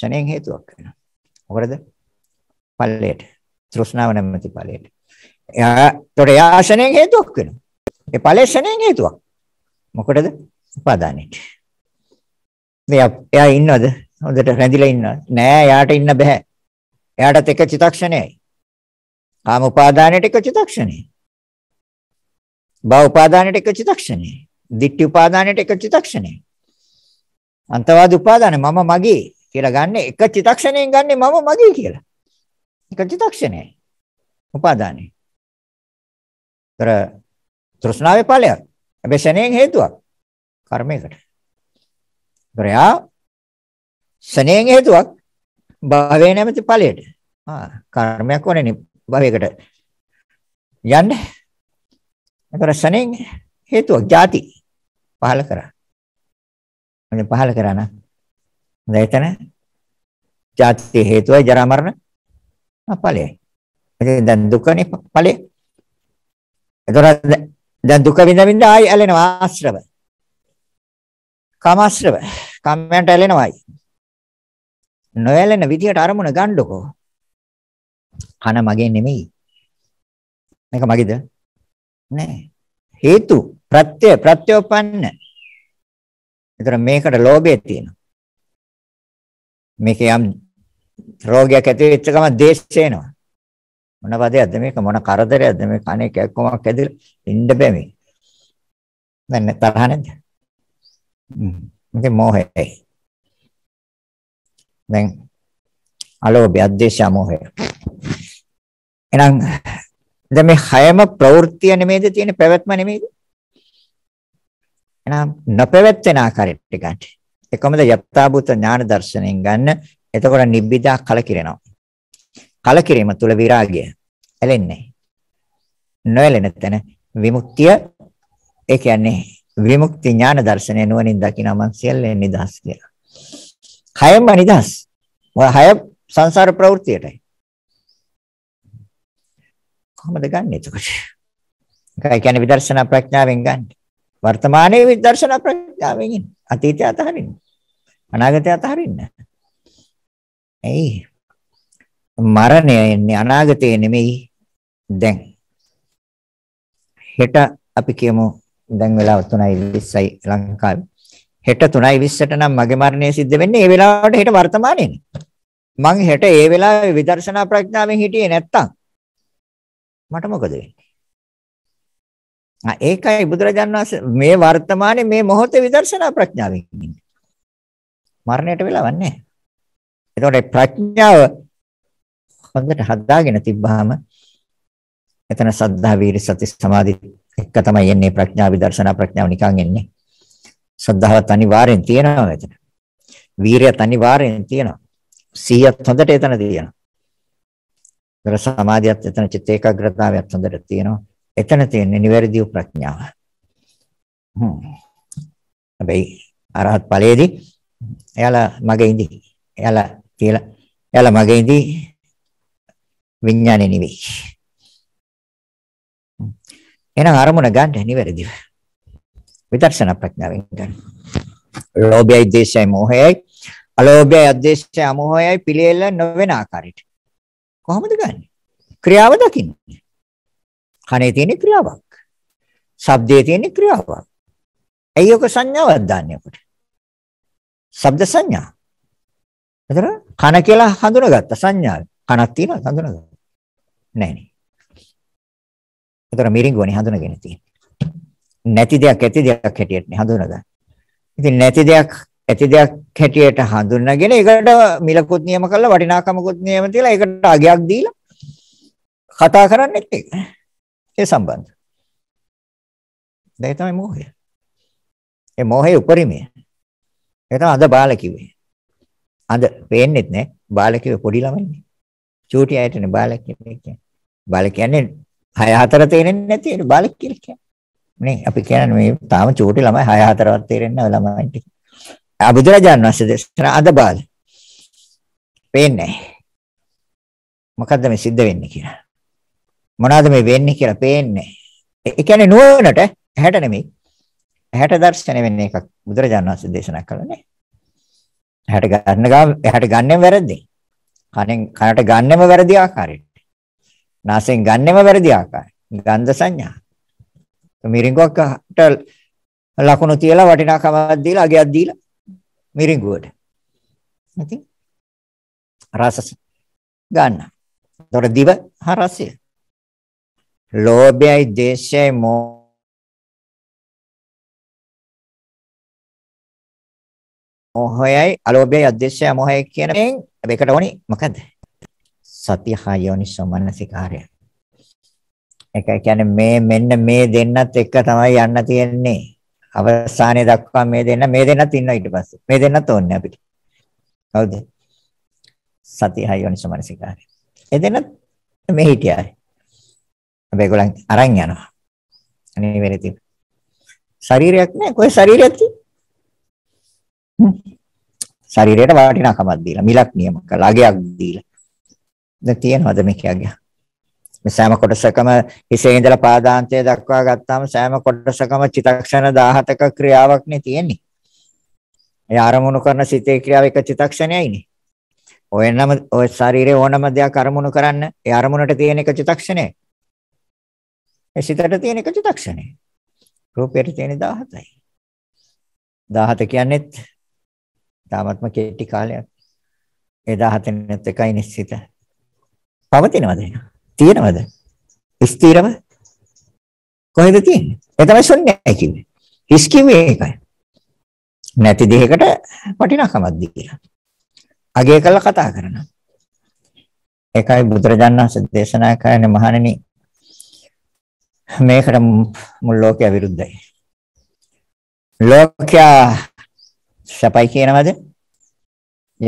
සැනෙන් හේතුවක් වෙනවා. මොකටද? ඵලයට. තෘෂ්ණාව නැමැති ඵලයට. එයාට එයා ආශණයෙන් හේතුවක් වෙනවා. ඒ ඵලේශණයෙන් හේතුවක්. මොකටද? උපාදානෙට. මෙයා එයා ඉන්නවද? හොඳට රැඳිලා ඉන්නවද? නෑ, එයාට ඉන්න බෑ. එයාටත් එක චිතක්ෂණයයි. කාම උපාදානෙට එක චිතක්ෂණයයි. භව උපාදානෙට එක චිතක්ෂණයයි. දිට්ඨි උපාදානෙට එක චිතක්ෂණයයි. අන්තවාද උපාදානෙ මම මගේ කියලා ගන්න එක චිතක්ෂණයෙන් ගන්නේ මම මගේ කියලා. එක චිතක්ෂණයයි. උපාදානෙ. ඒතර තෘෂ්ණාවේ ඵලයක්. හැබැයි ශනේන් හේතුවක්. කර්මයකට. ඒතර යා ශනේන් හේතුවක් භවයේ නැමැති ඵලයට. ආ කර්මයක් වනේ භවයකට යන්නේ. ඒතර ශනේන් හේතුවක් ಜಾති පහල කරා. මම පහල කරා නම් දැන් ජාති හේතුවයි ජරා මරණ ඵලයයි. ඉතින් දැන් දුකනේ ඵලේ. එතකොට දැන් දුක විඳ විඳ ආයි ඇලෙනවා ආශ්‍රව. කාමාශ්‍රව. කාමයන්ට ඇලෙනවායි. නොඇලෙන විදියට අරමුණ ගන්නකො. කන මගේ නෙමෙයි. මේක මගේද? නෑ. හේතු ප්‍රත්‍ය ප්‍රත්‍යෝපන්න. එතකොට මේකට ලෝභය තියෙනවා. මේක යම් රෝගයක් ඇති වෙච්ච ගමන් දේශ එනවා. මොන වදයක්ද මේක මොන කරදරයක්ද මේ කණේ කැක්කමක් ඇදලා ඉන්න බෑ මේ. දැන් තරහ නැද්ද? මේක මොහේ. දැන් අලෝභය, අධේශය, මොහය. එහෙනම් දැන් මේ හැම ප්‍රවෘත්තිය නෙමේද තියෙන පැවැත්ම නෙමේද? එහෙනම් නොපැවැත්වෙන ආකාරයට ගන්න. ඒ කොහමද යත්තාබුත ඥාන දර්ශනයෙන් ගන්න. එතකොට නිබ්බිදා කලකිරෙනවා. කලකිරීම තුල විරාගය ඇලෙන්නේ නොඇලෙන තැන විමුක්තිය ඒ කියන්නේ විමුක්ති ඥාන දර්ශනය නුවණින් දකිනා මං සියල්ලෙන් නිදහස් කියලා. කයම නිදහස්. මොකද හය සංසාර ප්‍රවෘත්තියටයි. කොහොමද ගන්නෙ එතකොට? ඒ කියන්නේ විදර්ශනා ප්‍රඥාවෙන් ගන්න. වර්තමානයේ විදර්ශනා ප්‍රඥාවෙන් ඉන්න. අතීතය අතහරින්න. අනාගතය අතහරින්න. එයි මරණය එන්නේ අනාගතේ නෙමෙයි දැන්. හෙට අපි කියමු දැන් වෙලාව 3:20යි ලංකාවේ. හෙට 3:20ට නම් මගේ මරණය සිද්ධ වෙන්නේ ඒ වෙලාවට හෙට වර්තමානයේනේ. මං හෙට ඒ වෙලාවේ විදර්ශනා ප්‍රඥාවෙන් හිටියේ නැත්තම් මට මොකද වෙන්නේ? ආ ඒකයි බුදුරජාණන් වහන්සේ මේ වර්තමානයේ මේ මොහොතේ විදර්ශනා ප්‍රඥාවෙන් ඉන්නේ. මරණයට වෙලාවක් නැහැ. ඒතකොට ප්‍රඥාව හොඳට හදාගෙන තිබ්බහම එතන සද්ධා වීර්ය සති සමාධි එක තමයි එන්නේ ප්‍රඥා විදර්ශනා ප්‍රඥාව නිකන් එන්නේ. සද්ධාවත් අනිවාර්යෙන් තියෙනවා එතන. වීරයත් අනිවාර්යෙන් තියෙනවා. සීයත් හොඳට එතන තියෙනවා. දර සමාධියත් එතන චිත්ත ඒකාග්‍රතාවයත් හොඳට තියෙනවා. එතන තියෙන්නේ නිවැරදි ප්‍රඥාව. හ්ම්. හැබැයි අරහත් ඵලයේදී එයාලා මගේ ඉඳි එයාලා කියලා එයාලා මගේ ඉඳි විඥානේ නෙවෙයි. එහෙනම් අරමුණ ගන්න නිවැරදිව. විදර්ශනා ප්‍රඥාවෙන් ගන්න. ලෝභයයි දේශයයි මොහයයි අලෝභයයි අධේශයයි අමෝහයයි පිළියෙල නොවන ආකාරයට. කොහොමද ගන්න? ක්‍රියාව දකින්නේ. කනේ තියෙන ක්‍රියාවක්. ශබ්දයේ තියෙන ක්‍රියාවක්. ඇයි ඔක සංඥාවක් දාන්නේ ඔකට? ශබ්ද සංඥා. එතන කන කියලා හඳුනාගත්ත සංඥාව. කනක් තියෙනවා හඳුනාගන්න. නැහැ නේ. ඒතර මිරිඟුවනේ හඳුනගෙන තියෙන්නේ. නැති දෙයක් ඇති දෙයක් හැටියට නේ හඳුනගන්නේ. ඉතින් නැති දෙයක් ඇති දෙයක් හැටියට හඳුනගෙන ඒකට මිලකුත් නියම කරලා වටිනාකමකුත් නියම තියලා ඒකට අගයක් දීලා කතා කරන්නෙත් ඒක. ඒ සම්බන්ධ. දැන් තමයි මොහේ. ඒ මොහේ උපරිමය. ඒක තමයි අද බාල කිව්වේ. අද පේන්නෙත් නෑ බාල කිව්වේ පොඩි ළමයිනේ. චූටි අයටනේ බාල කියන්නේ. බල කියන්නේ 6 4 තේරෙන්නේ නැති ඒක බල කියලා කියන්නේ. නේ අපි කියන්නේ මේ තාම චූටි ළමයි 6 4වත් තේරෙන්නේ නැහැ ළමයින්ට. බුදුරජාන් වහන්සේ දේශනා අද බාල. පේන්නේ මොකද්ද මේ සිද්ධ වෙන්නේ කියලා. මොනවාද මේ වෙන්නේ කියලා පේන්නේ. ඒ කියන්නේ නුවණට ඇහැට නෙමෙයි. ඇහැට දර්ශන වෙන එකක් බුදුරජාණන් වහන්සේ දේශනා කළානේ. ඇහැට ගන්න ගාම ඇහැට ගන්නෙම වැරදි. කනෙන් කනට ගන්නෙම වැරදි ආකාරයට. නාසයෙන් ගන්නෙම වැරදි ආකාරය. ගන්ධ සංඥා. මිරිඟුවකට ලකුණු තියලා වටිනාකමක් දීලා අගයක් දීලා මිරිඟුවට. ඉතින් රස ගන්න. ඒතොර දිව හා රසය. ලෝභයයි දේශයයි මෝහයයි මොහයයි අලෝභයයි අධේශයයි මොහයයි කියන මේකට ඕනි මොකද? සතිය හා යෝනිසෝ මනසිකාරය. ඒක කියන්නේ මේ මෙන්න මේ දෙන්නත් එක තමයි යන්න තියෙන්නේ. අවසානයේ දක්වා මේ දෙන්න මේ දෙන්නත් ඉන්නවා ඊට පස්සේ. මේ දෙන්නත් ඕනේ අපිට. හවුද? සතිය හා යෝනිසෝ මනසිකාරය. ඒ දෙන්නත් මේ හිටියයි. අපි ඒගොල්ලන් අරන් යනවා. අනේ වෙලේ තියෙන. ශරීරයක් නෑ. කොයි ශරීරයක් තියෙන්නේ? ශරීරයට වටිනාකමක් දීලා මිලක් නියම කරලා අගයක් දීලා දැන් තියෙනවද මේ කියන්නේ? මේ සෑම කොටසකම හිසේ ඉඳලා පාදාන්තය දක්වා ගත්තාම සෑම කොටසකම චිතක්ෂණ 17ක ක්‍රියාවක් නේ තියෙන්නේ. ඒ ආරමුණු කරන සිතේ ක්‍රියාව එක චිතක්ෂණයයිනේ. ඔය නම් ඔය ශරීරේ ඕනම දෙයක් අරමුණු කරන්න ඒ අරමුණට තියෙන එක චිතක්ෂණය. ඒ සිතට තියෙන එක චිතක්ෂණය. රූපයට තියෙන 17යි. 17 කියන්නේත් ධාමත්ම කෙටි කාලයක්. ඒ 17 නෙත් එකයි නිශ්චිතයි. පවතිනවද තියෙනවද ස්ථිරව කොහෙද තියෙන්නේ ඒ තමයි ශුන්‍යයි කියන්නේ හිස් කිව්වේ ඒකයි නැති දෙයකට වටිනාකමක් දීලා අගය කළා කතා කරනවා ඒකයි බුදුරජාණන් වහන්සේ දේශනා කරන්නේ මහණෙනි මේකට මුල් ලෝකයා විරුද්ධයි ලෝකයා සපයි කියනවද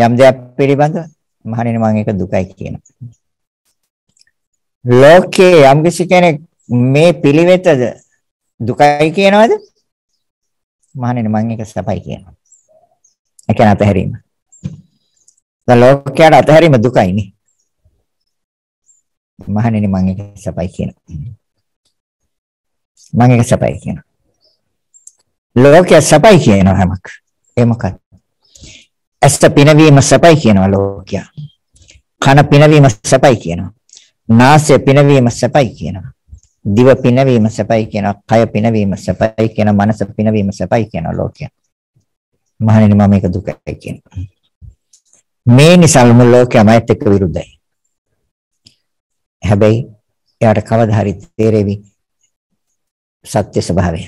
යම් දෙයක් පිළිබඳව මහණෙනි මම ඒක දුකයි කියනවා ලෝකයේ යම්කිසි කෙනෙක් මේ පිළිවෙතද දුකයි කියනවද? මහණෙනි මම ඒක සපයි කියනවා. ඒ කියන්නේ අතහැරීම. දැන් ලෝකයට අතහැරීම දුකයි නේ. මහණෙනි මම ඒක සපයි කියනවා. මම ඒක සපයි කියනවා. ලෝකය සපයි කියනවා හැමක්. ඒ මොකක්ද? ඇස් පිනවීම සපයි කියනවා ලෝකයා. කන පිනවීම සපයි කියනවා. නාසය පිනවීම සැපයි කියනවා. දිව පිනවීම සැපයි කියනවා. කය පිනවීම සැපයි කියනවා. මනස පිනවීම සැපයි කියනවා ලෝකයන්. මහණෙනි මම මේක දුකයි කියනවා. මේ නිසා මුළු ලෝකයම ඇත්ත එක්ක විරුද්ධයි. හැබැයි එයාට කවදා හරි තේරෙවි සත්‍ය ස්වභාවය.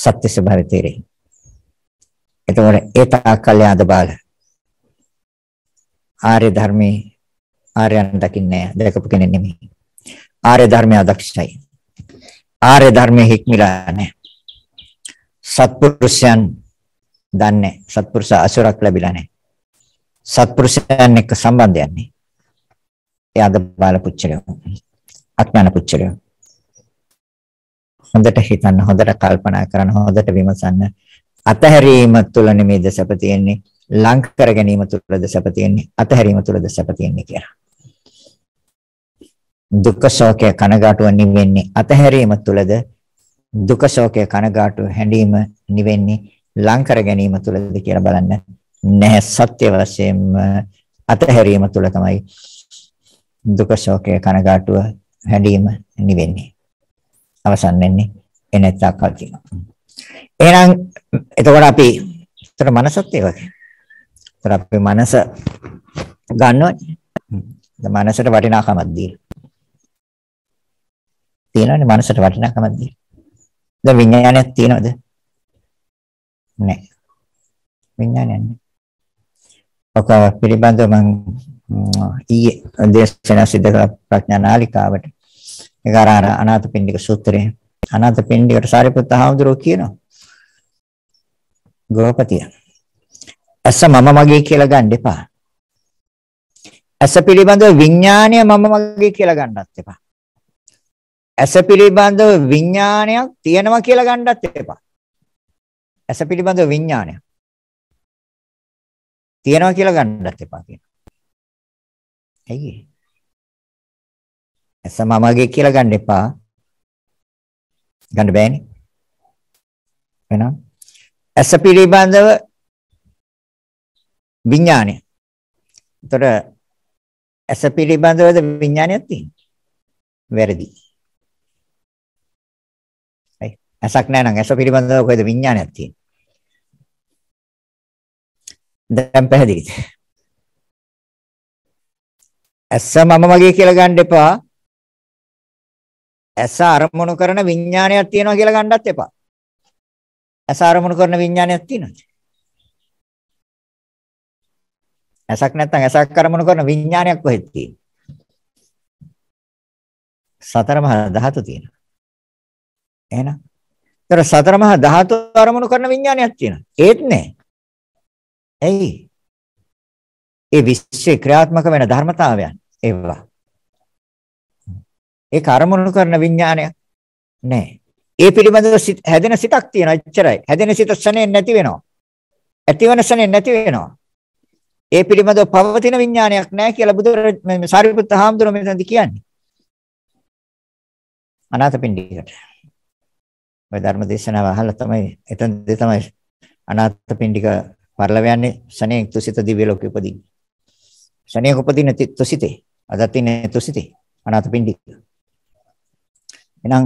සත්‍ය ස්වභාවය තේරෙයි. එතකොට ඒ තාකල්‍ය අද බාල ආර්ය ධර්මයේ ආර්යයන් දකින්නේ නැහැ. දැකපු කෙනෙක් නෙමෙයි. ආර්ය ධර්මය අදක්ෂයි. ආර්ය ධර්මයේ හික්මිලා නැහැ. සත්පුරුෂයන් දන්නේ සත්පුරුෂ අසුරක් ලැබිලා නැහැ. සත්පුරුෂයන් එක්ක සම්බන්ධයක් නැහැ. එයාද බාල පුච්චලෝ. අත්මන පුච්චලෝ. හොඳට හිතන්න, හොඳට කල්පනා කරන්න, හොඳට විමසන්න. අතහැරීම තුළ නෙමෙයිද සැප තියෙන්නේ. ලං කර ගැනීම තුළද සැප තියෙන්නේ. අතහැරීම තුළද සැප තියෙන්නේ කියලා. දුක්ඛ ශෝකය කනගාටුව නිවෙන්නේ අතහැරීම තුළද දුක්ඛ ශෝකය කනගාටුව හැඬීම නිවෙන්නේ ලං කර ගැනීම තුළද කියලා බලන්න නැහැ සත්‍ය වශයෙන්ම අතහැරීම තුළ තමයි දුක ශෝකය කනගාටුව හැඬීම නිවෙන්නේ අවසන් වෙන්නේ එනත්තා කල් තියෙනවා එහෙනම් එතකොට අපි ඒතර මනසත් ඒ වගේ ඒතර අපේ මනස ගන්නවනේ මනසට වටිනාකමක් දීලා තියෙනවනේ මනසට වටිනාකමක් දෙන. දැන් විඥානයක් තියෙනවද? නැහැ. විඥානයක් නැහැ. ඔක පිළිබඳව මම ඊයේ දේශනා සිදු කළ ප්‍රඥා නාලිකාවට ඒක අර අර අනාථපිණ්ඩික සූත්‍රය. අනාථපිණ්ඩිකට සාරිපුත්ත හාමුදුරුවෝ කියනවා. ගෘහපතිය. ඇස මම මගේ කියලා ගන්න එපා. ඇස පිළිබඳව විඥාණය මම මගේ කියලා ගන්නත් එපා. ඇස පිළිබඳව විඥානයක් තියෙනවා කියලා ගන්නත් එපා. ඇස පිළිබඳව විඥානයක් තියෙනවා කියලා ගන්නත් එපා කියනවා. ඇයි ඒ? ඇස මමගේ කියලා ගන්න එපා. ගන්න බෑනේ. වෙනවා. ඇස පිළිබඳව විඥානය. ඒතර ඇස පිළිබඳවද විඥානයක් තියෙනවා. වැරදි. ඇසක් නැහැ නම් ඇස පිළිබඳව කොහෙද විඥානයක් තියෙන්නේ? දැන් පැහැදිලිද? ඇස මම වගේ කියලා ගන්න එපා. ඇස අරමුණු කරන විඥානයක් තියෙනවා කියලා ගන්නත් එපා. ඇස අරමුණු කරන විඥානයක් තියෙනවද? ඇසක් නැත්නම් ඇසක් අරමුණු කරන විඥානයක් කොහෙද තියෙන්නේ? සතර මහා ධාතු තියෙනවා. එහෙනම් ඒතර සතර මහා ධාතු අරමුණු කරන විඥානයක් තියෙනවා. ඒත් නැහැ. ඇයි? ඒ විශ්ේ ක්‍රියාත්මක වෙන ධර්මතාවයන් ඒවා. ඒ කර්මණු කරන විඥානයක් නැහැ. ඒ පිළිබඳව හැදෙන සිතක් තියෙනවා එච්චරයි. හැදෙන සිත ශනේ නැති වෙනවා. ඇතිවන ශනේ නැති වෙනවා. ඒ පිළිබඳව පවතින විඥානයක් නැහැ කියලා බුදුරජාණන් සාරිපුත්ත හාමුදුරුවෝ මෙතනදී කියන්නේ. අනාථපිණ්ඩිකට. ඔය ධර්ම දේශනාව අහලා තමයි එතනදී තමයි අනාථ පින්ඩික පරිලව යන්නේ ශනේක් තුසිත දිව්‍ය ලෝකෙ උපදින්නේ. ශනේක උපදින තුසිතේ අදත් ඉන්නේ තුසිතේ අනාථ පින්ඩික. එහෙනම්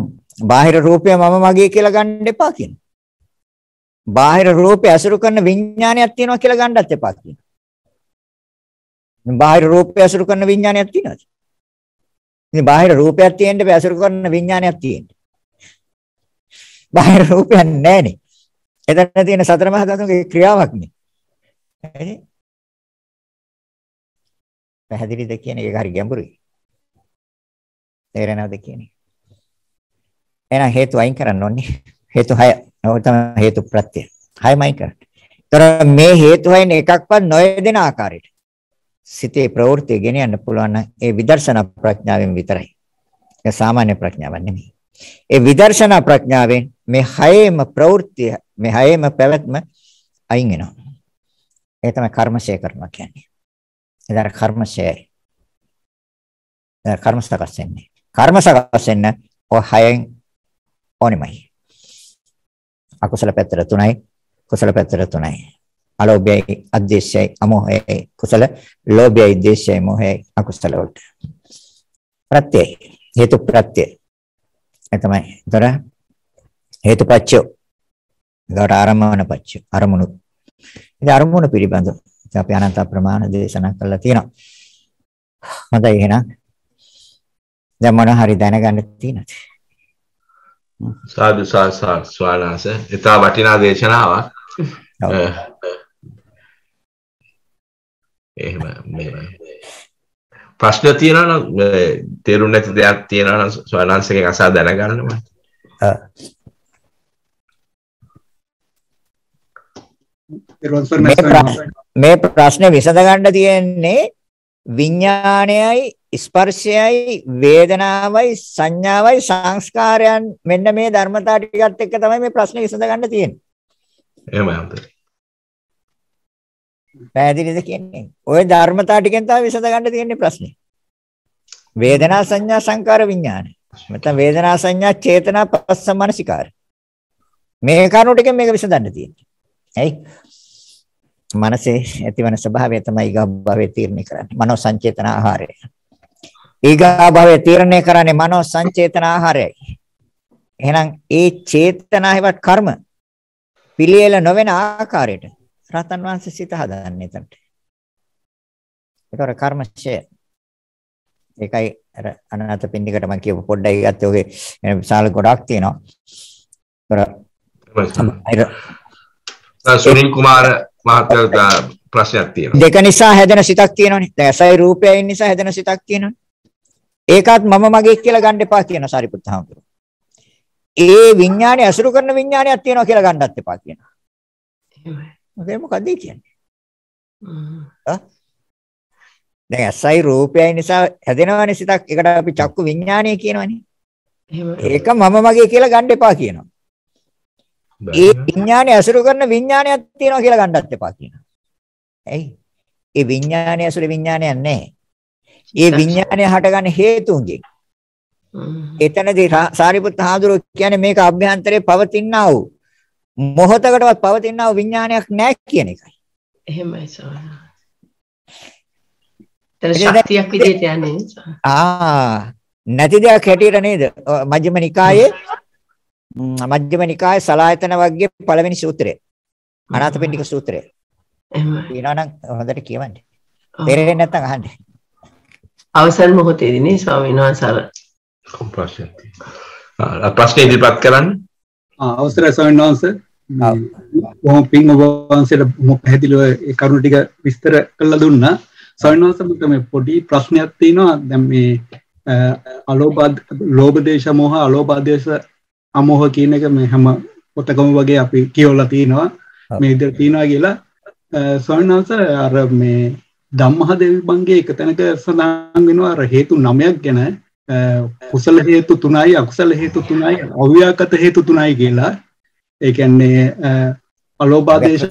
බාහිර රූපය මම මගේ කියලා ගන්න එපා කියනවා. බාහිර රූපය අසුරු කරන විඥානයක් තියෙනවා කියලා ගන්නත් එපා කියනවා. බාහිර රූපය අසුරු කරන විඥානයක් තියෙනවද? ඉතින් බාහිර රූපයක් තියෙන්න බෑ අසුරු කරන විඥානයක් තියෙන්න. බාහිර රූපයක් නැහැනේ. එතන තියෙන සතර මහා ධාතුන්ගේ ක්‍රියාවක්නේ. හරි? පැහැදිලිද කියන එක හරි ගැඹුරුයි. තේරෙනවද කියන්නේ? එහෙනම් හේතු අයින් කරන්න ඕනේ. හේතු 6. ඕක තමයි හේතු ප්‍රත්‍යය. 6ම අයින් කරන්න. ඒතර මේ හේතු 6න් එකක්වත් නොයදෙන ආකාරයට සිතේ ප්‍රවෘත්ති ගෙන යන්න පුළුවන් නම් ඒ විදර්ශනා ප්‍රඥාවෙන් විතරයි. ඒක සාමාන්‍ය ප්‍රඥාවක් නෙමෙයි. ඒ විදර්ශනා ප්‍රඥාවෙන් මේ හයේම ප්‍රවෘත්තිය මේ හයේම පැවැත්ම අයින් වෙනවා. ඒ තමයි කර්මශය කරනවා කියන්නේ. එදාර කර්මශයයි. ඒ කර්ම සකස් වෙන්නේ. කර්ම සකස් වෙන්න ඔය හයෙන් ඕනෙමයි. අකුසල පැත්තට තුනයි, කුසල පැත්තට තුනයි. අලෝභයයි, අද්දේශයයි, අමෝහයයි, කුසල, ලෝභයයි, දේශයයි, මෝහයයි අකුසල වලට. ප්‍රත්‍යය හේතු ප්‍රත්‍යය. ඒ තමයි. ඒතර හේතුපච්චය. ඒකට ආරම්මනපච්චය. අරමුණු. ඉතින් අරමුණ පිළිබඳව අපි අනන්ත ප්‍රමාණ දේශනා කරලා තියෙනවා. හොඳයි එහෙනම්. දැන් මොන හරි දැනගන්න තියෙනද? සාදු සාසා ස්වාලාස. ඊට වටිනා දේශනාවක්. එහෙම මේ ප්‍රශ්න තියෙනවා නම් තේරුම් නැති දෙයක් තියෙනවා නම් ස්වාලාංශකෙන් අසා දැනගන්න මම. මේ ප්‍රශ්නේ විසඳ ගන්න තියෙන්නේ විඥාණයයි ස්පර්ශයයි වේදනාවයි සංඥාවයි සංස්කාරයන් මෙන්න මේ ධර්මතා ටිකත් එක්ක තමයි මේ ප්‍රශ්නේ විසඳ ගන්න තියෙන්නේ. එහෙමයි අන්තේ. පැහැදිලිද කියන්නේ? ওই ධර්මතා ටිකෙන් තමයි විසඳ ගන්න තියෙන්නේ ප්‍රශ්නේ. වේදනා සංඥා සංකාර විඥාන. නැත්නම් වේදනා සංඥා චේතනා පස්ස මනසිකාර. මේ කරුණු ටිකෙන් මේක විසඳන්න තියෙන්නේ. ඇයි? මනසේ ඇතිවන ස්වභාවය තමයි ඊගා භවය තීරණය කරන්නේ. මනෝ සංචේතන ආහාරය. ඊගා භවය තීරණය කරන්නේ මනෝ සංචේතන ආහාරයයි. එහෙනම් ඒ චේතනාවවත් කර්ම පිළියෙල නොවන ආකාරයට රතන් වංශ සිත හදන්නේ එතනට. ඒතර කර්මශය ඒකයි අර අනාථ පින්ඩිකට මම කියපු පොඩ්ඩයි ගත්තේ ඔගේ විශාල ගොඩක් තියෙනවා. ඒතර සුනිල් කුමාර මාතල් ප්‍රශ්නයක් තියෙනවා. දෙක නිසා හැදෙන සිතක් තියෙනවනේ. දැන් ඇසයි රූපයයි නිසා හැදෙන සිතක් තියෙනවනේ. ඒකත් මම මගේ කියලා ගන්න එපා කියන සාරිපුත්ත හාමුදුරුවෝ. ඒ විඥානේ අසුරු කරන විඥානයක් තියෙනවා කියලා ගන්නත් එපා කියනවා. එහෙමයි. මොකද කියන්නේ? දැන් ඇසයි රූපයයි නිසා හැදෙනවනේ සිතක්. ඒකට අපි චක්කු විඥානය කියනවනේ. ඒක මම මගේ කියලා ගන්න එපා කියනවා. ඒ විඥානේ ඇසුරු කරන විඥානයක් තියෙනවා කියලා ගන්නත් එපා කියනවා. ඇයි? ඒ විඥානේ ඇසුරු විඥානයක් නැහැ. ඒ විඥානය හටගන්න හේතුන්ගෙන්. එතනදී සාරිපුත් හාමුදුරුවෝ කියන්නේ මේක අභ්‍යන්තරේ පවතිනා වූ මොහතකටවත් පවතිනා වූ විඥානයක් නැහැ කියන එකයි. එහෙමයි සවන. තන ශක්තියක් විදිහට යන්නේ. ආ නැති දෙයක් හැටියට නේද? මජ්ක්‍ධිම නිකායේ මජ්ක්‍ධිම නිකායේ සලායතන වර්ගයේ පළවෙනි සූත්‍රය. අනාථපිණ්ඩික සූත්‍රය. එහෙමයි. කියනවනම් හොඳට කියවන්න. තේරෙන්නේ නැත්නම් අහන්න. අවසන් මොහොතේදී නේ ස්වාමීන් වහන්සේ අර ප්‍රශ්න තියෙනවා. ප්‍රශ්න ඉදිරිපත් කරන්න. අවසරයි ස්වාමීන් වහන්සේ. බොහොම පිං ඔබ වහන්සේට බොහොම පැහැදිලිව ඒ කරුණු ටික විස්තර කරලා දුන්නා. ස්වාමීන් වහන්සේ මට මේ පොඩි ප්‍රශ්නයක් තියෙනවා. දැන් මේ අලෝභ ලෝභ දේශ මොහ අලෝභ දේශ අමෝහ කියන එක මේ හැම පොතකම වගේ අපි කියවල තියෙනවා මේ ඉදිර තියෙනවා කියලා ස්වර්ණවස අර මේ දම්මහ දෙවි බංගේ එක තැනක සඳහන් වෙනවා අර හේතු නමයක් ගැන කුසල හේතු තුනයි අකුසල හේතු තුනයි අව්‍යාකත හේතු තුනයි කියලා ඒ කියන්නේ අලෝභාදේශ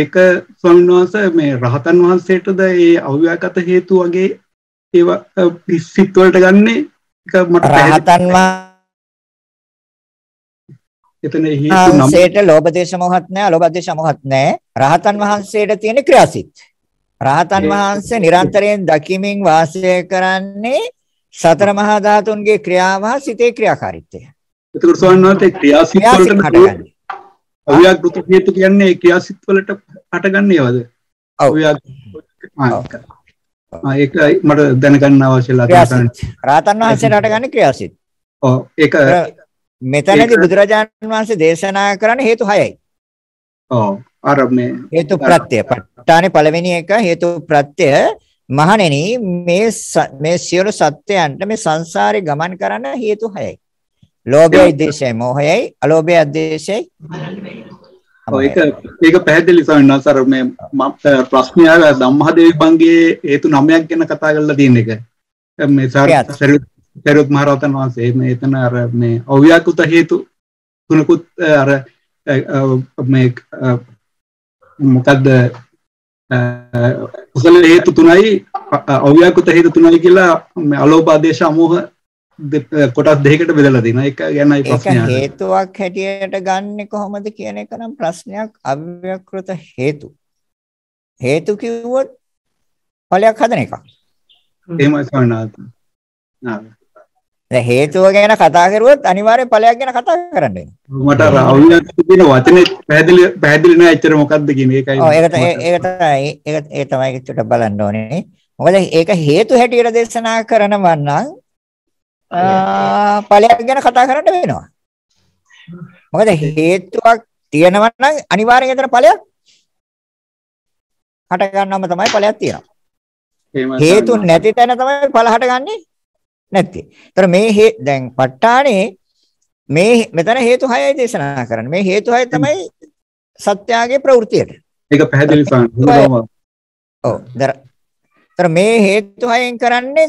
ඒක ස්වාමීන් වහන්සේ මේ රහතන් වහන්සේටද ඒ අව්‍යාකත හේතු වගේ ඒවා සිත් වලට ගන්නේ රහතන් එතන හේතු නම් සේට ලෝභ දේශ මොහත් නැහැ ලෝභ දේශ මොහත් නැහැ රහතන් වහන්සේට තියෙන ක්‍රියාසිට රහතන් වහන්සේ නිරන්තරයෙන් දකිමින් වාසය කරන්නේ සතර මහා ධාතුන්ගේ ක්‍රියාව හා සිතේ ක්‍රියාකාරීත්වය. එතකොට ස්වාමීන් වහන්සේ ක්‍රියාසිත වලට අව්‍යාකෘත හේතු කියන්නේ ක්‍රියාසිත වලට හටගන්නේ ඒවද? ඔව්. ඒකයි මට දැනගන්න අවශ්‍යලා රාතන් වහන්සේලාට ගන්න ක්‍රියාසිත. ඔව් ඒක මෙතනදී බුදුරජාණන් වහන්සේ දේශනා කරන හේතු හයයි. ඔව් අර මේ හේතු ප්‍රත්‍ය ප ဋ ාණේ පළවෙනි එක හේතු ප්‍රත්‍ය මහණෙනි මේ මේ සියලු සත්‍යයන්ට මේ සංසාරේ ගමන් කරන්න හේතු හයයි. ලෝභයයි, ද්වේෂයයි, මෝහයයි, අලෝභයයි, ද්වේෂයයි, ඒක ඒක පැහැදිලි සවෙන්න්න සර මේ මට ප්‍රශ්නයාව දම්මහදේවි බන්ගේ ඒතු නමයක් ගැන කතා කරලා තියෙන එක මේ සැරුත් මහරතන් වහන්සේ මේ එතන අර මේ ඔව්‍යාකුත හේතු තුනකුත් අර මේ මොකක්ද කුසල හේතු තුනයි අව්‍යාකුත හේතු තුනයි කියලා අලෝපාදේශ අමෝහ කොටස් දෙකට බෙදලා තිනවා එක ගැනයි ප්‍රශ්නය. හේතුවක් හැටියට ගන්නෙ කොහොමද කියන එක නම් ප්‍රශ්නයක් අව්‍යක්‍ෘත හේතු. හේතු කිව්වොත් ඵලයක් හදන එකක්. එහෙමයි සවනාත. හේතුව ගැන කතා කරුවොත් අනිවාර්යෙන් ඵලයක් ගැන කතා කරන්න වෙනවා. මට අව්‍යක්‍ෘත කියන වචනේ පැහැදිලි පැහැදිලි නෑ ඇත්තට මොකක්ද කියන්නේ. ඒකයි. ඔව් ඒක ඒක ඒක තමයි ඒකට බලන්න ඕනේ. මොකද ඒක හේතු හැටියට දේශනා කරනවා නම් ඵලයක් ගැන කතා කරන්න වෙනවා. මොකද හේතුවක් තියෙනවා නම් අනිවාර්යයෙන් එතන ඵලයක් හට ගන්නවම තමයි ඵලයක් තියෙනවා. හේතු නැති තැන තමයි ඵල හටගන්නේ නැත්තේ. ඒතර මේ දැන් ප ဋ ාණේ මේ මෙතන හේතු හයයි දේශනා කරන්නේ. මේ හේතු හය තමයි සත්‍යාගේ ප්‍රවෘතියට. ඒක පැහැදිලි සාන්. ඔව්. ඒතර මේ හේතු හයෙන් කරන්නේ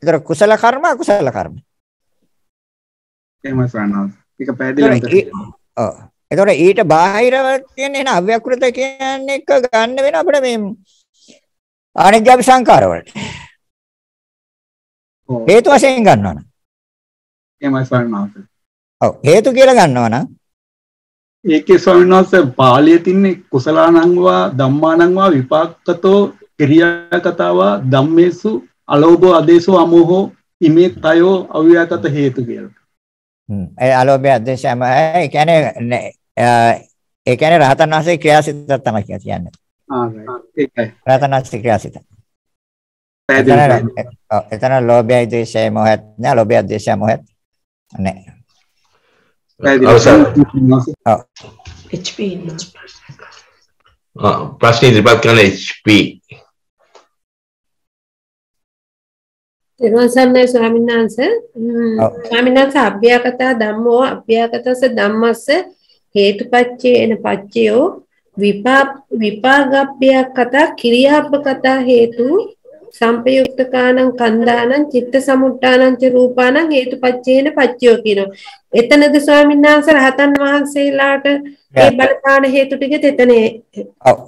ඒතර කුසල කර්ම අකුසල කර්ම. එහෙමයි සානස්. ඒක පැහැදිලි එතකොට ඊට බාහිරව තියෙන එන අව්‍යකෘත කියන්නේ එක ගන්න වෙන අපිට මේ අනිත්‍යපි සංකාර වලට. හේතු වශයෙන් ගන්නවා නම්. එහෙමයි සානස්. ඔව් හේතු කියලා ගන්නවා නම් ඒකේ ස්වාමීන් වහන්සේ පාළිය තින්නේ කුසලානංවා ධම්මානංවා විපාකතෝ ක්‍රියාකතාවා ධම්මේසු අලෝභ අදේශෝ අමෝහෝ ඉමේ තයෝ අව්‍යාකත හේතු කියලා. ඒ අලෝභය අධේශයම ඒ කියන්නේ ඒ කියන්නේ රහතන් වහන්සේ ක්‍රියාසිතක් තමයි කියලා කියන්නේ. ආ ඒකයි. රහතන් වහන්සේ ක්‍රියාසිත. එතන ලෝභයයි ද්වේෂයයි මොහයත් නෑ ලෝභයයි ද්වේෂයයි මොහයත් නෑ. අවසන්. ඔව්. HP ප්‍රශ්න ඉදිරිපත් කරන HP නිර්වසන්නයි ස්වාමීන් වහන්සේ ස්වාමීන් වහන්සේ අභ්‍යාගත ධම්මෝ අභ්‍යාගතස ධම්මස්ස හේතුපච්චේන පච්චයෝ විපාක විපාගබ්බයක්කත ක්‍රියාපකත හේතු සම්පයුක්තකානං කන්දානං චිත්ත සමුට්ඨානං ච රූපානං හේතුපච්චේන පච්චයෝ කියනවා. එතනද ස්වාමීන් වහන්සේ රහතන් වහන්සේලාට මේ බලපාන හේතු ටික තෙතන ඔව්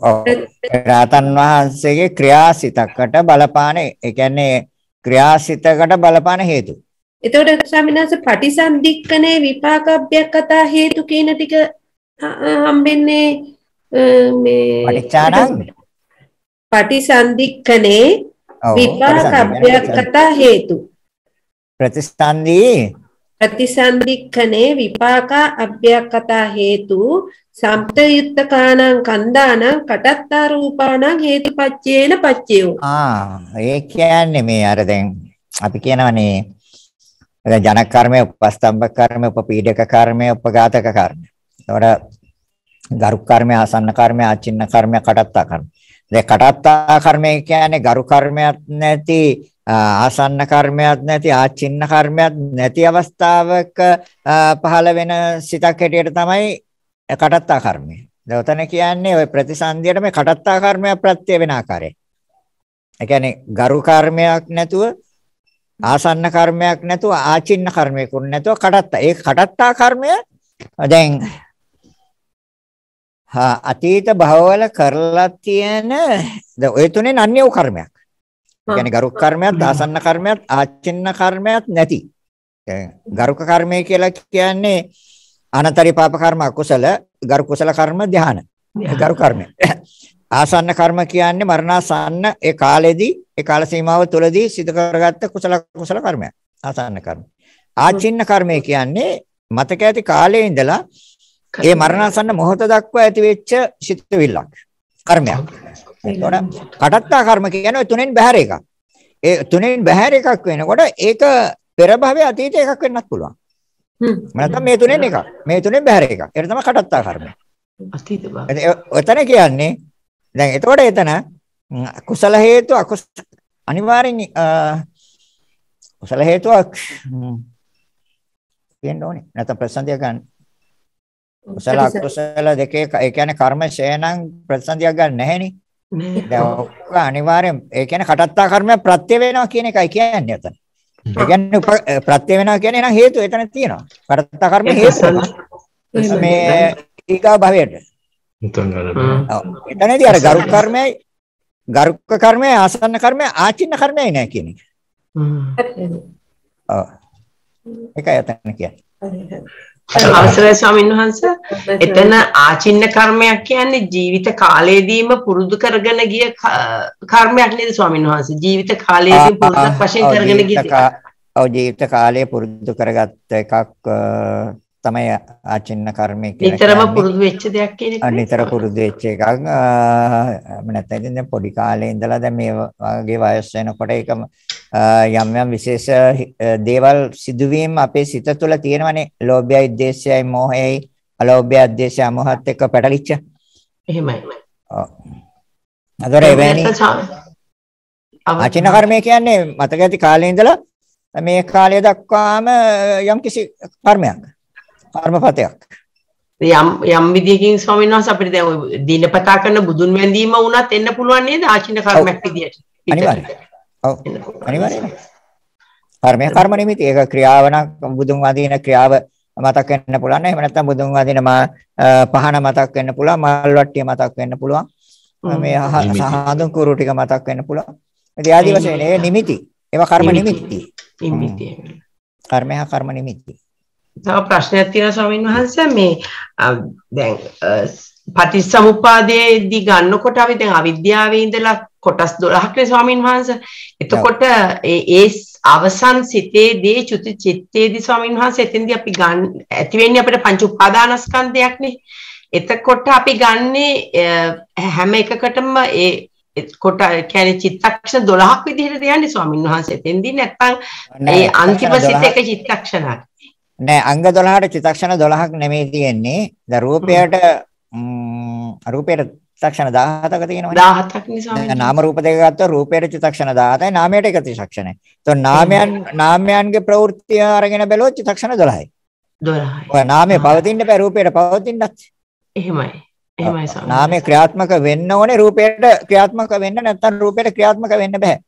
රහතන් වහන්සේගේ ක්‍රියාසිතකට බලපාන ඒ කියන්නේ ක්‍රියාසිතකට බලපාන හේතු. එතකොට ස්වාමිනාස පටිසන්ධික්කනේ විපාකබ්බයක් කතා හේතු කියන ටික හම්බෙන්නේ මේ පටිච්චාණං පටිසන්ධික්කනේ විපාකබ්බයක් කතා හේතු. ප්‍රතිස්තන්දී ප්‍රතිසන්දික්කනේ විපාක අභ්‍යක්කතා හේතු සම්ප්‍රයුත්තකානං කන්දානං කටත්තා රූපානං හේතුපච්චේන පච්චයෝ ආ ඒ කියන්නේ මේ අර දැන් අපි කියනවනේ දැන් ජන කර්මය උපස්තම්භ කර්මය උපපීඩක කර්මය උපඝාතක කර්මය. ඒතකොට ගරුක් කර්මය ආසන්න කර්මය ආචින්න කර්මය කටත්තා කර්මය. දැන් කටත්තා කර්මය කියන්නේ ගරු කර්මයක් නැති ආසන්න කර්මයක් නැති ආචින්න කර්මයක් නැති අවස්ථාවක පහළ වෙන සිතක් හැටියට තමයි කටත්තා කර්මය. දැන් ඔතන කියන්නේ ওই ප්‍රතිසන්දියට මේ කටත්තා කර්මයක් ප්‍රත්‍ය වෙන ආකාරය. ඒ කියන්නේ ගරු කර්මයක් නැතුව ආසන්න කර්මයක් නැතුව ආචින්න කර්මයක් උන් නැතුව කටත්තා. ඒ කටත්තා කර්මය දැන් හා අතීත භවවල කරලා තියෙන ඔය තුනේ අන්‍ය වූ කර්මයක්. කියන්නේ ගරුක කර්මයක්, දාසන්න කර්මයක්, ආචින්න කර්මයක් නැති. ගරුක කර්මය කියලා කියන්නේ අනතරි පාප කර්ම අකුසල, ගරු කුසල කර්ම ධාන. ගරු කර්මය. ආසන්න කර්ම කියන්නේ මරණාසන්න ඒ කාලෙදී ඒ කාල සීමාව තුළදී සිදු කරගත්ත කුසල කුසල කර්මයක්. ආසන්න කර්ම. ආචින්න කර්මය කියන්නේ මතක ඇති කාලයේ ඉඳලා ඒ මරණාසන්න මොහොත දක්වා ඇති වෙච්ච සිතවිල්ලක් කර්මයක්. එතකොට කටත්තා කර්ම කියන්නේ තුනෙන් බැහැර එකක්. ඒ තුනෙන් බැහැර එකක් වෙනකොට ඒක පෙර භවයේ අතීත එකක් වෙන්නත් පුළුවන්. හ්ම්. නැත්නම් මේ තුනෙන් එකක්. මේ තුනෙන් බැහැර එකක්. ඒක තමයි කටත්තා කර්මය. අතීත භව. එතන කියන්නේ දැන් එතකොට එතන කුසල හේතු අකුස අනිවාර්යෙන් කුසල හේතුවක් වෙන්න ඕනේ. නැත්නම් ප්‍රසන්තිය ගන්න. කුසල අකුසල දෙකේ ඒ කියන්නේ කර්ම ශේණං ප්‍රතිසන්දියක් ගන්න නැහෙනේ. දැන් ඔක අනිවාර්යෙන් ඒ කියන්නේ කටත්තා කර්මය ප්‍රත්‍ය වේනවා කියන එකයි කියන්නේ එතන. ඒ කියන්නේ ප්‍රත්‍ය වේනවා කියන්නේ නම් හේතු එතන තියෙනවා. කටත්තා කර්ම හේතු. මේ ඊගා භවයට. එතනදී අර ගරුක කර්මයයි ගරුක කර්මයයි ආසන්න කර්මයයි ආචින්න කර්මයයි නැහැ කියන එක. හ්ම්. ඔව්. ඒකයි එතන කියන්නේ. අවසරයි ස්වාමීන් වහන්ස එතන ආචින්න කර්මයක් කියන්නේ ජීවිත කාලයේදීම පුරුදු කරගෙන ගිය කර්මයක් නේද ස්වාමීන් වහන්ස ජීවිත කාලයේදී පුරුද්දක් වශයෙන් කරගෙන ගිය ඔව් ජීවිත කාලයේ පුරුදු කරගත්ත එකක් තමයි ආචින්න කර්මය කියන්නේ නිතරම පුරුදු වෙච්ච දෙයක් කියන එක නිතර පුරුදු වෙච්ච එකක් මම නැත්නම් පොඩි කාලේ ඉඳලා දැන් මේ වගේ වයස් වෙනකොට ඒකම යම් යම් විශේෂ දේවල් සිදුවීම් අපේ සිත තුළ තියෙනවනේ ලෝභයයි, ද්වේෂයයි, මෝහයයි, අලෝභයයි, ද්වේෂයයි, මෝහත් එක්ක පැටලිච්ච. එහෙමයි. ඔව්. අදර එවැනි අචින කර්මය කියන්නේ මතක ඇති කාලේ ඉඳලා මේ කාලය දක්වාම යම් කිසි කර්මයක් කර්මපතයක් යම් යම් විදියකින් ස්වාමීන් වහන්සේ අපිට දැන් දිනපතා කරන බුදුන් වැඳීම වුණත් එන්න පුළුවන් නේද ආචින කර්මයක් විදියට අනිවාර්යයෙන් ඔව් අනිවාර්යයෙන්ම කර්මය කර්ම නිමිති ඒක ක්‍රියාව නම් බුදුන් වදින ක්‍රියාව මතක් වෙන්න පුළුවන් එහෙම නැත්නම් බුදුන් වදින පහන මතක් වෙන්න පුළුවන් මල් වට්ටිය මතක් වෙන්න පුළුවන් මේ සාහඳුන් කුරු ටික මතක් වෙන්න පුළුවන් ඉතින් ආදි වශයෙන් ඒ නිමිති ඒවා කර්ම නිමිති නිමිති කර්මය කර්ම නිමිති තව ප්‍රශ්නයක් තියෙනවා ස්වාමින් වහන්සේ මේ දැන් පටිච්චසමුප්පාදයේදී ගන්නකොට අපි දැන් අවිද්‍යාවේ ඉඳලා කොටස් 12ක්නේ ස්වාමින් වහන්සේ. එතකොට ඒ අවසන් සිතේදී චුති චිත්තේදී ස්වාමින් වහන්සේ එතෙන්දී අපි ගන්න ඇති වෙන්නේ අපිට පංච උපාදානස්කන්ධයක්නේ. එතකොට අපි ගන්නේ හැම එකකටම ඒ කොට කියන්නේ චිත්තක්ෂණ 12ක් විදිහට යන්නේ ස්වාමින් වහන්සේ එතෙන්දී නැත්නම් ඒ අන්තිම සිත එක චිත්තක්ෂණක්. නෑ අංග 12ට චිත්තක්ෂණ 12ක් නෙමෙයි තියෙන්නේ. ද රූපයට රූපේට චිත්තක්ෂණ 17ක තියෙනවනේ 17ක් නිසා නාම රූප දෙක ගත්තොත් රූපේට චිත්තක්ෂණ 17යි නාමයට එක චිත්තක්ෂණයි. එතකොට නාමයන් නාමයන්ගේ ප්‍රවෘත්තිය අරගෙන බැලුවොත් චිත්තක්ෂණ 12යි. 12යි. ඔය නාමයේ පවතින්න බෑ රූපේට පවතින්නත්. එහෙමයි. එහෙමයි සමහරවිට. නාමයේ ක්‍රියාත්මක වෙන්න ඕනේ රූපේට ක්‍රියාත්මක වෙන්න නැත්නම් රූපේට ක්‍රියාත්මක වෙන්න බෑ.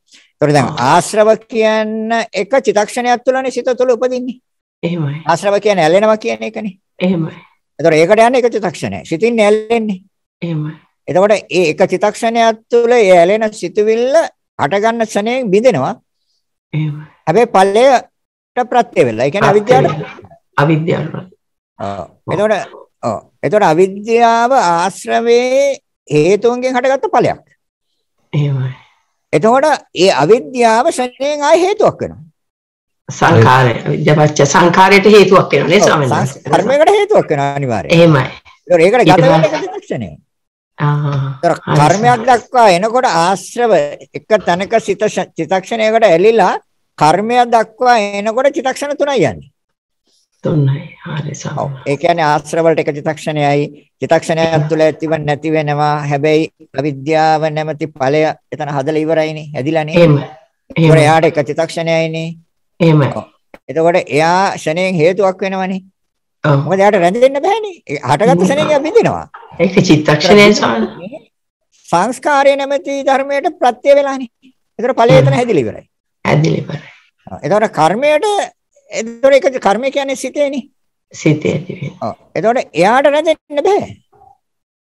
එතකොට දැන් ආශ්‍රව කියන එක චිත්තක්ෂණයක් තුලනේ සිත තුල උපදින්නේ. එහෙමයි. ආශ්‍රව කියන්නේ ඇලෙනවා කියන එකනේ. එහෙමයි. එතකොට ඒකට යන්නේ එක චිතක්ෂණය. සිතින් ඇලෙන්නේ. එහෙමයි. එතකොට මේ එක චිතක්ෂණයක් තුළ ඒ ඇලෙන සිතුවිල්ල හටගන්න ක්ෂණයෙන් බිඳෙනවා. එහෙමයි. හැබැයි ඵලයට ප්‍රත්‍ය වෙලා. ඒ කියන්නේ අවිද්‍යාවට අවිද්‍යාවට. ඔව්. එතකොට ඔව්. එතකොට අවිද්‍යාව ආශ්‍රවේ හේතුන්ගෙන් හටගත්ත ඵලයක්. එහෙමයි. එතකොට ඒ අවිද්‍යාව ක්ෂණයෙන් ආය හේතුවක් වෙනවා. සංකාරය විද්‍යපච්ච සංකාරයට හේතුවක් වෙනවා නේද ස්වාමීන් වහන්සේ. කර්මයකට හේතුවක් වෙනවා අනිවාර්යයෙන්. එහෙමයි. ඒකට ගත වෙන ලක්ෂණය. කර්මයක් දක්වා එනකොට ආශ්‍රව එක තැනක සිත චිතක්ෂණයකට ඇලිලා කර්මය දක්වා එනකොට චිතක්ෂණ තුනයි යන්නේ. තුනයි. හරි සාම. ඒ කියන්නේ ආශ්‍රව වලට එක චිතක්ෂණයයි චිතක්ෂණය තුළ ඇතිව නැති වෙනවා. හැබැයි අවිද්‍යාව නැමැති ඵලය එතන හදලා ඉවරයිනේ. හැදිලානේ. එහෙම. ඒකට එක චිතක්ෂණයයිනේ. එහෙමයි. එතකොට එයා ශනේන් හේතුවක් වෙනවනේ. මොකද එයාට රැඳෙන්න බෑනේ. හටගත්ත ශනේන් එයා බින්දිනවා. ඒක චිත්තක්ෂණයෙන් සංස්කාරය නැමැති ධර්මයට ප්‍රත්‍ය වෙලානේ. ඒතර ඵලය එතන හැදිලා ඉවරයි. හැදිලා ඉවරයි. එතකොට කර්මයට එතකොට ඒක කර්මය කියන්නේ සිතේනේ. සිතේ. ඔව්. එතකොට එයාට රැඳෙන්න බෑ.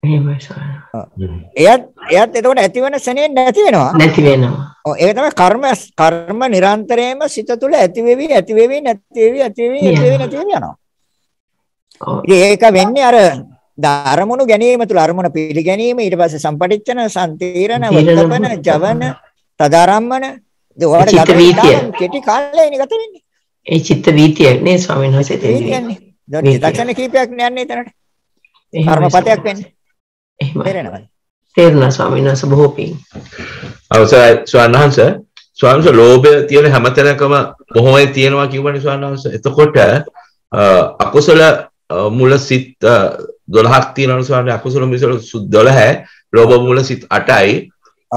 එයත් එයත් එතකොට ඇතිවන සෙනෙන් නැති වෙනවා. නැති වෙනවා. ඔව් ඒක තමයි කර්ම කර්ම නිරන්තරයෙන්ම සිත තුළ ඇති වෙවි ඇති වෙවි නැති වෙවි ඇති වෙවි ඇති වෙවි නැති වෙවි යනවා. ඔව්. ඒක වෙන්නේ අර ධර්මණු ගැනීම තුළ අරමුණ පිළිගැනීම ඊට පස්සේ සම්පටිච්චන සම්තිරණ වත්තපන ජවන තදාරම්මන ඒවට ගත වීතිය කෙටි කාලයනේ ගත වෙන්නේ. ඒ චිත්ත වීතිය නේ ස්වාමීන් වහන්සේ දෙන්නේ. දැන් දර්ශන කීපයක් නෑනේ එතනට. කර්මපතයක් වෙන්නේ. එරනවා තේරුණා ස්වාමීන් වහන්සේ බොහෝ පිං අවසරයි ස්වාමීන් වහන්සේ ස්වාමීන් වහන්සේ ලෝභය තියෙන හැමතැනකම බොහොමයි තියෙනවා කියවනේ ස්වාමීන් වහන්සේ එතකොට අකුසල මුල සිත් 12ක් තියෙනවා ස්වාමීන් අකුසල මිසල 12 ලෝභ මුල සිත් 8යි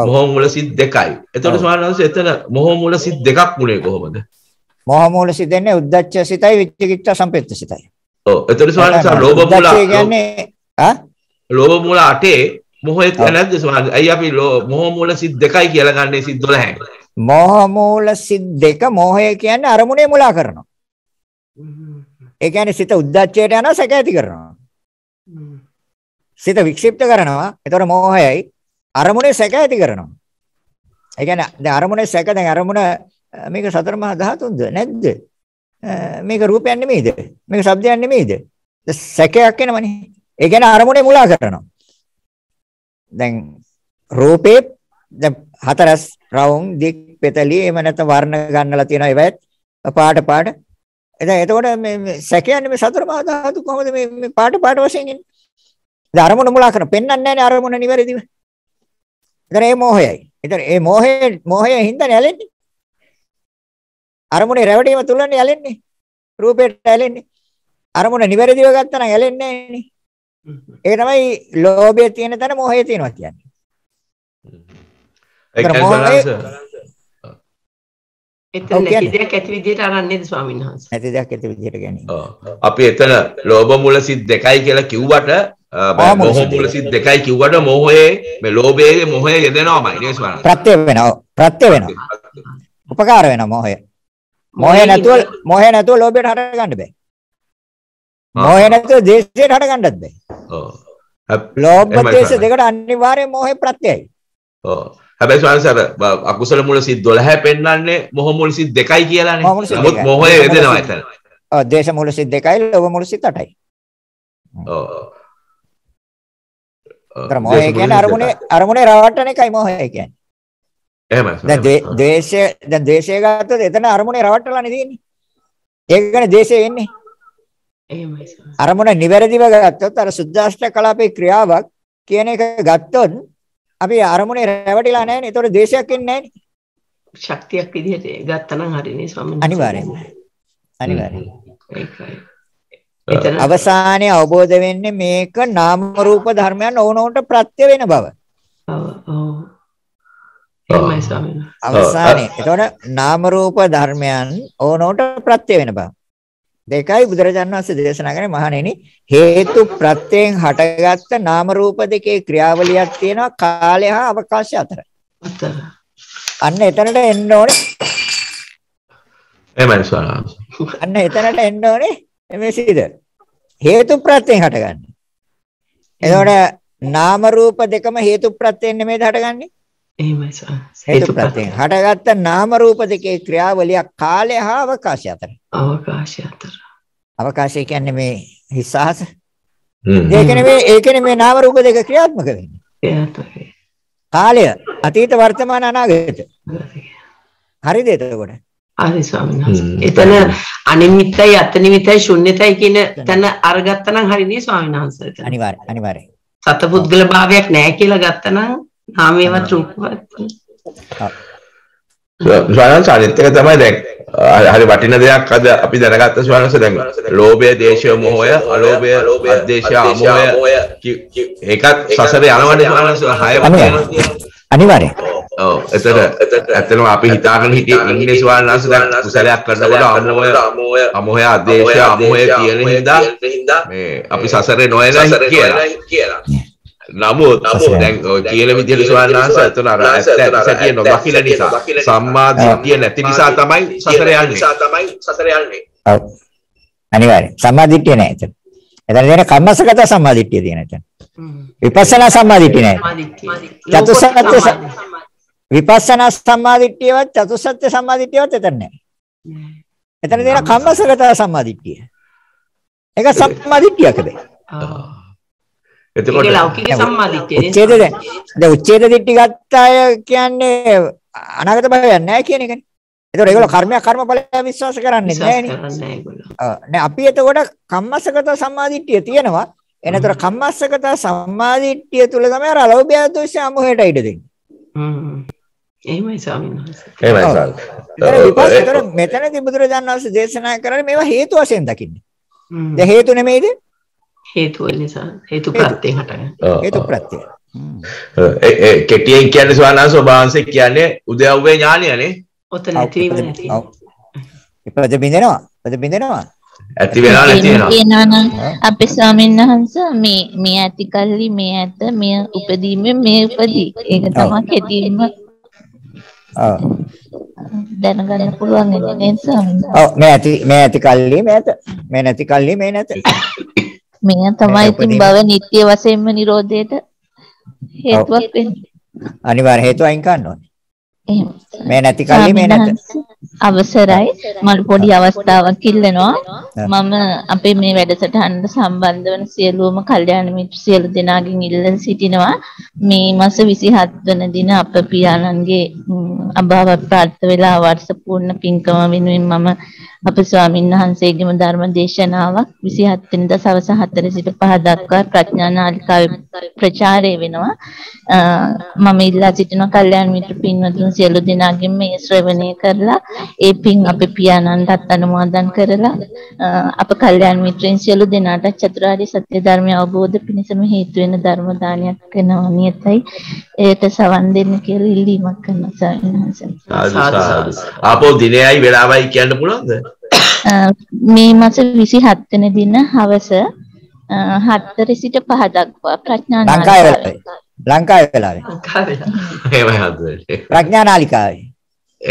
මොහ මුල සිත් 2යි එතකොට ස්වාමීන් වහන්සේ එතන මොහ මුල සිත් දෙකක් මුලේ කොහොමද මොහ මුල සිත් දෙන්නේ උද්දච්ච සිතයි විචිකිච්ඡා සම්පෙත්ත සිතයි ඔව් එතකොට ස්වාමීන් වහන්සේ ලෝභ මුල කියන්නේ ඈ ලෝභ මූල 8 මොහොත් නැද්ද ස්වාමී? අයි අපි මොහ මූල සිත් දෙකයි කියලා ගන්නේ සිත් 12න්. මොහ මූල සිත් දෙක මොහය කියන්නේ අරමුණේ මුලා කරනවා. ඒ කියන්නේ සිත උද්දච්චයට යනවා සැක ඇති කරනවා. සිත වික්ෂිප්ත කරනවා. ඒතර මොහයයි අරමුණේ සැක ඇති කරනවා. ඒ කියන්නේ දැන් අරමුණේ සැක දැන් අරමුණ මේක සතර මහා ධාතුන්ද නැද්ද? මේක රූපයක් නෙමෙයිද? මේක ශබ්දයක් නෙමෙයිද? සැකයක් එනවනේ. ඒ කියන්නේ අරමුණේ මුලා කරනවා. දැන් රූපේ දැන් හතරස් රවුම් දික් පෙතලි එහෙම නැත්නම් වර්ණ ගන්නලා තියෙනවා ඒවත් පාට පාට. එතන එතකොට මේ සැකයන්නේ මේ සතර මහා ධාතු කොහොමද මේ මේ පාට පාට වශයෙන් ඉන්නේ? දැන් අරමුණ මුලා කරන පෙන්වන්නේ නැහැ අරමුණ නිවැරදිව. එතන ඒ මොහයයි. එතන ඒ මොහේ මොහයෙන් හින්දානේ ඇලෙන්නේ. අරමුණේ රැවටීම තුලනේ ඇලෙන්නේ. රූපේට ඇලෙන්නේ. අරමුණ නිවැරදිව ගත්තා නම් ඇලෙන්නේ නැහැ නේ. ඒ තමයි ලෝභය තියෙන තැන මොහය තියෙනවා කියන්නේ. ඒක බැලන්ස්. එතන නැති දෙයක් ඇති විදිහට අරන් නේද ස්වාමීන් වහන්සේ. නැති දෙයක් ඇති විදිහට ගැනීම. අපි එතන ලෝභ මුල සිත් දෙකයි කියලා කිව්වට මොහ මුල සිත් දෙකයි කිව්වට මොහේ මේ ලෝභයේ මොහේ යෙදෙනවමයි නේද ස්වාමීන් වහන්සේ. ප්‍රත්‍ය වෙනවා. ප්‍රත්‍ය වෙනවා. උපකාර වෙනවා මොහේ. මොහේ නැතුව මොහේ නැතුව ලෝභයට හට ගන්න බෑ. මොහේ නැතුව දේශයට හට ගන්නත් බෑ. ඔව්. ලෝභ දේශ දෙකට අනිවාර්යෙන් මොහේ ප්‍රත්‍යයයි. ඔව්. හැබැයි ස්වාමීන් වහන්සේ අකුසල මුල සිත් 12 පෙන්වන්නේ මොහ මුල සිත් දෙකයි කියලානේ. නමුත් මොහේ යෙදෙනවා එතන. ඔව් දේශ මුල සිත් දෙකයි ලෝභ මුල සිත් 8යි. ඔව්. මොහේ කියන්නේ අරමුණේ අරමුණේ රවට්ටන එකයි මොහේ කියන්නේ. එහෙමයි. දැන් දේශය දැන් දේශය ගත්තොත් එතන අරමුණේ රවට්ටලානේ තියෙන්නේ. ඒකනේ දේශය වෙන්නේ. එහෙමයි. අරමුණ නිවැරදිව ගත්තොත් අර සුද්දාෂ්ට කලාපේ ක්‍රියාවක් කියන එක ගත්තොත් අපි අරමුණේ රැවටිලා නැහැ නේද? ඒතොර ද්වේෂයක් එන්නේ නැහැ නේ. ශක්තියක් විදිහට ගත්තනම් හරිනේ ස්වාමීන් අනිවාර්යෙන්ම. අනිවාර්යෙන්ම. ඒකයි. අවසානයේ අවබෝධ වෙන්නේ මේක නාම රූප ධර්මයන් ඕනෝන්ට ප්‍රත්‍ය වෙන බව. ඔව් ඔව්. එහෙමයි ස්වාමීන් වහන්සේ. අවසානයේ ඒතොර නාම රූප ධර්මයන් ඕනෝන්ට ප්‍රත්‍ය වෙන බව. දෙකයි බුදුරජාන් වහන්සේ දේශනා කරන්නේ මහණෙනි හේතු ප්‍රත්‍යයෙන් හටගත්ත නාම රූප දෙකේ ක්‍රියාවලියක් තියෙනවා කාලය හා අවකාශය අතර. අතර. අන්න එතනට එන්න ඕනේ. එහෙමයි ස්වාමීන් වහන්සේ. අන්න එතනට එන්න ඕනේ මේ සීද. හේතු ප්‍රත්‍යයෙන් හටගන්නේ. එතකොට නාම රූප දෙකම හේතු ප්‍රත්‍යයෙන් නෙමෙයිද හටගන්නේ? එහෙමයි සර්. හේතුපතෙන් හටගත්ත නාම රූප දෙකේ ක්‍රියාවලිය කාලය හා අවකාශය අතර. අවකාශය අතර. අවකාශය කියන්නේ මේ හිස්සහස. ඒක නෙමෙයි ඒක නෙමෙයි නාම රූප දෙක ක්‍රියාත්මක වෙන්නේ. කාලය අතීත වර්තමාන අනාගත. හරිද එතකොට? හරි ස්වාමීන් වහන්සේ. එතන අනිමිත්තයි අතනිමිත්තයි ශුන්්‍යතයි කියන තැන අරගත්තා නම් හරිනේ ස්වාමීන් වහන්සේ. අනිවාර්ය අනිවාර්යයි. සතපුද්ගල භාවයක් නැහැ කියලා ගත්තා නම් හා මේවත් රූපවත් ස්වාමීන් අනිත් එක තමයි දැන් හරි වටින දෙයක් අද අපි දැනගත්ත ස්වාමීන් දැන් ලෝභය, දේශය, මොහය, අලෝභය, අද්දේශය, අමෝහය ඒකත් සසරේ යනවනේ ස්වාමීන් හය අනිවාර්යෙන් ඔව් එතන ඇත්තටම අපි හිතාගෙන හිටියේ ඉන්නේ ස්වාමීන් වහන්සේ දැන් කුසලයක් කරනකොට අමෝහය අමෝහය අමෝහය අධේශය අමෝහය කියන හින්දා මේ අපි සසරේ නොයනයි කියලා නමුත් දැන් කියල විදිහට ස්වාමීන් වහන්සේ එතන අර සැටිය නොදකින නිසා සම්මා දිට්ඨිය නැති නිසා තමයි සසර යන්නේ. නිසා තමයි සසර යන්නේ. ඔව්. අනිවාර්යෙන්. සම්මා දිට්ඨිය නැහැ එතන. එතන තියෙන කම්මසගත සම්මා දිට්ඨිය තියෙන එතන. විපස්සනා සම්මා දිට්ඨිය නැහැ. චතුසත්‍ය විපස්සනා සම්මා දිට්ඨියවත් චතුසත්‍ය සම්මා දිට්ඨියවත් එතන නැහැ. එතන තියෙන කම්මසගත සම්මා දිට්ඨිය. ඒක සම්මා දිට්ඨියකද? ආ එතකොට ලෞකික සම්මාදිට්ඨිය. උච්ඡේද දැන් දැන් උච්ඡේද දිට්ඨි ගත්ත අය කියන්නේ අනාගත භවයක් නැහැ කියන එකනේ. ඒතකොට ඒගොල්ලෝ කර්මයක් කර්මඵලයක් විශ්වාස කරන්නේ නැහැ නේ. අපි එතකොට කම්මස්සගත සම්මාදිට්ඨිය තියෙනවා. එනතර කම්මස්සගත සම්මාදිට්ඨිය තුල තමයි අර ලෝභය දෝෂය අමෝහයට ඉඩ දෙන්නේ. හ්ම්. එහෙමයි ස්වාමීන් වහන්සේ. එහෙමයි ස්වාමීන්. ඒක විපස්සනා මෙතනදී බුදුරජාණන් වහන්සේ දේශනා කරන්නේ මේවා හේතු වශයෙන් දකින්නේ. දැන් හේතු නෙමෙයිද? හේතුව නිසා හේතු ප්‍රත්තියෙන් හටගන්න හේතු ප්‍රත්තිය කෙටියෙන් කියන්නේ ස්වානා ස්වභාවන්සේ කියන්නේ උදයව්වේ ඥානයනේ ඔතන ඇතිවීම නැති ඉපද බිඳෙනවා ඉපද බිඳෙනවා ඇති වෙනවා නැති වෙනවා අපේ ස්වාමීන් වහන්සේ මේ මේ ඇති කල්ලි මේ ඇත මේ උපදීමෙන් මේ උපදී ඒක තමයි කෙටියෙන්ම ආ දැනගන්න පුළුවන් නේද ස්වාමීන් වහන්සේ ඔව් මේ ඇති මේ ඇති කල්ලි මේ ඇත මේ නැති කල්ලි මේ නැත මෙය තමයි ඉතින් භව නිට්ටය වශයෙන්ම Nirodheට හේතුවක් වෙන්නේ. අනිවාර්ය හේතුව අයින් කරන්න ඕනේ. එහෙම. මේ නැති කල්ලි මේ නැත. අවසරයි මම පොඩි අවස්ථාවක් ඉල්ලනවා. මම අපේ මේ වැඩසටහනට සම්බන්ධ වන සියලුම කල්යාණ මිත්‍ර සියලු දෙනාගෙන් ඉල්ලන සිටිනවා. මේ මාස 27 වන දින අප පියාණන්ගේ අභාවත් ප්‍රාර්ථ වේලා වර්ෂ පූර්ණ පින්කම වෙනුවෙන් මම අප ස්වාමීන් වහන්සේගේම ධර්ම දේශනාවක් 27 වෙනිදා සවස 4 සිට 5 දක්වා ප්‍රඥා නාලිකාවේ ප්‍රචාරය වෙනවා. මම ඉල්ලා සිටින කල්යාණ මිත්‍ර පින්වතුන් සියලු දෙනාගෙන් මේ ශ්‍රවණය කරලා ඒ පින් අපේ පියාණන්ටත් අනුමෝදන් කරලා අප කල්යාණ මිත්‍රයන් සියලු දෙනාට චතුරාර්ය සත්‍ය ධර්මය අවබෝධ පිණිසම හේතු වෙන ධර්ම දානයක් වෙනවා නියතයි. ඒට සවන් දෙන්න කියලා ඉල්ලීමක් කරනවා සාමිනහන්ස. ආපෝ දිනයයි වෙලාවයි කියන්න පුළුවන්ද? මේ මාස 27 වෙනි දින හවස 4 සිට 5 දක්වා ප්‍රඥා නාලිකාවේ ලංකාවේ වෙලාවේ ලංකාවේ වෙලාවේ ප්‍රඥා නාලිකාවේ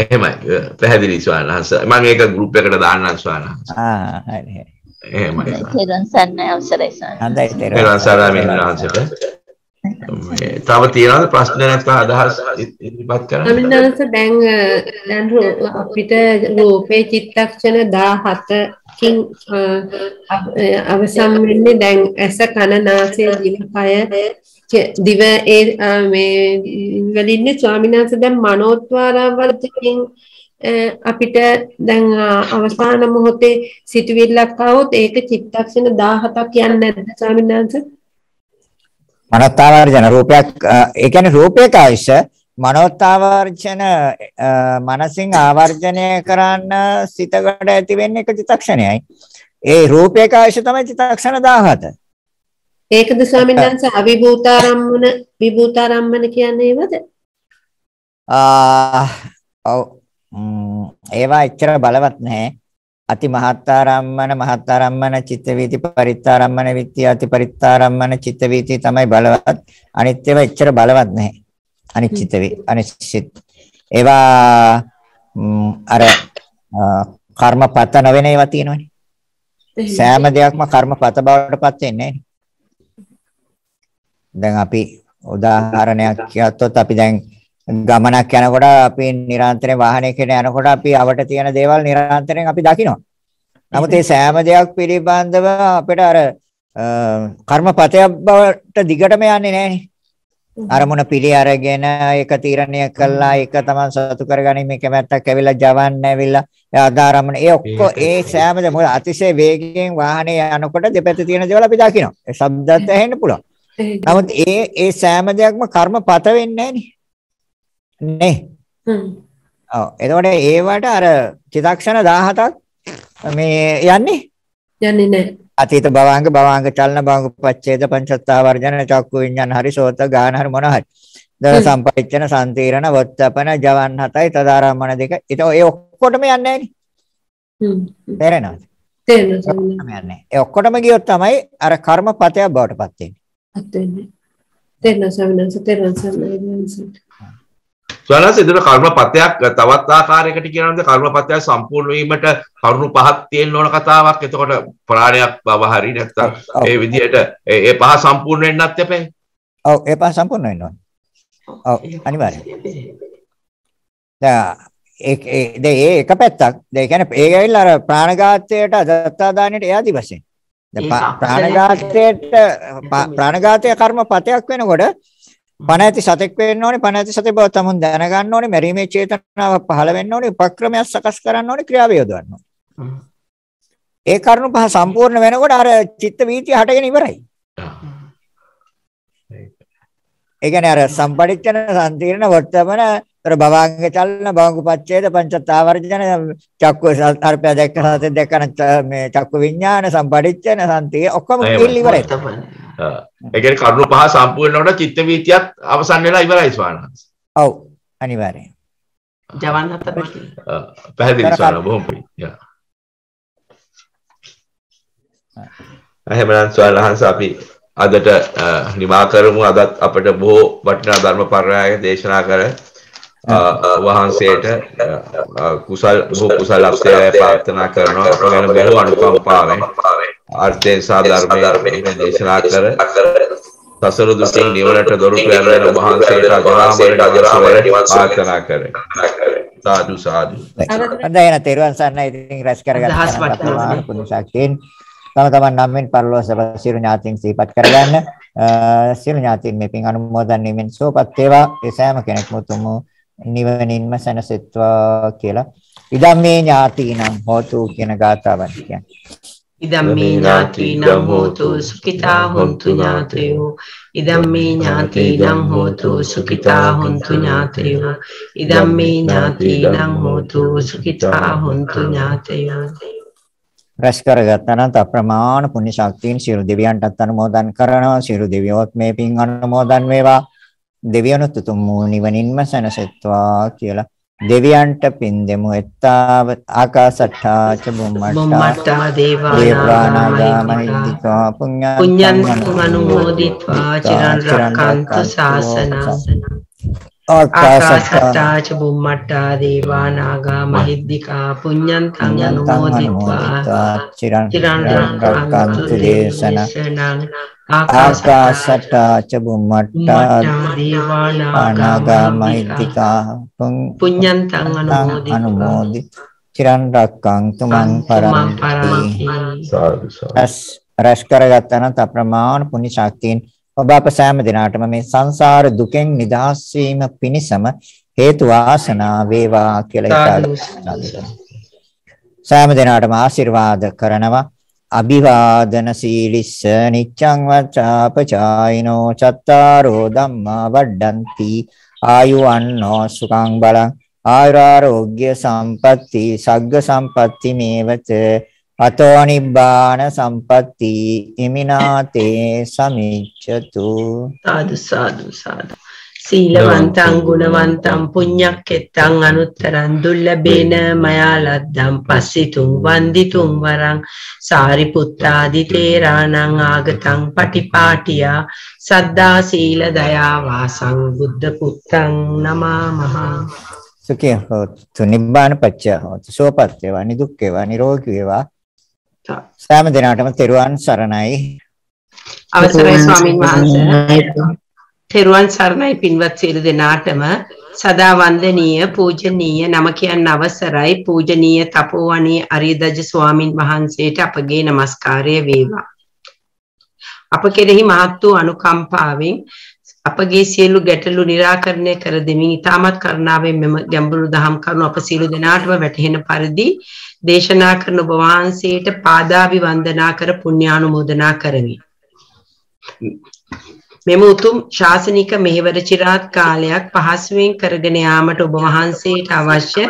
එහෙමයි පැහැදිලි ස්වාමීන් මම ඒක ගෲප් එකට දාන්නම් ස්වාමීන් ආ හරි හරි එහෙමයි තෙරුවන් සරණයි අවසරයි ස්වාමීන් හොඳයි තෙරුවන් සරණයි මහන්සියට තව තියෙනවද ප්‍රශ්න නැත්නම් අදහස් ඉදිරිපත් කරන්න? අමින්දනස දැන් දැන් අපිට රූපේ චිත්තක්ෂණ 17කින් අවසන් වෙන්නේ දැන් ඇස කන නාසය දිවකය දිව ඒ මේ වලින්නේ ස්වාමිනාස දැන් මනෝත්වාරවලකින් අපිට දැන් අවසාන මොහොතේ සිටවිල්ලක් આવොත් ඒක චිත්තක්ෂණ 17ක් යන්නේ නැද්ද ස්වාමිනාස? මනෝත්තාවර්ජන රූපයක් ඒ කියන්නේ රූපයක ආයස මනෝත්තාවර්ජන මනසින් ආවර්ජනය කරන්න සිතකට ඇති වෙන්නේ එක චිත්තක්ෂණයයි. ඒ රූපයක ආයස තමයි චිත්තක්ෂණ 17. ඒකද ස්වාමීන් වහන්සේ අවිභූතාරම්මන විභූතාරම්මන කියන්නේ ඒවද? ආ ඔව් ඒවා එච්චර බලවත් නැහැ. අති මහත්තාරම්මන මහත්තාරම්මන චිත්ත වීති පරිත්තාරම්මන විත්‍ය අති පරිත්තාරම්මන චිත්ත වීති තමයි බලවත් අනිත් ඒවා එච්චර බලවත් නැහැ අනිත් චිත්ත වේ අනිත් ඒවා අර කර්මපත නොවන ඒවා තියෙනවනේ සෑම දෙයක්ම කර්මපත බවටපත් වෙන්නේ දැන් අපි උදාහරණයක් කියත්තොත් අපි දැන් ගමනක් යනකොට අපි නිරන්තරයෙන් වාහනයක යනකොට අපි අවට තියෙන දේවල් නිරන්තරයෙන් අපි දකිනවා. නමුත් ඒ සෑම දෙයක් පිළිබඳව අපිට අර කර්මපතයක් බවට දිගටම යන්නේ නැහනේ. අරමුණ පිළි අරගෙන ඒක තීරණය කළා ඒක තමයි සතු කරගැනීමේ කැමැත්තක් ඇවිල්ලා ජවන්න ඇවිල්ලා ආදාරමණ ඒ ඔක්කොම ඒ සෑමද මොකද අතිශය වේගයෙන් වාහනේ යනකොට දෙපැත්තේ තියෙන දේවල් අපි දකිනවා ඒ ශබ්දත් ඇහෙන්න පුළුවන් නමුත් ඒ ඒ සෑම දෙයක්ම කර්මපත වෙන්නේ නේ. හ්ම්. ඔව්. එතකොට ඒවට අර චිතක්ෂණ 17ක් මේ යන්නේ යන්නේ නැහැ. අතීත භවංග භවංග චලන භවංග පච්ඡේද පංචස්ථා වර්ජන චක්කු විඤ්ඤාණ හරි සෝත ගාන හරි මොන හරි. දන සම්පච්චන සම්තීරණ වත්තපන ජවන් හතයි තදාරාමණ දෙක. ඊට ඒ ඔක්කොටම යන්නේ නැහනේ. හ්ම්. තේරෙනවද? තේරෙනවා. ඒ ඔක්කොටම ගියොත් තමයි අර කර්මපතයක් බවට පත් වෙන්නේ. පත් වෙන්නේ. තේරෙනවා සමිනන්ස තේරෙනවා සමිනන්ස. ස්වාමීන් වහන්සේ එතන කර්මපතයක් තවත් ආකාරයකට කියනවාද කර්මපතය සම්පූර්ණ වීමට කරුණු පහක් තියෙන්න ඕන කතාවක්. එතකොට ප්‍රාණයක් බව හරි නැත්නම් ඒ විදිහට ඒ පහ සම්පූර්ණ වෙන්නත් එපේ. ඔව් ඒ පහ සම්පූර්ණ වෙන්න ඕන. ඔව් අනිවාර්යයෙන්. දැන් ඒ එක පැත්තක්. දැන් කියන්නේ ඒක ඇවිල්ලා අර ප්‍රාණඝාතයට අදත්තාදානයට එයාදි වශයෙන්. දැන් ප්‍රාණඝාතයට ප්‍රාණඝාතය කර්මපතයක් වෙනකොට පණ ඇති සතෙක් වෙන්න ඕනේ පණ ඇති සතේ බව තමන් දැනගන්න ඕනේ මරීමේ චේතනාව පහළ වෙන්න ඕනේ උපක්‍රමයක් සකස් කරන්න ඕනේ ක්‍රියාව යොදවන්න ඕනේ ඒ කරුණු පහ සම්පූර්ණ වෙනකොට අර චිත්ත වීතිය හටගෙන ඉවරයි ඒ කියන්නේ අර සම්පරිච්ඡන සම්තිරණ වර්තමන අර භවංග චලන භවංග පච්ඡේද පංචතාවර්ජන චක්ක අර්පය දැක්ක සතේ දැක්කන මේ චක්ක විඥාන සම්පරිච්ඡන සම්තිය ඔක්කොම ඉවරයි එකන කරුණු පහ සම්පූර්ණට චිත්ත වීතියත් අවසන් වෙලා ඉවරයි ස්වානන්ස ඔව් අනිවාරයෙන් ජවන් හතර පැහැදිලි ස්වාන බොහොම එහෙමනම් ස්වානහන්ස අපි අදට නිමා කරමු අදත් අපට බොහෝ වටිනා ධර්ම පරණායක දේශනා කර වහන්සේට කුසල් බොහෝ කුසල් අපසේ ප්‍රාර්ථනා කරනවා අප ගැන බොහෝ අනුකම්පාවෙන් අර්ථයෙන් සහ ධර්මයෙන් දේශනා කර සසර දුකින් නිවනට දොරු පෑමෙන වහන්සේට අජරාමරණ අජරාමරණ ප්‍රාර්ථනා කර සාදු සාදු අද එන තෙරුවන් සරණයි ඉතින් රැස් කරගන්න පුණ්‍ය ශක්තියෙන් තම තමන් නම්ෙන් පරලෝස සිරු ඥාතීන් සිහිපත් කරගන්න සිරු ඥාතීන් මේ පින් අනුමෝදන් වීමෙන් සෝපත් වේවා ඒ සෑම කෙනෙක්ම උතුම් වූ නිවනින්ම සැනසෙත්වා කියලා ඉදම්මේ ඥාතිනම් හෝතු කියන ගාථාවන් කියන්නේ. ඉදම්මේ ඥාතිනම් හෝතු සුඛිතා හොන්තු ඥාතයෝ ඉදම්මේ ඥාතිනම් හෝතු සුඛිතා හොන්තු ඥාතයෝ ඉදම්මේ ඥාතිනම් හෝතු සුඛිතා හොන්තු ඥාතයෝ රැස් කරගත්තනත් අප්‍රමාණ පුණ්‍ය ශක්තියින් සියලු දෙවියන්ටත් අනුමෝදන් කරනවා සියලු දෙවියොත් මේ පින් අනුමෝදන් වේවා දෙවියනුත් උතුම් වූ නිවනින්ම සැනසෙත්වා කියලා දෙවියන්ට පින් දෙමු එත්තාව ආකාසට්ටා ච බුම්මට්ටා දේවානාගා මහිද්దికා පුඤ්ඤං අනුමෝදිත්වා චිරන් රක්ඛන්තු ශාසනං ආකාශත්තා චුම්මට්ටා දේවා නාග මහිද්దికා පුඤ්ඤන්තං අනුමෝදිත්වා චිරන් රක්ඛන්තු දේශනං ආකාශත්තා චුම්මට්ටා දේවා නාග මහිද්దికා පුඤ්ඤන්තං අනුමෝදි චිරන් රක්ඛන්තු මං පරමපරමති සාදු සාදු රැස් කරගත්තනත් අප්‍රමාණ පුණ්‍ය ශක්තියෙන් ඔබ අප සෑම දිනාටම මේ සංසාර දුකෙන් නිදහස් වීම පිණිසම හේතු වාසනා වේවා කියලා හිතාගන්න. සෑම දිනාටම ආශිර්වාද කරනවා. අභිවාදන සීලිස්ස නිච්ඡං වචාපචායිනෝ චත්තාරෝ ධම්මා වඩ්ඩಂತಿ ආයු අන්නෝ සුඛං බලං ආයුරාෝග්‍ය සම්පatti සග්ග සම්පatti මේවත අතෝ නිබ්බාන සම්පatti ඉමිනාතේ සමිච්ඡතු සාදු සාදු සාදු සීලවන්තං ගුණවන්තං පුඤ්ඤක්කෙත්තං අනුත්තරං දුල්ලබේන මයාලද්දම් පස්සිතුම් වන්දිතුම් වරං සාරිපුත්තාදි තේරාණං ආගතං පටිපාටියා සද්දා සීල දයා වාසං බුද්ධ පුත්තං නමාමහා සුඛේ හොතු නිබ්බාන පච්චය හොතු සෝපත් වේවා නිදුක් වේවා නිරෝගී වේවා සෑම දිනාටම තෙරුවන් සරණයි. අවසරයි ස්වාමින් වහන්සේ. තෙරුවන් සරණයි පින්වත් සියලු දෙනාටම සදා වන්දනීය පූජනීය නම කියන්න අවසරයි පූජනීය තපෝවණී අරියදජ ස්වාමින් වහන්සේට අපගේ নমස්කාරය වේවා. අප කෙරෙහි මහත් වූ අනුකම්පාවෙන් අපගේ සියලු ගැටලු निराකරණය කර දෙමින් ඊටමත් කරුණාවෙන් මෙම ගැඹුරු දහම් කරුණු අප සියලු දෙනාටම වැටහෙන පරිදි දේශනා කරන ඔබ වහන්සේට පාදාභි වන්දනා කර පුණ්‍යානුමෝදනා කරමි. මෙම උතුම් ශාසනික මෙහෙවර চিරාත් කාලයක් පහසුවෙන් කරගෙන යාමට ඔබ වහන්සේට අවශ්‍ය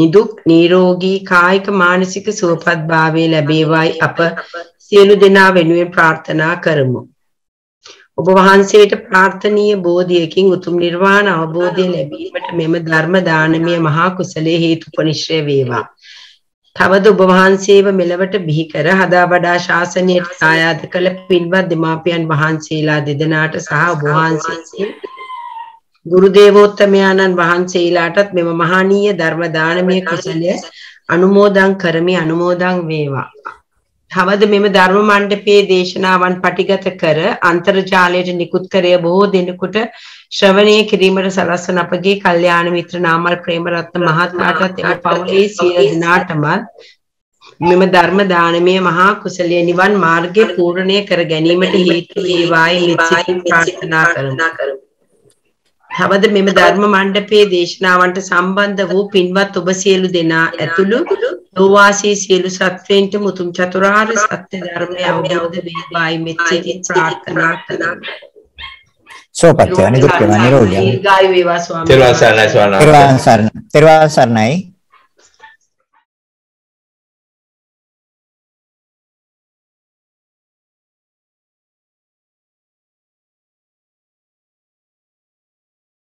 නිදුක් නිරෝගී කායික මානසික සුවපත් භාවය ලැබේවායි අප සියලු දෙනා වෙනුවෙන් ප්‍රාර්ථනා කරමු. ඔබ වහන්සේට ප්‍රාර්ථනීය බෝධියකින් උතුම් නිර්වාණ අවබෝධය ලැබීමට මෙම ධර්ම දානමය මහා කුසලයේ හේතුපනිශ්‍රය වේවා. තවද ඔබ වහන්සේව මෙලවට බිහි කර හදා වඩා ශාසනයට සායාද කළ පින්වත් දෙමාපියන් වහන්සේලා දෙදෙනාට සහ ඔබ වහන්සේ ගුරු දේවෝත්තමයාණන් වහන්සේලාටත් මෙම මහානීය ධර්ම දානමය කුසලය අනුමෝදන් කරමි අනුමෝදන් වේවා. තවද මෙම ධර්ම මණ්ඩපයේ දේශනාවන් පටිගත කර අන්තර්ජාලයට නිකුත් කරය බොහෝ දෙනෙකුට ශ්‍රවණය කිරීමට සලස්වන අපගේ කල්යාණ මිත්‍ර නාමල් ප්‍රේමරත්න මහත්මයාටත් එම පවුලේ සියලු දෙනාටම මෙම ධර්ම දානමය මහා කුසලයේ නිවන් මාර්ගය පූර්ණණය කර ගැනීමට හේතු වේවායි ප්‍රාර්ථනා කරමු. තවද මෙම ධර්ම මණ්ඩපයේ දේශනාවන්ට සම්බන්ධ වූ පින්වත් ඔබ සියලු දෙනා ඇතුළු ලෝවාසී සියලු සත්වයන්ට මුතුම් චතුරාර්ය සත්‍ය ධර්මය අවබෝධ වේවායි මෙත්සිතින් ප්‍රාර්ථනා කරනවා. සෝපත්‍ය අනිදුක්කම නිරෝධය. දීර්ඝායු වේවා ස්වාමීන් වහන්සේ. තෙරුවන් සරණයි. තෙරුවන් සරණයි.